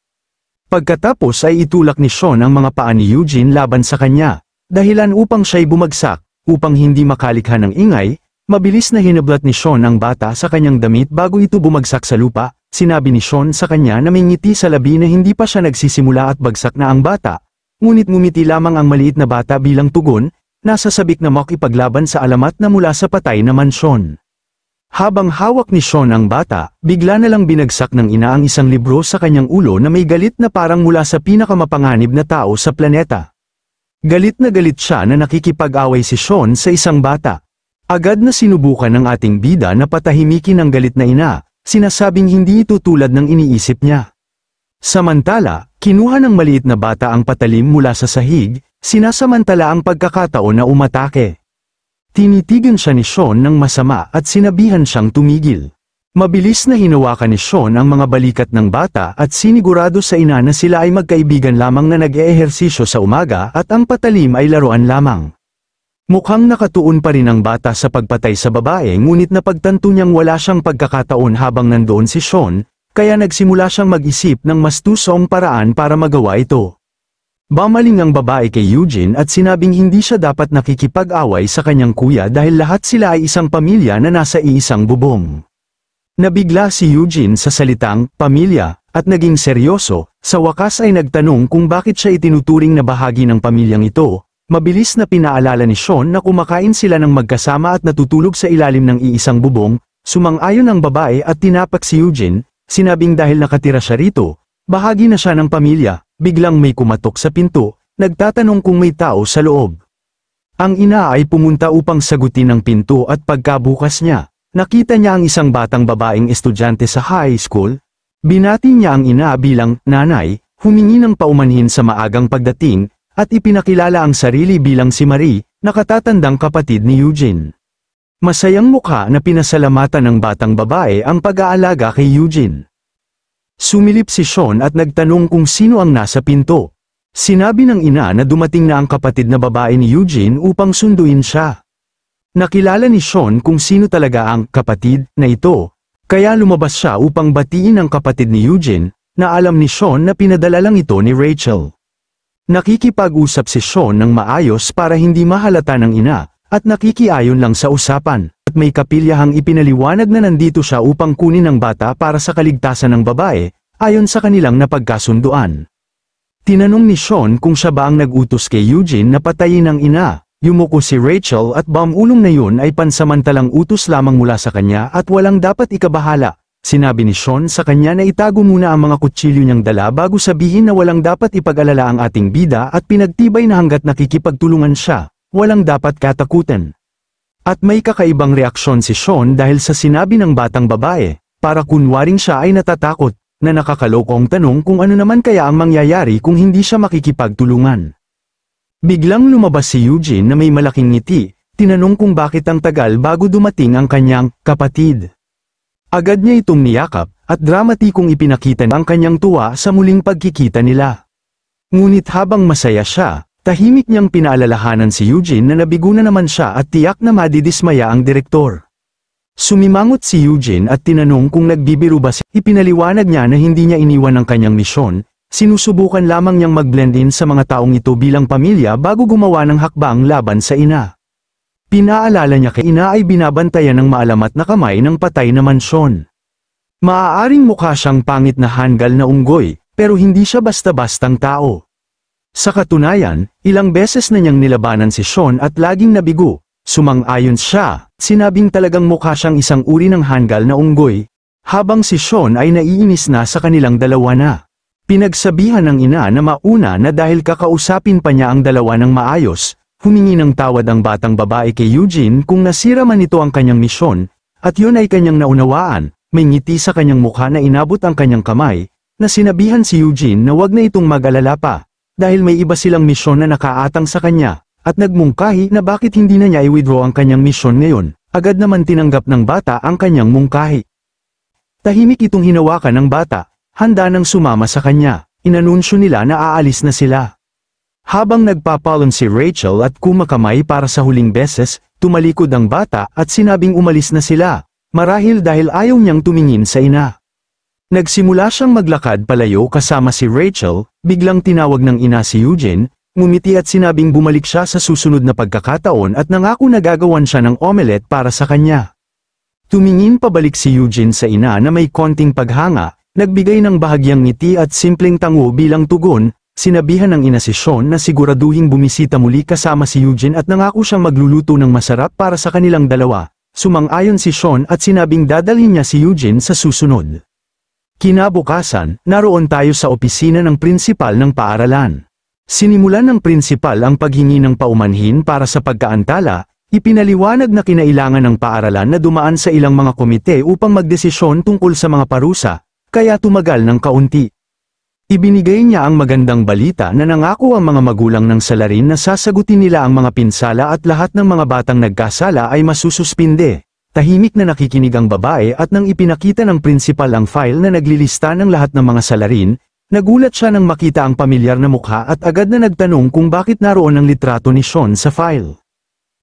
Pagkatapos ay itulak ni Sean ang mga paa ni Eugene laban sa kanya, dahilan upang siya'y bumagsak, upang hindi makalikha ng ingay, mabilis na hinablat ni Sean ang bata sa kanyang damit bago ito bumagsak sa lupa, sinabi ni Sean sa kanya na may ngiti sa labi na hindi pa siya nagsisimula at bagsak na ang bata, ngunit ngumiti lamang ang maliit na bata bilang tugon, nasasabik na makipaglaban sa alamat na mula sa patay na mansyon. Habang hawak ni Sean ang bata, bigla na lang binagsak ng ina ang isang libro sa kanyang ulo na may galit na parang mula sa pinakamapanganib na tao sa planeta. Galit na galit siya na nakikipag-away si Sean sa isang bata. Agad na sinubukan ng ating bida na patahimikin ang galit na ina, sinasabing hindi ito tulad ng iniisip niya. Samantala, kinuha ng maliit na bata ang patalim mula sa sahig, Sinasamantala ang pagkakataon na umatake. Tinitigan siya ni Sean ng masama at sinabihan siyang tumigil. Mabilis na hinawakan ni Sean ang mga balikat ng bata at sinigurado sa ina na sila ay magkaibigan lamang na nag-eehersisyo sa umaga at ang patalim ay laruan lamang. Mukhang nakatuon pa rin ang bata sa pagpatay sa babae ngunit napagtanto niyang wala siyang pagkakataon habang nandoon si Sean, kaya nagsimula siyang mag-isip ng mas tusong paraan para magawa ito. Bamaling ang babae kay Eugene at sinabing hindi siya dapat nakikipag-away sa kanyang kuya dahil lahat sila ay isang pamilya na nasa iisang bubong. Nabigla si Eugene sa salitang pamilya at naging seryoso, sa wakas ay nagtanong kung bakit siya itinuturing na bahagi ng pamilyang ito. Mabilis na pinaalala ni Sean na kumakain sila ng magkasama at natutulog sa ilalim ng iisang bubong, sumang-ayon ang babae at tinapak si Eugene, sinabing dahil nakatira siya rito, bahagi na siya ng pamilya, biglang may kumatok sa pinto, nagtatanong kung may tao sa loob. Ang ina ay pumunta upang sagutin ang pinto at pagkabukas niya, nakita niya ang isang batang babaeng estudyante sa high school. Binati niya ang ina bilang nanay, humingi ng paumanhin sa maagang pagdating, at ipinakilala ang sarili bilang si Marie, nakatatandang kapatid ni Eugene. Masayang mukha na pinasalamatan ng batang babae ang pag-aalaga kay Eugene. Sumilip si Sean at nagtanong kung sino ang nasa pinto. Sinabi ng ina na dumating na ang kapatid na babae ni Eugene upang sunduin siya. Nakilala ni Sean kung sino talaga ang kapatid na ito, kaya lumabas siya upang batiin ang kapatid ni Eugene na alam ni Sean na pinadala lang ito ni Rachel. Nakikipag-usap si Sean ng maayos para hindi mahalata ng ina, at nakikiayon lang sa usapan, at may kapilyahang ipinaliwanag na nandito siya upang kunin ang bata para sa kaligtasan ng babae, ayon sa kanilang napagkasunduan. Tinanong ni Sean kung siya ba ang nagutos kay Eugene na patayin ang ina, yumuko si Rachel at bamulong na yun ay pansamantalang utos lamang mula sa kanya at walang dapat ikabahala. Sinabi ni Sean sa kanya na itago muna ang mga kutsilyo niyang dala bago sabihin na walang dapat ipag-alala ang ating bida at pinagtibay na hanggat nakikipagtulungan siya walang dapat katakutan. At may kakaibang reaksyon si Sean dahil sa sinabi ng batang babae, para kunwaring siya ay natatakot, na nakakalokong tanong kung ano naman kaya ang mangyayari kung hindi siya makikipagtulungan. Biglang lumabas si Eugene na may malaking ngiti, tinanong kung bakit ang tagal bago dumating ang kanyang kapatid. Agad niya itong niyakap, at dramatikong ipinakita ang kanyang tuwa sa muling pagkikita nila. Ngunit habang masaya siya, Tahimik niyang pinaalalahanan si Eugene na nabigo na naman siya at tiyak na madidismaya ang direktor. Sumimangot si Eugene at tinanong kung nagbibiro ba siya. Ipinaliwanag niya na hindi niya iniwan ang kanyang misyon, sinusubukan lamang niyang magblend in sa mga taong ito bilang pamilya bago gumawa ng hakbang laban sa ina. Pinaalala niya kay ina ay binabantayan ng maalamat na kamay ng patay na mansyon. Maaaring mukha siyang pangit na hanggal na unggoy, pero hindi siya basta-bastang tao. Sa katunayan, ilang beses na niyang nilabanan si Sean at laging nabigo, sumang-ayon siya, sinabing talagang mukha siyang isang uri ng hanggal na unggoy, habang si Sean ay naiinis na sa kanilang dalawa na. Pinagsabihan ng ina na mauna na dahil kakausapin pa niya ang dalawa ng maayos, humingi ng tawad ang batang babae kay Eugene kung nasira man ito ang kanyang misyon, at yun ay kanyang naunawaan, may ngiti sa kanyang mukha na inabot ang kanyang kamay, na sinabihan si Eugene na wag na itong mag-alala pa, dahil may iba silang misyon na nakaatang sa kanya, at nagmungkahi na bakit hindi na niya i-withdraw ang kanyang misyon ngayon, agad naman tinanggap ng bata ang kanyang mungkahi. Tahimik itong hinawakan ng bata, handa nang sumama sa kanya, inanunsyo nila na aalis na sila. Habang nagpapalon si Rachel at kumakamay para sa huling beses, tumalikod ang bata at sinabing umalis na sila, marahil dahil ayaw niyang tumingin sa ina. Nagsimula siyang maglakad palayo kasama si Rachel, biglang tinawag ng ina si Eugene, ngumiti at sinabing bumalik siya sa susunod na pagkakataon at nangako na gagawan siya ng omelet para sa kanya. Tumingin pabalik si Eugene sa ina na may konting paghanga, nagbigay ng bahagyang ngiti at simpleng tango bilang tugon, sinabihan ng ina si Sean na siguraduhin bumisita muli kasama si Eugene at nangako siyang magluluto ng masarap para sa kanilang dalawa. Sumang-ayon si Sean at sinabing dadalhin niya si Eugene sa susunod. Kinabukasan, naroon tayo sa opisina ng prinsipal ng paaralan. Sinimulan ng prinsipal ang paghingi ng paumanhin para sa pagkaantala, ipinaliwanag na kinailangan ng paaralan na dumaan sa ilang mga komite upang magdesisyon tungkol sa mga parusa, kaya tumagal ng kaunti. Ibinigay niya ang magandang balita na nangako ang mga magulang ng salarin na sasagutin nila ang mga pinsala at lahat ng mga batang nagkasala ay masususpinde. Tahimik na nakikinig ang babae at nang ipinakita ng principal ang file na naglilista ng lahat ng mga salarin, nagulat siya nang makita ang pamilyar na mukha at agad na nagtanong kung bakit naroon ang litrato ni Sean sa file.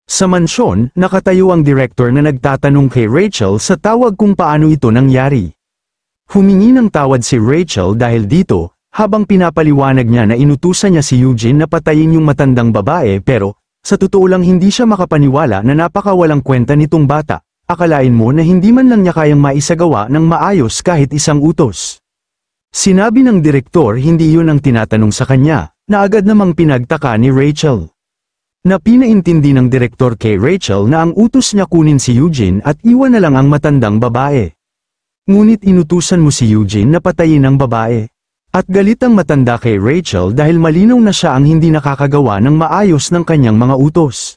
Sa mansyon, nakatayo ang director na nagtatanong kay Rachel sa tawag kung paano ito nangyari. Humingi ng tawad si Rachel dahil dito, habang pinapaliwanag niya na inutusan niya si Eugene na patayin yung matandang babae pero, sa totoo lang hindi siya makapaniwala na napakawalang kwenta nitong bata. Akalain mo na hindi man lang niya kayang maisagawa ng maayos kahit isang utos. Sinabi ng direktor hindi yun ang tinatanong sa kanya, na agad namang pinagtaka ni Rachel. Na pinaintindi ng direktor kay Rachel na ang utos niya kunin si Eugene at iwan na lang ang matandang babae. Ngunit inutusan mo si Eugene na patayin ang babae. At galit ang matanda kay Rachel dahil malinaw na siya ang hindi nakakagawa ng maayos ng kanyang mga utos.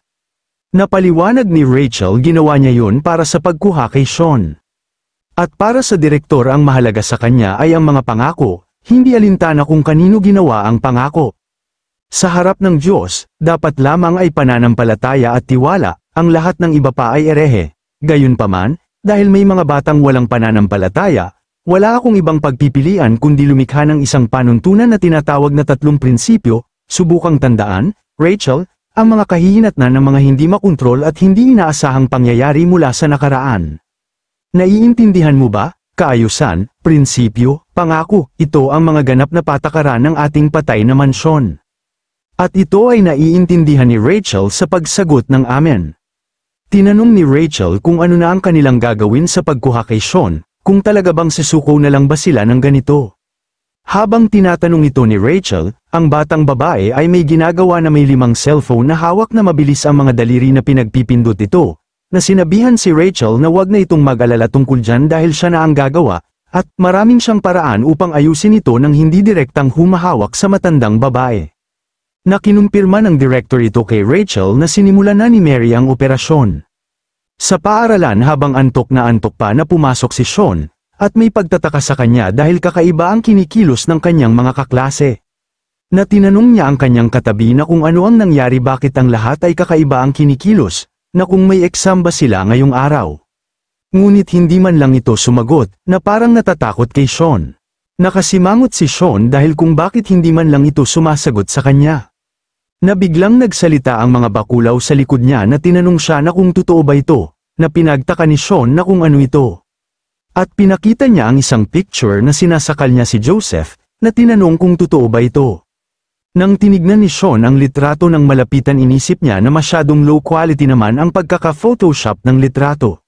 Napaliwanag ni Rachel ginawa niya yun para sa pagkuha kay Sean. At para sa direktor ang mahalaga sa kanya ay ang mga pangako, hindi alintana kung kanino ginawa ang pangako. Sa harap ng Diyos, dapat lamang ay pananampalataya at tiwala, ang lahat ng iba pa ay erehe. Gayunpaman, dahil may mga batang walang pananampalataya, wala akong ibang pagpipilian kundi lumikha ng isang panuntunan na tinatawag na tatlong prinsipyo, subukang tandaan, Rachel, ang mga kahihinatnan ng mga hindi makontrol at hindi inaasahang pangyayari mula sa nakaraan. Naiintindihan mo ba? Kaayusan, prinsipyo, pangako, ito ang mga ganap na patakaran ng ating patay na mansyon. At ito ay naiintindihan ni Rachel sa pagsagot ng amen. Tinanong ni Rachel kung ano na ang kanilang gagawin sa pagkuha kay Sean, kung talaga bang sisuko na lang ba sila ng ganito. Habang tinatanong ito ni Rachel, ang batang babae ay may ginagawa na may limang cellphone na hawak na mabilis ang mga daliri na pinagpipindot ito, na sinabihan si Rachel na wag na itong mag-alala tungkol dyan dahil siya na ang gagawa, at maraming siyang paraan upang ayusin ito ng hindi direktang humahawak sa matandang babae. Nakinumpirma ng director ito kay Rachel na sinimula na ni Mary ang operasyon. Sa paaralan habang antok na antok pa na pumasok si Sean, at may pagtataka sa kanya dahil kakaiba ang kinikilos ng kanyang mga kaklase na tinanong niya ang kanyang katabi na kung ano ang nangyari bakit ang lahat ay kakaiba ang kinikilos, na kung may exam ba sila ngayong araw. Ngunit hindi man lang ito sumagot, na parang natatakot kay Sean. Nakasimangot si Sean dahil kung bakit hindi man lang ito sumasagot sa kanya. Nabiglang nagsalita ang mga bakulaw sa likod niya na tinanong siya na kung totoo ba ito, na pinagtaka ni Sean na kung ano ito. At pinakita niya ang isang picture na sinasakal niya si Joseph, na tinanong kung totoo ba ito. Nang tinignan ni Sean ang litrato ng malapitan inisip niya na masyadong low quality naman ang pagkaka-photoshop ng litrato.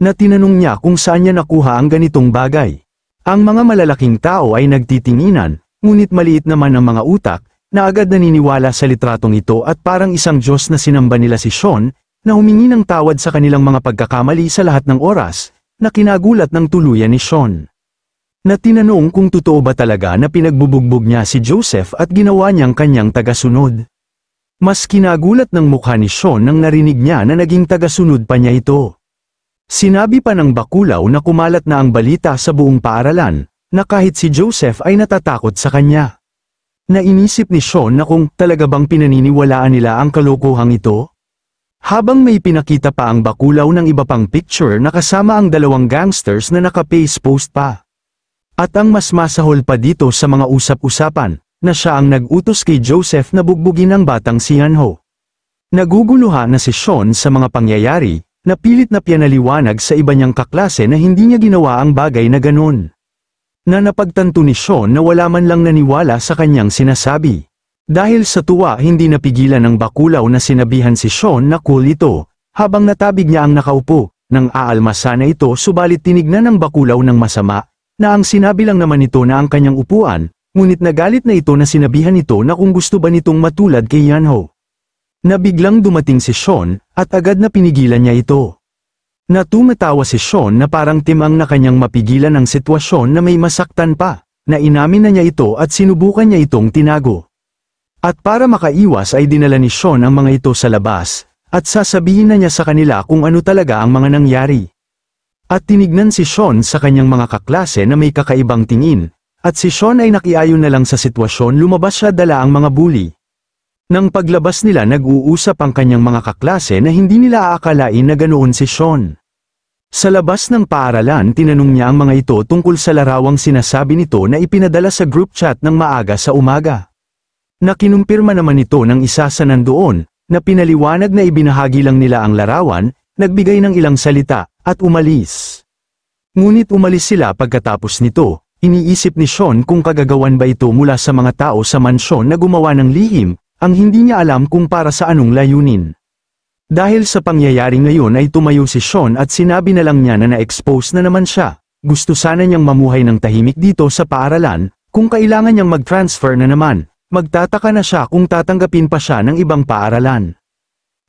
Na tinanong niya kung saan niya nakuha ang ganitong bagay. Ang mga malalaking tao ay nagtitinginan, ngunit maliit naman ang mga utak, na agad naniniwala sa litratong ito at parang isang Diyos na sinamba nila si Sean, na humingi ng tawad sa kanilang mga pagkakamali sa lahat ng oras, na kinagulat ng tuluyan ni Sean na tinanong kung totoo ba talaga na pinagbubugbog niya si Joseph at ginawa niyang kanyang tagasunod. Mas kinagulat ng mukha ni Sean nang narinig niya na naging tagasunod pa niya ito. Sinabi pa ng bakulaw na kumalat na ang balita sa buong paaralan, na kahit si Joseph ay natatakot sa kanya. Nainisip ni Sean na kung talaga bang pinaniniwalaan nila ang kalokohang ito? Habang may pinakita pa ang bakulaw ng iba pang picture na kasama ang dalawang gangsters na naka-face post pa. At ang mas masahol pa dito sa mga usap-usapan, na siya ang nag-utos kay Joseph na bugbugin ang batang si Hanho. Naguguluhan na si Sean sa mga pangyayari, na pilit na pianaliwanag sa iba niyang kaklase na hindi niya ginawa ang bagay na ganun. Na napagtanto ni Sean na wala man lang naniwala sa kanyang sinasabi. Dahil sa tuwa hindi napigilan ng bakulaw na sinabihan si Sean na cool ito, habang natabig niya ang nakaupo, nang aalmasa na ito subalit tinignan ng bakulaw ng masama, na ang sinabi lang naman nito na ang kanyang upuan, ngunit nagalit na ito na sinabihan nito na kung gusto ba nitong matulad kay Yanho. Nabiglang dumating si Sean, at agad na pinigilan niya ito. Natumatawa si Sean na parang timang na kanyang mapigilan ang sitwasyon na may masaktan pa, na inamin na niya ito at sinubukan niya itong tinago. At para makaiwas ay dinala ni Sean ang mga ito sa labas, at sasabihin na niya sa kanila kung ano talaga ang mga nangyari. At tinignan si Sean sa kanyang mga kaklase na may kakaibang tingin, at si Sean ay nakiayon na lang sa sitwasyon lumabas siya dala ang mga bully. Nang paglabas nila nag-uusap ang kanyang mga kaklase na hindi nila aakalain na ganoon si Sean. Sa labas ng paaralan tinanong niya ang mga ito tungkol sa larawang sinasabi nito na ipinadala sa group chat ng maaga sa umaga. Nakinumpirma naman ito ng isa sa nandoon, na pinaliwanag na ibinahagi lang nila ang larawan, nagbigay ng ilang salita, at umalis. Ngunit umalis sila pagkatapos nito, iniisip ni Sean kung kagagawan ba ito mula sa mga tao sa mansyon na gumawa ng lihim, ang hindi niya alam kung para sa anong layunin. Dahil sa pangyayaring ngayon ay tumayo si Sean at sinabi na lang niya na na-expose na naman siya, gusto sana niyang mamuhay ng tahimik dito sa paaralan, kung kailangan niyang mag-transfer na naman, magtataka na siya kung tatanggapin pa siya ng ibang paaralan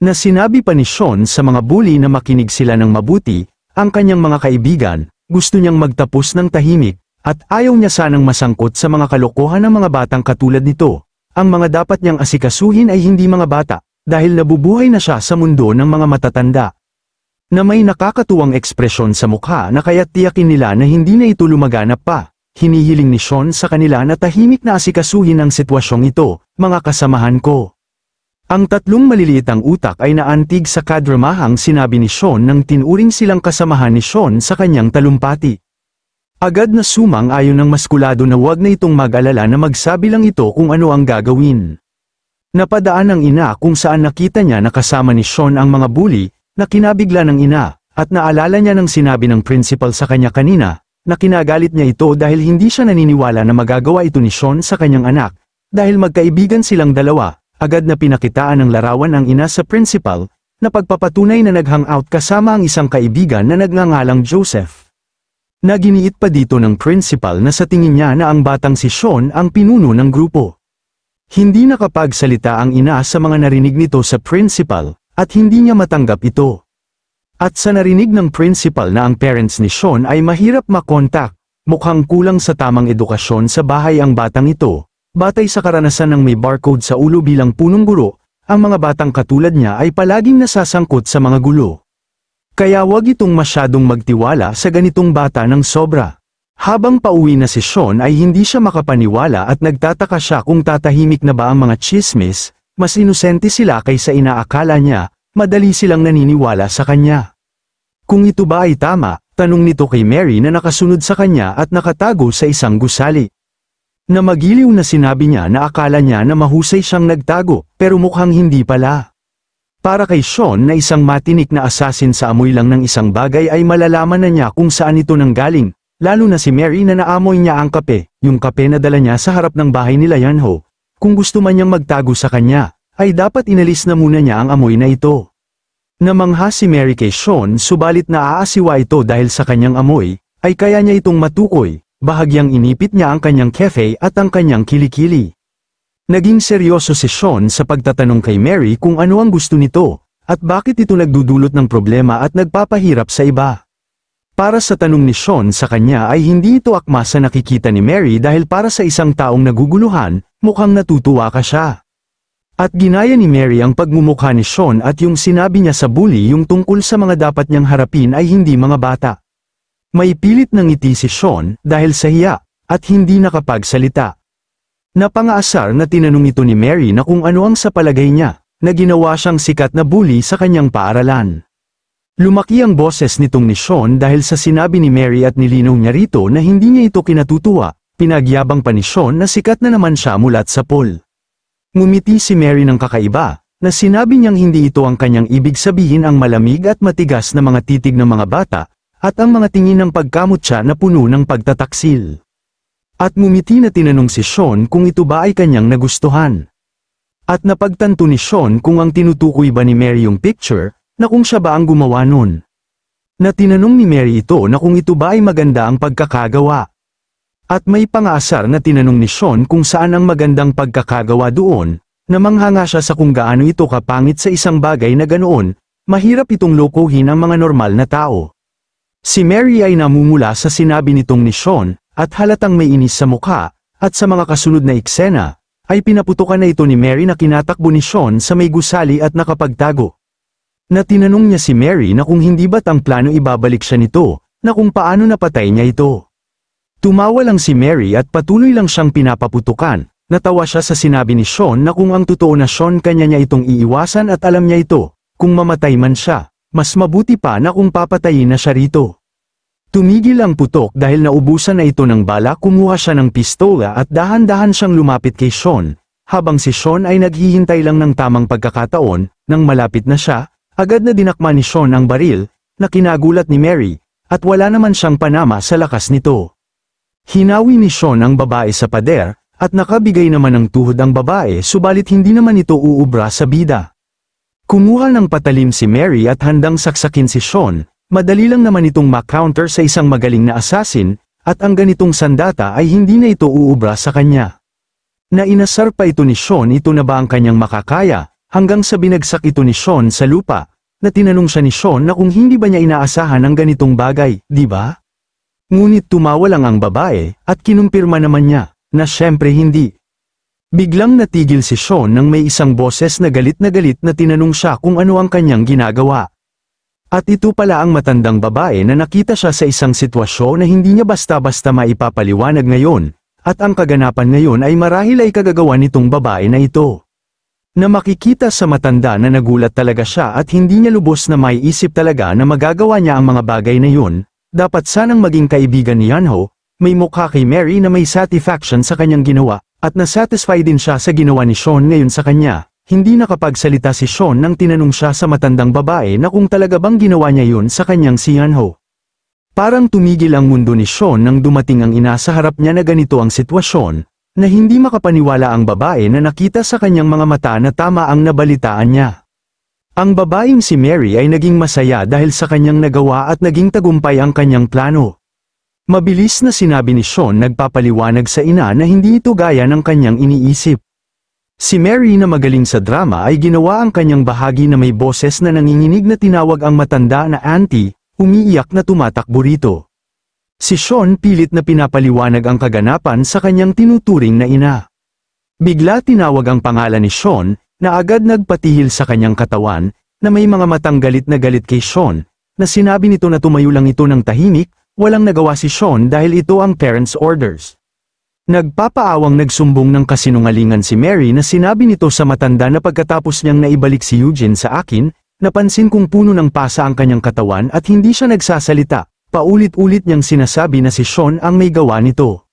na sinabi pa ni Sean sa mga bully na makinig sila ng mabuti, ang kanyang mga kaibigan, gusto niyang magtapos ng tahimik, at ayaw niya sanang masangkot sa mga kalokohan ng mga batang katulad nito. Ang mga dapat niyang asikasuhin ay hindi mga bata, dahil nabubuhay na siya sa mundo ng mga matatanda. Na may nakakatuwang ekspresyon sa mukha na kaya't tiyakin nila na hindi na ito lumaganap pa. Hinihiling ni Sean sa kanila na tahimik na asikasuhin ang sitwasyong ito, mga kasamahan ko. Ang tatlong maliliitang utak ay naantig sa kadramahang sinabi ni Sean nang tinuring silang kasamahan ni Sean sa kanyang talumpati. Agad na sumang ayon ng maskulado na wag na itong mag-alala na magsabi lang ito kung ano ang gagawin. Napadaan ang ina kung saan nakita niya nakasama ni Sean ang mga bully, na kinabigla ng ina, at naalala niya ng sinabi ng principal sa kanya kanina, na kinagalit niya ito dahil hindi siya naniniwala na magagawa ito ni Sean sa kanyang anak, dahil magkaibigan silang dalawa, agad na pinakitaan ng larawan ang ina sa principal, na pagpapatunay na nag-hangout kasama ang isang kaibigan na nagngangalang Joseph. Naginiit pa dito ng principal na sa tingin niya na ang batang si Sean ang pinuno ng grupo. Hindi nakapagsalita ang ina sa mga narinig nito sa principal, at hindi niya matanggap ito. At sa narinig ng principal na ang parents ni Sean ay mahirap makontak, mukhang kulang sa tamang edukasyon sa bahay ang batang ito, Batay sa karanasan ng may barcode sa ulo bilang punong guro, ang mga batang katulad niya ay palaging nasasangkot sa mga gulo. Kaya wag itong masyadong magtiwala sa ganitong bata ng sobra. Habang pauwi na si Sean ay hindi siya makapaniwala at nagtataka siya kung tatahimik na ba ang mga chismis, mas inosente sila kaysa inaakala niya, madali silang naniniwala sa kanya. Kung ito ba ay tama, tanong nito kay Mary na nakasunod sa kanya at nakatago sa isang gusali na magiliw na sinabi niya na akala niya na mahusay siyang nagtago, pero mukhang hindi pala. Para kay Sean na isang matinik na asasin sa amoy lang ng isang bagay ay malalaman na niya kung saan ito nanggaling, lalo na si Mary na naamoy niya ang kape, yung kape na dala niya sa harap ng bahay nila Yanho. Kung gusto man niyang magtago sa kanya, ay dapat inalis na muna niya ang amoy na ito. Namangha si Mary kay Sean subalit naaasiwa ito dahil sa kanyang amoy, ay kaya niya itong matukoy, Bahagyang inipit niya ang kanyang cafe at ang kanyang kilikili. Naging seryoso si Sean sa pagtatanong kay Mary kung ano ang gusto nito, at bakit ito nagdudulot ng problema at nagpapahirap sa iba. Para sa tanong ni Sean sa kanya ay hindi ito akma sa nakikita ni Mary dahil para sa isang taong naguguluhan, mukhang natutuwa ka siya. At ginaya ni Mary ang pagmumukha ni Sean at yung sinabi niya sa bully yung tungkol sa mga dapat niyang harapin ay hindi mga bata. May pilit ng ngiti si Sean dahil sa hiya at hindi nakapagsalita. Napangaasar na tinanong ito ni Mary na kung ano ang sa palagay niya na ginawa siyang sikat na bully sa kanyang paaralan. Lumaki ang boses nitong ni Sean dahil sa sinabi ni Mary at nilinaw niya rito na hindi niya ito kinatutuwa, pinagyabang pa ni Sean na sikat na naman siya mulat sa pool. Ngumiti si Mary ng kakaiba, na sinabi niyang hindi ito ang kanyang ibig sabihin ang malamig at matigas na mga titig ng mga bata, at ang mga tingin ng pagkamot pagkamutya na puno ng pagtataksil. At ngumiti na tinanong si Sean kung ito ba ay kanyang nagustuhan. At napagtanto ni Sean kung ang tinutukoy ba ni Mary yung picture, na kung siya ba ang gumawa nun. Na tinanong ni Mary ito na kung ito ba ay maganda ang pagkakagawa. At may pangasar na tinanong ni Sean kung saan ang magandang pagkakagawa doon, na manghanga siya sa kung gaano ito kapangit sa isang bagay na ganoon, mahirap itong lokohin ang mga normal na tao. Si Mary ay namumula sa sinabi nitong ni Sean, at halatang may inis sa mukha, at sa mga kasunod na eksena, ay pinaputukan na ito ni Mary na kinatakbo ni Sean sa may gusali at nakapagtago. Na tinanong niya si Mary na kung hindi ba't ang plano ibabalik siya nito, na kung paano napatay niya ito. Tumawa lang si Mary at patuloy lang siyang pinapaputukan, natawa siya sa sinabi ni Sean na kung ang totoo na Sean kanya niya itong iiwasan at alam niya ito, kung mamatay man siya mas mabuti pa na kung papatayin na siya rito. Tumigil ang putok dahil naubusan na ito ng bala kumuha siya ng pistola at dahan-dahan siyang lumapit kay Sean, habang si Sean ay naghihintay lang ng tamang pagkakataon, nang malapit na siya, agad na dinakma ni Sean ang baril, na kinagulat ni Mary, at wala naman siyang panama sa lakas nito. Hinawi ni Sean ang babae sa pader, at nakabigay naman ng tuhod ang babae subalit hindi naman ito uubra sa bida. Kumuha ng patalim si Mary at handang saksakin si Sean, madali lang naman itong makounter sa isang magaling na assassin, at ang ganitong sandata ay hindi na ito uubra sa kanya. Nainasar pa ito ni Sean ito na ba ang kanyang makakaya, hanggang sa binagsak ito ni Sean sa lupa, na tinanong siya ni Sean na kung hindi ba niya inaasahan ang ganitong bagay, di ba? Ngunit tumawa lang ang babae, at kinumpirma naman niya, na syempre hindi, Biglang natigil si Sean nang may isang boses na galit na galit na tinanong siya kung ano ang kanyang ginagawa. At ito pala ang matandang babae na nakita siya sa isang sitwasyon na hindi niya basta-basta maipapaliwanag ngayon, at ang kaganapan ngayon ay marahil ay kagagawa nitong babae na ito. Na makikita sa matanda na nagulat talaga siya at hindi niya lubos na maiisip talaga na magagawa niya ang mga bagay na yun, dapat sanang maging kaibigan ni Yanho, may mukha kay Mary na may satisfaction sa kanyang ginawa, at nasatisfy din siya sa ginawa ni Sean ngayon sa kanya. Hindi nakapagsalita si Sean nang tinanong siya sa matandang babae na kung talaga bang ginawa niya yun sa kanyang si Yanho. Parang tumigil ang mundo ni Sean nang dumating ang ina sa harap niya na ganito ang sitwasyon, na hindi makapaniwala ang babae na nakita sa kanyang mga mata na tama ang nabalitaan niya. Ang babaeng si Mary ay naging masaya dahil sa kanyang nagawa at naging tagumpay ang kanyang plano. Mabilis na sinabi ni Sean nagpapaliwanag sa ina na hindi ito gaya ng kanyang iniisip. Si Mary na magaling sa drama ay ginawa ang kanyang bahagi na may boses na nanginginig na tinawag ang matanda na auntie, umiiyak na tumatakbo rito. Si Sean pilit na pinapaliwanag ang kaganapan sa kanyang tinuturing na ina. Bigla tinawag ang pangalan ni Sean, na agad nagpatihil sa kanyang katawan, na may mga matang galit na galit kay Sean, na sinabi nito na tumayo lang ito ng tahimik walang nagawa si Sean dahil ito ang parents' orders. Nagpapaawang nagsumbong ng kasinungalingan si Mary na sinabi nito sa matanda na pagkatapos niyang naibalik si Eugene sa akin, napansin kong puno ng pasa ang kanyang katawan at hindi siya nagsasalita, paulit-ulit niyang sinasabi na si Sean ang may gawa nito.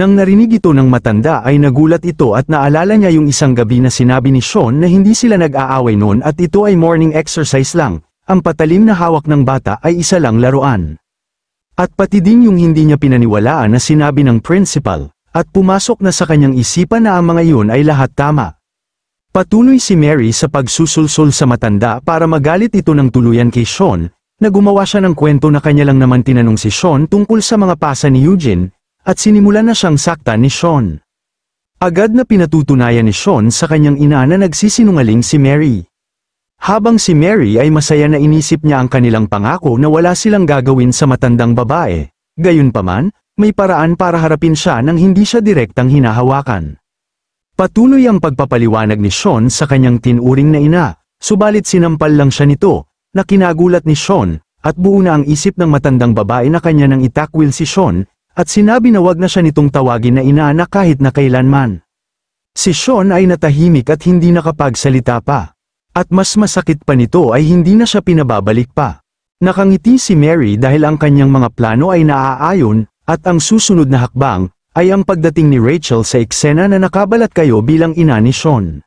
Nang narinig ito ng matanda ay nagulat ito at naalala niya yung isang gabi na sinabi ni Sean na hindi sila nag-aaway noon at ito ay morning exercise lang, ang patalim na hawak ng bata ay isa lang laruan. At pati din yung hindi niya pinaniwalaan na sinabi ng principal, at pumasok na sa kanyang isipan na ang mga yun ay lahat tama. Patuloy si Mary sa pagsusulsol sa matanda para magalit ito ng tuluyan kay Sean, na gumawa siya ng kwento na kanya lang naman tinanong si Sean tungkol sa mga pasa ni Eugene, at sinimulan na siyang sakta ni Sean. Agad na pinatutunayan ni Sean sa kanyang ina na nagsisinungaling si Mary. Habang si Mary ay masaya na inisip niya ang kanilang pangako na wala silang gagawin sa matandang babae, gayunpaman, may paraan para harapin siya nang hindi siya direktang hinahawakan. Patuloy ang pagpapaliwanag ni Sean sa kanyang tinuring na ina, subalit sinampal lang siya nito, na kinagulat ni Sean, at buo na ang isip ng matandang babae na kanya nang itakwil si Sean, at sinabi na wag na siya nitong tawagin na ina na kahit na kailanman. Si Sean ay natahimik at hindi nakapagsalita pa. At mas masakit pa nito ay hindi na siya pinababalik pa. Nakangiti si Mary dahil ang kanyang mga plano ay naaayon, at ang susunod na hakbang, ay ang pagdating ni Rachel sa eksena na nakabalat kayo bilang ina ni Sean.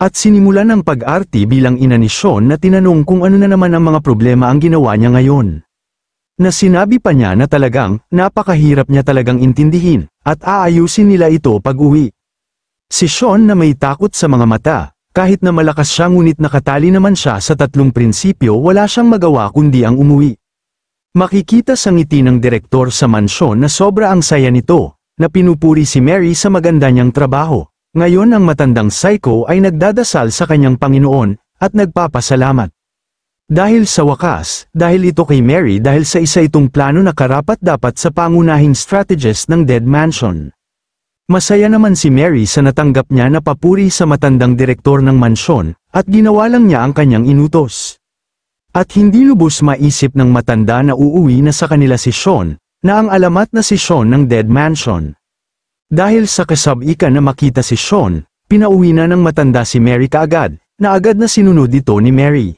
At sinimulan ng pag-arti bilang ina ni Sean na tinanong kung ano na naman ang mga problema ang ginawa niya ngayon. Na sinabi pa niya na talagang, napakahirap niya talagang intindihin, at aayusin nila ito pag uwi. Si Sean na may takot sa mga mata, kahit na malakas siya ngunit nakatali naman siya sa tatlong prinsipyo wala siyang magawa kundi ang umuwi. Makikita sa ngiti ng direktor sa mansyon na sobra ang saya nito, na pinupuri si Mary sa maganda niyang trabaho. Ngayon ang matandang psycho ay nagdadasal sa kanyang Panginoon, at nagpapasalamat. Dahil sa wakas, dahil ito kay Mary dahil sa isa itong plano na karapat dapat sa pangunahing strategist ng Dead Mansion. Masaya naman si Mary sa natanggap niya na papuri sa matandang direktor ng mansyon, at ginawa lang niya ang kanyang inutos. At hindi lubos maisip ng matanda na uuwi na sa kanila si Sean, na ang alamat na si Sean ng Dead Mansion. Dahil sa kasabikan na makita si Sean, pinauwi na ng matanda si Mary kaagad, na agad na sinunod ito ni Mary.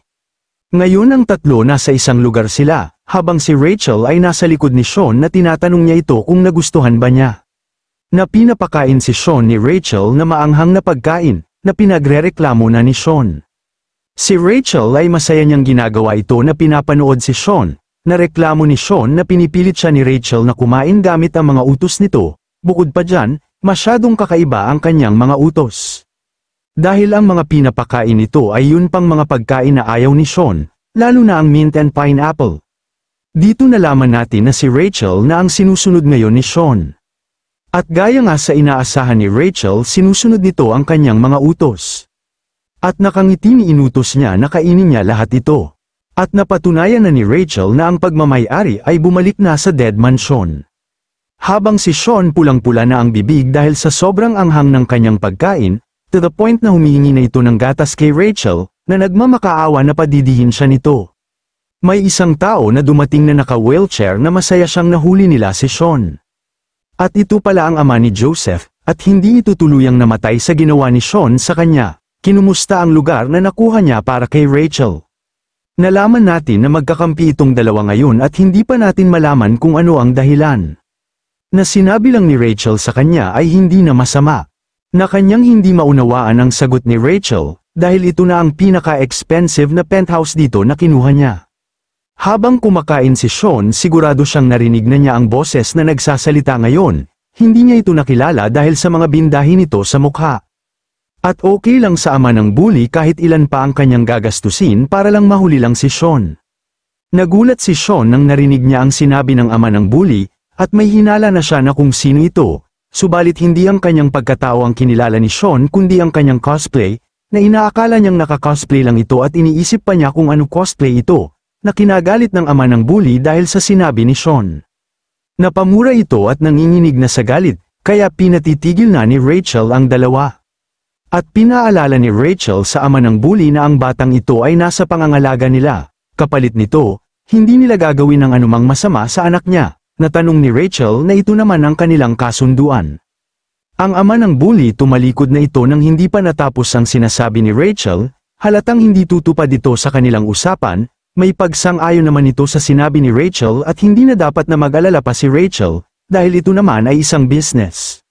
Ngayon ang tatlo nasa isang lugar sila, habang si Rachel ay nasa likod ni Sean na tinatanong niya ito kung nagustuhan ba niya na pinapakain si Sean ni Rachel na maanghang na pagkain na pinagrereklamo na ni Sean. Si Rachel ay masaya niyang ginagawa ito na pinapanood si Sean, na reklamo ni Sean na pinipilit siya ni Rachel na kumain gamit ang mga utos nito, bukod pa dyan, masyadong kakaiba ang kanyang mga utos. Dahil ang mga pinapakain nito ay yun pang mga pagkain na ayaw ni Sean, lalo na ang mint and pineapple. Dito nalaman natin na si Rachel na ang sinusunod ngayon ni Sean. At gaya nga sa inaasahan ni Rachel sinusunod nito ang kanyang mga utos. At nakangiti ni inutos niya na kainin niya lahat ito. At napatunayan na ni Rachel na ang pagmamayari ay bumalik na sa dead mansion. Habang si Sean pulang-pula na ang bibig dahil sa sobrang anghang ng kanyang pagkain, to the point na humingi na ito ng gatas kay Rachel, na nagmamakaawa na padidihin siya nito. May isang tao na dumating na naka-wheelchair na masaya siyang nahuli nila si Sean. At ito pala ang ama ni Joseph, at hindi ito tuluyang namatay sa ginawa ni Sean sa kanya. Kinumusta ang lugar na nakuha niya para kay Rachel. Nalaman natin na magkakampi itong dalawa ngayon at hindi pa natin malaman kung ano ang dahilan. Na sinabi lang ni Rachel sa kanya ay hindi na masama. Na kanyang hindi maunawaan ang sagot ni Rachel, dahil ito na ang pinaka-expensive na penthouse dito na kinuha niya. Habang kumakain si Sean sigurado siyang narinig na niya ang boses na nagsasalita ngayon, hindi niya ito nakilala dahil sa mga bindahin nito sa mukha. At okay lang sa ama ng bully kahit ilan pa ang kanyang gagastusin para lang mahuli lang si Sean. Nagulat si Sean nang narinig niya ang sinabi ng ama ng bully at may hinala na siya na kung sino ito, subalit hindi ang kanyang pagkatao ang kinilala ni Sean kundi ang kanyang cosplay, na inaakala niyang naka-cosplay lang ito at iniisip pa niya kung ano cosplay ito, na kinagalit ng ama ng bully dahil sa sinabi ni Sean. Napamura ito at nanginginig na sa galit, kaya pinatitigil na ni Rachel ang dalawa. At pinaalala ni Rachel sa ama ng bully na ang batang ito ay nasa pangangalaga nila. Kapalit nito, hindi nila gagawin ng anumang masama sa anak niya. Natanong ni Rachel na ito naman ang kanilang kasunduan. Ang ama ng bully tumalikod na ito nang hindi pa natapos ang sinasabi ni Rachel, halatang hindi tutupad ito sa kanilang usapan, may pagsang-ayon naman ito sa sinabi ni Rachel at hindi na dapat na mag-alala pa si Rachel, dahil ito naman ay isang business.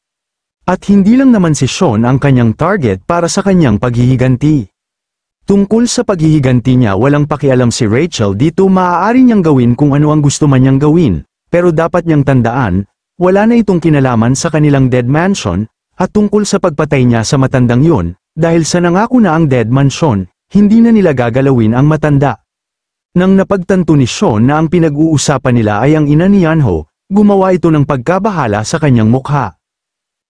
At hindi lang naman si Sean ang kanyang target para sa kanyang paghihiganti. Tungkol sa paghihiganti niya walang pakialam si Rachel dito maaari niyang gawin kung ano ang gusto man niyang gawin, pero dapat niyang tandaan, wala na itong kinalaman sa kanilang dead mansion, at tungkol sa pagpatay niya sa matandang yun, dahil sa nangako na ang dead mansion, hindi na nila gagalawin ang matanda. Nang napagtanto ni Sean na ang pinag-uusapan nila ay ang ina ni Yanho, gumawa ito ng pagkabahala sa kanyang mukha.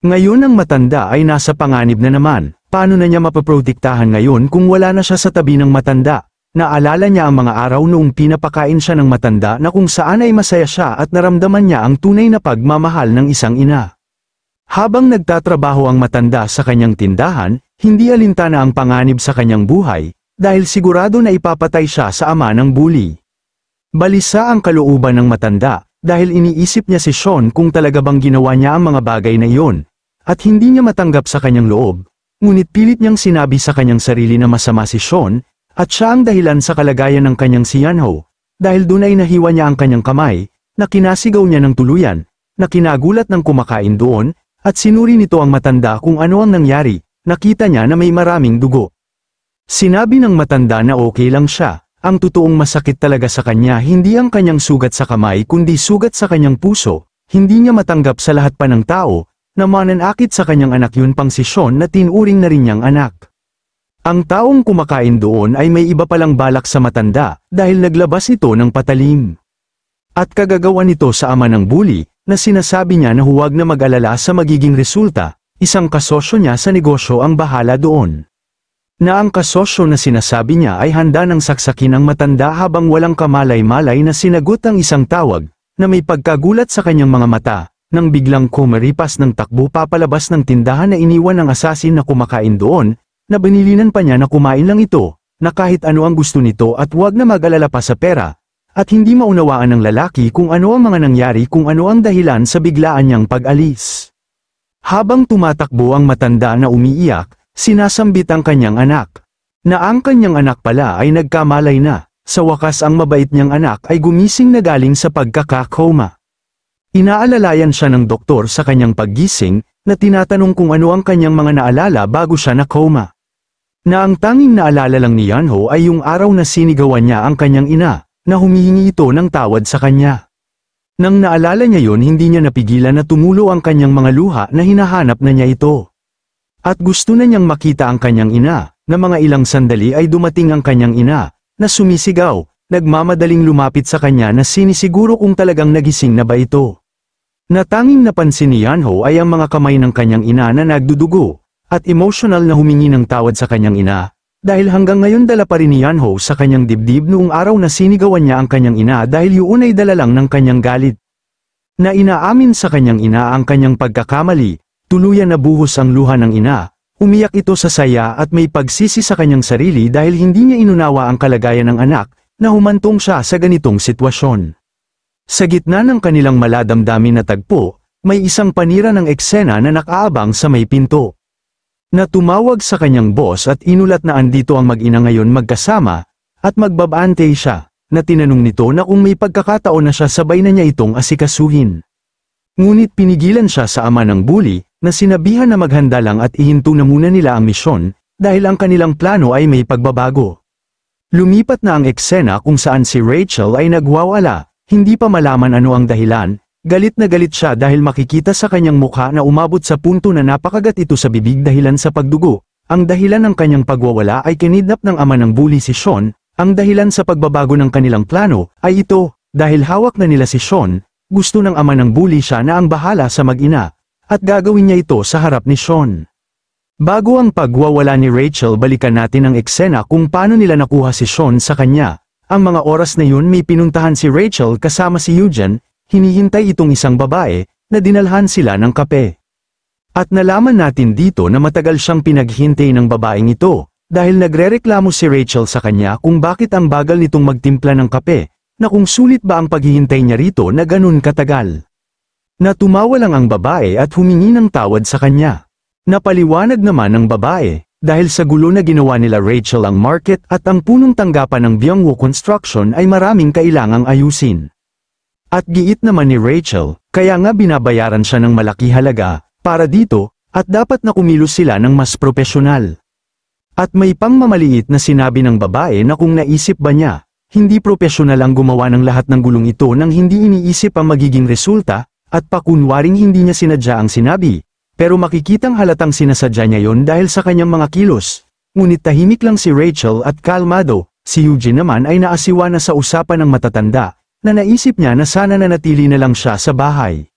Ngayon ang matanda ay nasa panganib na naman, paano na niya mapaprotektahan ngayon kung wala na siya sa tabi ng matanda? Naalala niya ang mga araw noong pinapakain siya ng matanda na kung saan ay masaya siya at naramdaman niya ang tunay na pagmamahal ng isang ina. Habang nagtatrabaho ang matanda sa kanyang tindahan, hindi alintana ang panganib sa kanyang buhay, dahil sigurado na ipapatay siya sa ama ng bully. Balisa ang kalooban ng matanda, dahil iniisip niya si Sean kung talaga bang ginawa niya ang mga bagay na iyon, at hindi niya matanggap sa kanyang loob, ngunit pilit niyang sinabi sa kanyang sarili na masama si Sean, at siya ang dahilan sa kalagayan ng kanyang si Yanho, dahil doon ay nahiwa niya ang kanyang kamay, na kinasigaw niya ng tuluyan, na kinagulat ng kumakain doon, at sinuri nito ang matanda kung ano ang nangyari, nakita niya na may maraming dugo. Sinabi ng matanda na okay lang siya, ang totoong masakit talaga sa kanya hindi ang kanyang sugat sa kamay kundi sugat sa kanyang puso, hindi niya matanggap sa lahat pa ng tao, na mananakit sa kanyang anak yun pang sisyon na tinuring na rin niyang anak. Ang taong kumakain doon ay may iba palang balak sa matanda dahil naglabas ito ng patalim. At kagagawa nito sa ama ng bully na sinasabi niya na huwag na mag-alala sa magiging resulta, isang kasosyo niya sa negosyo ang bahala doon na ang kasosyo na sinasabi niya ay handa ng saksakin ang matanda habang walang kamalay-malay na sinagot ang isang tawag, na may pagkagulat sa kanyang mga mata, nang biglang kumaripas ng takbo papalabas ng tindahan na iniwan ng asasin na kumakain doon, na binilinan pa niya na kumain lang ito, na kahit ano ang gusto nito at huwag na mag-alala pa sa pera, at hindi maunawaan ng lalaki kung ano ang mga nangyari kung ano ang dahilan sa biglaan niyang pag-alis. Habang tumatakbo ang matanda na umiiyak, sinasambit ang kanyang anak. Na ang kanyang anak pala ay nagkamalay na, sa wakas ang mabait niyang anak ay gumising na galing sa pagkakakoma. Inaalalayan siya ng doktor sa kanyang paggising, na tinatanong kung ano ang kanyang mga naalala bago siya nakoma. Na ang tanging naalala lang ni Yanho ay yung araw na sinigawan niya ang kanyang ina, na humihingi ito ng tawad sa kanya. Nang naalala niya yun hindi niya napigilan na tumulo ang kanyang mga luha na hinahanap na niya ito. At gusto na niyang makita ang kanyang ina, na mga ilang sandali ay dumating ang kanyang ina, na sumisigaw, nagmamadaling lumapit sa kanya na sinisiguro kung talagang nagising na ba ito. Natanging napansin ni Yanho ay ang mga kamay ng kanyang ina na nagdudugo, at emotional na humingi ng tawad sa kanyang ina, dahil hanggang ngayon dala pa rin ni Yanho sa kanyang dibdib noong araw na sinigawan niya ang kanyang ina dahil yun ay dala lang ng kanyang galit. Na inaamin sa kanyang ina ang kanyang pagkakamali, Tuluyan na buhos ang luha ng ina, umiyak ito sa saya at may pagsisi sa kanyang sarili dahil hindi niya inunawa ang kalagayan ng anak, na humantong siya sa ganitong sitwasyon. Sa gitna ng kanilang maladamdamin na tagpo, may isang panira ng eksena na nakaabang sa may pinto. Na tumawag sa kanyang boss at inulat na andito ang mag-ina ngayon magkasama, at magbabante siya, na tinanong nito na kung may pagkakataon na siya sabay na niya itong asikasuhin. Ngunit pinigilan siya sa ama ng bully, na sinabihan na maghanda lang at ihinto na muna nila ang misyon, dahil ang kanilang plano ay may pagbabago. Lumipat na ang eksena kung saan si Rachel ay nagwawala, hindi pa malaman ano ang dahilan, galit na galit siya dahil makikita sa kanyang mukha na umabot sa punto na napakagat ito sa bibig dahilan sa pagdugo. Ang dahilan ng kanyang pagwawala ay kinidnap ng ama ng bully si Sean, ang dahilan sa pagbabago ng kanilang plano ay ito, dahil hawak na nila si Sean, gusto ng ama ng bully siya na ang bahala sa mag-ina, at gagawin niya ito sa harap ni Sean. Bago ang pagwawala ni Rachel balikan natin ang eksena kung paano nila nakuha si Sean sa kanya. Ang mga oras na yun may pinuntahan si Rachel kasama si Eugen, hinihintay itong isang babae, na dinalhan sila ng kape. At nalaman natin dito na matagal siyang pinaghintay ng babaeng ito, dahil nagrereklamo si Rachel sa kanya kung bakit ang bagal nitong magtimpla ng kape, na kung sulit ba ang paghihintay niya rito na ganun katagal. Natumawa lang ang babae at humingi ng tawad sa kanya. Napaliwanag naman ng babae, dahil sa gulo na ginawa nila Rachel ang market at ang punong tanggapan ng Byungwoo Construction ay maraming kailangang ayusin. At giit naman ni Rachel, kaya nga binabayaran siya ng malaki halaga, para dito, at dapat na kumilos sila ng mas propesyonal. At may pangmamaliit na sinabi ng babae na kung naisip ba niya, hindi propesyonal ang gumawa ng lahat ng gulong ito nang hindi iniisip ang magiging resulta, at pakunwaring hindi niya sinadya ang sinabi, pero makikitang halatang sinasadya niya yon dahil sa kanyang mga kilos. Ngunit tahimik lang si Rachel at kalmado, si Eugene naman ay naasiwa na sa usapan ng matatanda, na naisip niya na sana nanatili na lang siya sa bahay.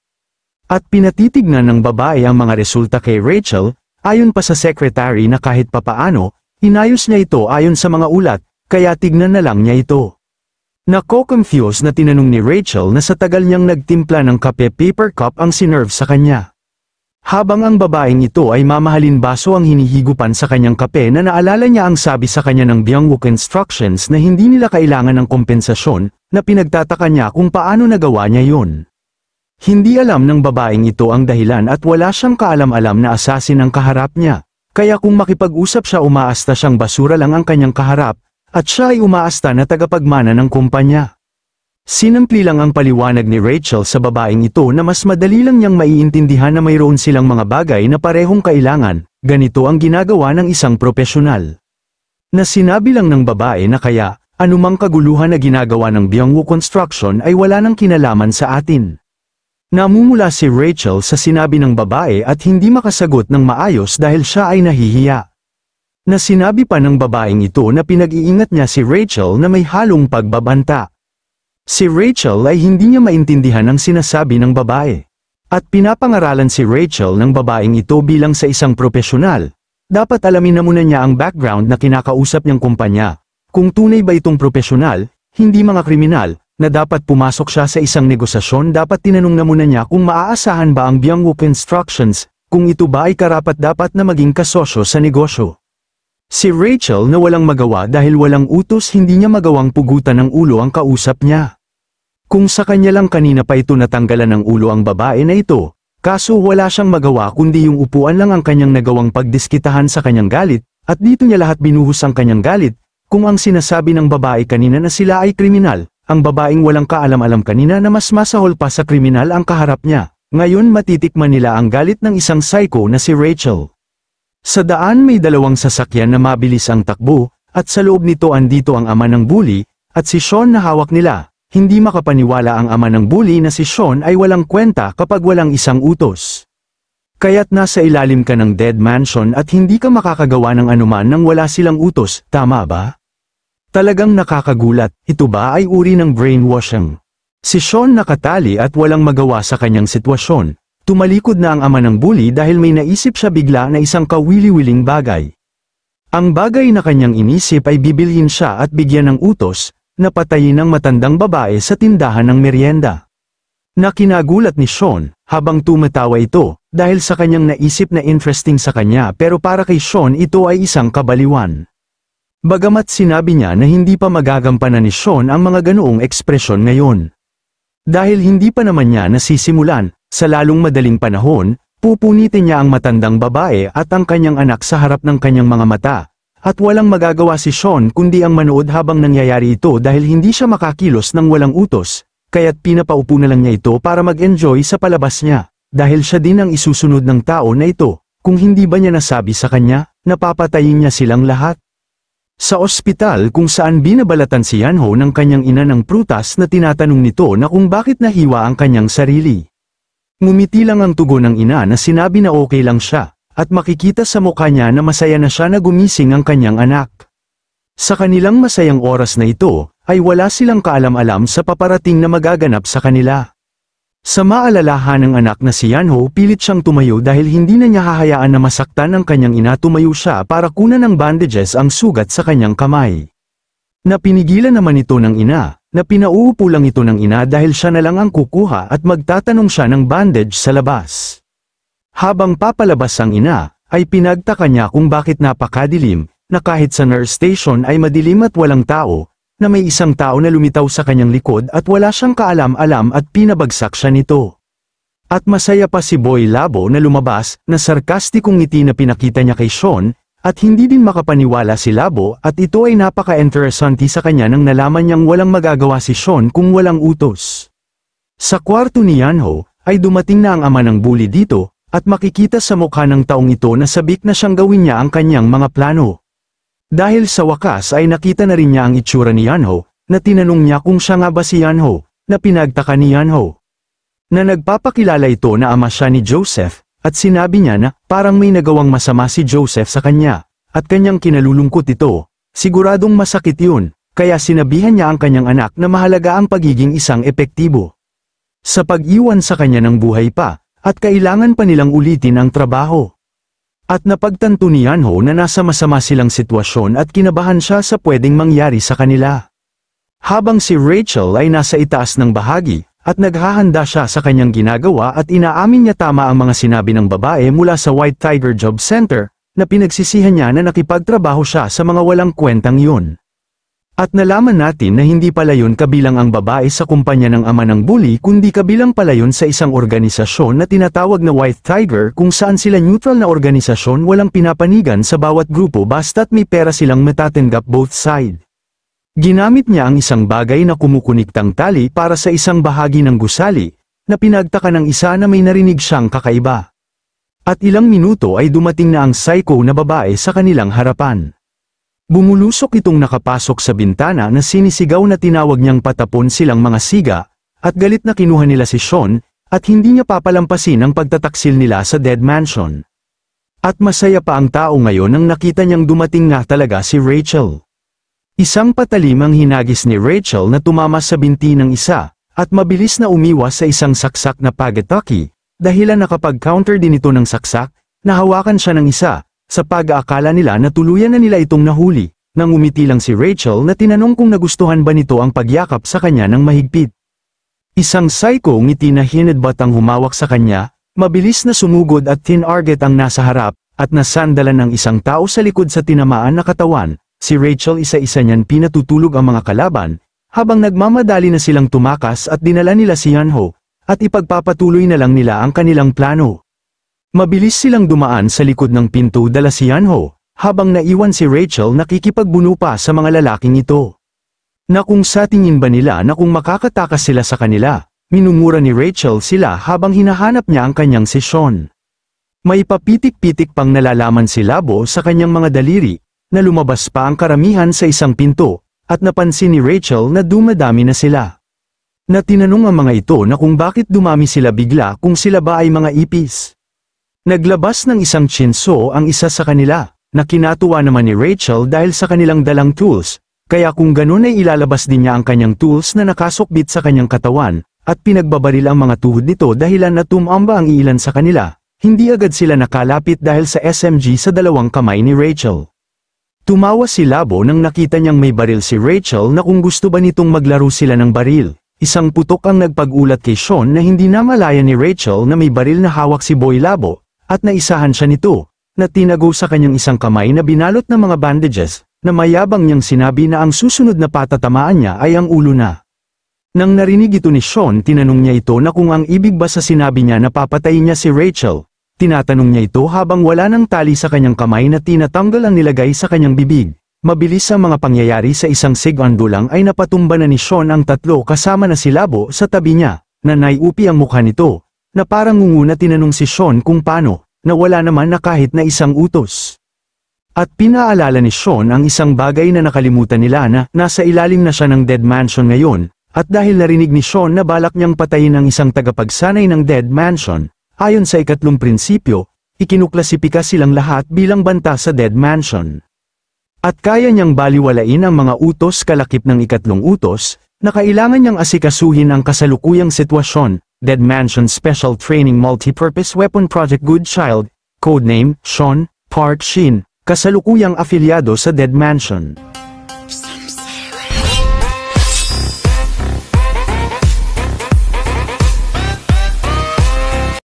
At pinatitignan ng babae ang mga resulta kay Rachel, ayon pa sa secretary na kahit papaano, inayos niya ito ayon sa mga ulat, kaya tignan na lang niya ito. Nako-confuse na tinanong ni Rachel na sa tagal niyang nagtimpla ng kape paper cup ang sinerve sa kanya. Habang ang babaeng ito ay mamahalin baso ang hinihigupan sa kanyang kape na naalala niya ang sabi sa kanya ng Byungwook Instructions na hindi nila kailangan ng kompensasyon, na pinagtataka niya kung paano nagawa niya yun. Hindi alam ng babaeng ito ang dahilan at wala siyang kaalam-alam na asasin ang kaharap niya, kaya kung makipag-usap siya umaasta siyang basura lang ang kanyang kaharap, at siya ay umaasta na tagapagmana ng kumpanya. Sinampli lang ang paliwanag ni Rachel sa babaeng ito na mas madali lang niyang maiintindihan na mayroon silang mga bagay na parehong kailangan, ganito ang ginagawa ng isang propesyonal. Na sinabi lang ng babae na kaya, anumang kaguluhan na ginagawa ng Byungwoo Construction ay wala nang kinalaman sa atin. Namumula si Rachel sa sinabi ng babae at hindi makasagot ng maayos dahil siya ay nahihiya na sinabi pa ng babaeng ito na pinag-iingat niya si Rachel na may halong pagbabanta. Si Rachel ay hindi niya maintindihan ang sinasabi ng babae. At pinapangaralan si Rachel ng babaeng ito bilang sa isang profesional. Dapat alamin na muna niya ang background na kinakausap niyang kumpanya. Kung tunay ba itong profesional, hindi mga kriminal, na dapat pumasok siya sa isang negosasyon dapat tinanong na muna niya kung maaasahan ba ang Byung Wook Instructions, kung ito ba ay karapat dapat na maging kasosyo sa negosyo. Si Rachel na walang magawa dahil walang utos hindi niya magawang pugutan ng ulo ang kausap niya. Kung sa kanya lang kanina pa ito natanggalan ng ulo ang babae na ito, kaso wala siyang magawa kundi yung upuan lang ang kanyang nagawang pagdiskitahan sa kanyang galit, at dito niya lahat binuhos ang kanyang galit, kung ang sinasabi ng babae kanina na sila ay kriminal, ang babaeng walang kaalam-alam kanina na mas masahol pa sa kriminal ang kaharap niya. Ngayon matitikman nila ang galit ng isang psycho na si Rachel. Sa daan may dalawang sasakyan na mabilis ang takbo, at sa loob nito andito ang ama ng bully, at si Sean na hawak nila. Hindi makapaniwala ang ama ng bully na si Sean ay walang kwenta kapag walang isang utos. Kaya't nasa ilalim ka ng dead mansion at hindi ka makakagawa ng anuman nang wala silang utos, tama ba? Talagang nakakagulat, ito ba ay uri ng brainwashing? Si Sean nakatali at walang magawa sa kanyang sitwasyon, Tumalikod na ang ama ng bully dahil may naisip siya bigla na isang kawili-wiling bagay. Ang bagay na kanyang inisip ay bibilhin siya at bigyan ng utos, na patayin ang matandang babae sa tindahan ng merienda. Nakinagulat ni Sean, habang tumatawa ito, dahil sa kanyang naisip na interesting sa kanya pero para kay Sean ito ay isang kabaliwan. Bagamat sinabi niya na hindi pa magagampanan ni Sean ang mga ganoong ekspresyon ngayon. Dahil hindi pa naman niya nasisimulan, sa lalong madaling panahon, pupunitin niya ang matandang babae at ang kanyang anak sa harap ng kanyang mga mata, at walang magagawa si Sean kundi ang manood habang nangyayari ito dahil hindi siya makakilos ng walang utos, kaya't pinapaupo na lang niya ito para mag-enjoy sa palabas niya, dahil siya din ang isusunod ng tao na ito, kung hindi ba niya nasabi sa kanya, napapatayin niya silang lahat. Sa ospital kung saan binabalatan si Yanho ng kanyang ina ng prutas na tinatanong nito na kung bakit nahiwa ang kanyang sarili. Ngumiti lang ang tugon ng ina na sinabi na okay lang siya, at makikita sa mukha niya na masaya na siya na gumising ang kanyang anak. Sa kanilang masayang oras na ito, ay wala silang kaalam-alam sa paparating na magaganap sa kanila. Sa maalalahan ng anak na si Yanho pilit siyang tumayo dahil hindi na niya hahayaan na masaktan ang kanyang ina tumayo siya para kunan ng bandages ang sugat sa kanyang kamay. Napinigilan naman ito ng ina, na pinauupo lang ito ng ina dahil siya na lang ang kukuha at magtatanong siya ng bandage sa labas. Habang papalabas ang ina, ay pinagtaka niya kung bakit napakadilim, na kahit sa nurse station ay madilim at walang tao, na may isang tao na lumitaw sa kanyang likod at wala siyang kaalam-alam at pinabagsak siya nito. At masaya pa si Boy Labo na lumabas na sarkastikong ngiti na pinakita niya kay Sean, at hindi din makapaniwala si Labo at ito ay napaka-interesante sa kanya nang nalaman niyang walang magagawa si Sean kung walang utos. Sa kwarto ni Yanho, ay dumating na ang ama ng bully dito, at makikita sa mukha ng taong ito na sabik na siyang gawin niya ang kanyang mga plano. Dahil sa wakas ay nakita na rin niya ang itsura ni Yanho, na tinanong niya kung siya nga ba si Yanho, na pinagtaka ni Yanho. Na nagpapakilala ito na ama siya ni Joseph, at sinabi niya na parang may nagawang masama si Joseph sa kanya, at kanyang kinalulungkot ito, siguradong masakit yun, kaya sinabihan niya ang kanyang anak na mahalaga ang pagiging isang epektibo. Sa pag-iwan sa kanya ng buhay pa, at kailangan pa nilang ulitin ang trabaho. At napagtanto ni Yanho na nasa masama silang sitwasyon at kinabahan siya sa pwedeng mangyari sa kanila. Habang si Rachel ay nasa itaas ng bahagi, at naghahanda siya sa kanyang ginagawa at inaamin niya tama ang mga sinabi ng babae mula sa White Tiger Job Center, na pinagsisihan niya na nakipagtrabaho siya sa mga walang kwentang yun. At nalaman natin na hindi pala yun kabilang ang babae sa kumpanya ng ama ng bully kundi kabilang pala yun sa isang organisasyon na tinatawag na White Tiger kung saan sila neutral na organisasyon walang pinapanigan sa bawat grupo basta't may pera silang matatanggap both side. Ginamit niya ang isang bagay na kumukuniktang tali para sa isang bahagi ng gusali, na pinagtaka ng isa na may narinig siyang kakaiba. At ilang minuto ay dumating na ang psycho na babae sa kanilang harapan. Bumulusok itong nakapasok sa bintana na sinisigaw na tinawag niyang patapon silang mga siga, at galit na kinuha nila si Sean, at hindi niya papalampasin ang pagtataksil nila sa Dead Mansion. At masaya pa ang tao ngayon nang nakita niyang dumating nga talaga si Rachel. Isang patalimang hinagis ni Rachel na tumama sa binti ng isa, at mabilis na umiwas sa isang saksak na pagataki, dahilan nakapag-counter din ito ng saksak, nahawakan siya ng isa, sa pag-aakala nila na tuluyan na nila itong nahuli, nang umiti lang si Rachel na tinanong kung nagustuhan ba nito ang pagyakap sa kanya ng mahigpit. Isang psycho ngiti na hinadbat ang humawak sa kanya, mabilis na sumugod at tin tinarget ang nasa harap, at nasandalan ng isang tao sa likod sa tinamaan na katawan, Si Rachel isa-isa niyan pinatutulog ang mga kalaban, habang nagmamadali na silang tumakas at dinala nila si Yanho, at ipagpapatuloy na lang nila ang kanilang plano. Mabilis silang dumaan sa likod ng pinto dala si Yanho, habang naiwan si Rachel nakikipagbuno pa sa mga lalaking ito. Na kung sa tingin ba nila na kung makakatakas sila sa kanila, minumura ni Rachel sila habang hinahanap niya ang kanyang si Sean. May papitik-pitik pang nalalaman si Labo sa kanyang mga daliri, na lumabas pa ang karamihan sa isang pinto, at napansin ni Rachel na dumadami na sila. Na tinanong ang mga ito na kung bakit dumami sila bigla kung sila ba ay mga ipis. Naglabas ng isang chinso ang isa sa kanila, na kinatuwa naman ni Rachel dahil sa kanilang dalang tools, kaya kung ganun ay ilalabas din niya ang kanyang tools na nakasukbit sa kanyang katawan, at pinagbabaril ang mga tuhod nito dahilan na tumamba ang ilan sa kanila, hindi agad sila nakalapit dahil sa SMG sa dalawang kamay ni Rachel. Tumawa si Labo nang nakita niyang may baril si Rachel na kung gusto ba nitong maglaro sila ng baril. Isang putok ang nagpagulat kay Sean na hindi na namalaya ni Rachel na may baril na hawak si Boy Labo, at naisahan siya nito, na tinago sa kanyang isang kamay na binalot ng mga bandages, na mayabang niyang sinabi na ang susunod na patatamaan niya ay ang ulo na. Nang narinig ito ni Sean tinanong niya ito na kung ang ibig ba sa sinabi niya na papatayin niya si Rachel, Tinatanong niya ito habang wala ng tali sa kanyang kamay na tinatanggal ang nilagay sa kanyang bibig. Mabilis ang mga pangyayari sa isang segundo lang ay napatumba na ni Sean ang tatlo kasama na si Labo sa tabi niya, na naiupi ang mukha nito, na parang ngunguna tinanong si Sean kung paano, na wala naman na kahit na isang utos. At pinaalala ni Sean ang isang bagay na nakalimutan nila na nasa ilalim na siya ng Dead Mansion ngayon, at dahil narinig ni Sean na balak niyang patayin ang isang tagapagsanay ng Dead Mansion, Ayon sa ikatlong prinsipyo, ikinuklasipika silang lahat bilang banta sa Dead Mansion. At kaya niyang baliwalain ang mga utos kalakip ng ikatlong utos, na kailangan niyang asikasuhin ang kasalukuyang sitwasyon, Dead Mansion Special Training Multipurpose Weapon Project Good Child, codename Sean, Park Shin, kasalukuyang afiliado sa Dead Mansion.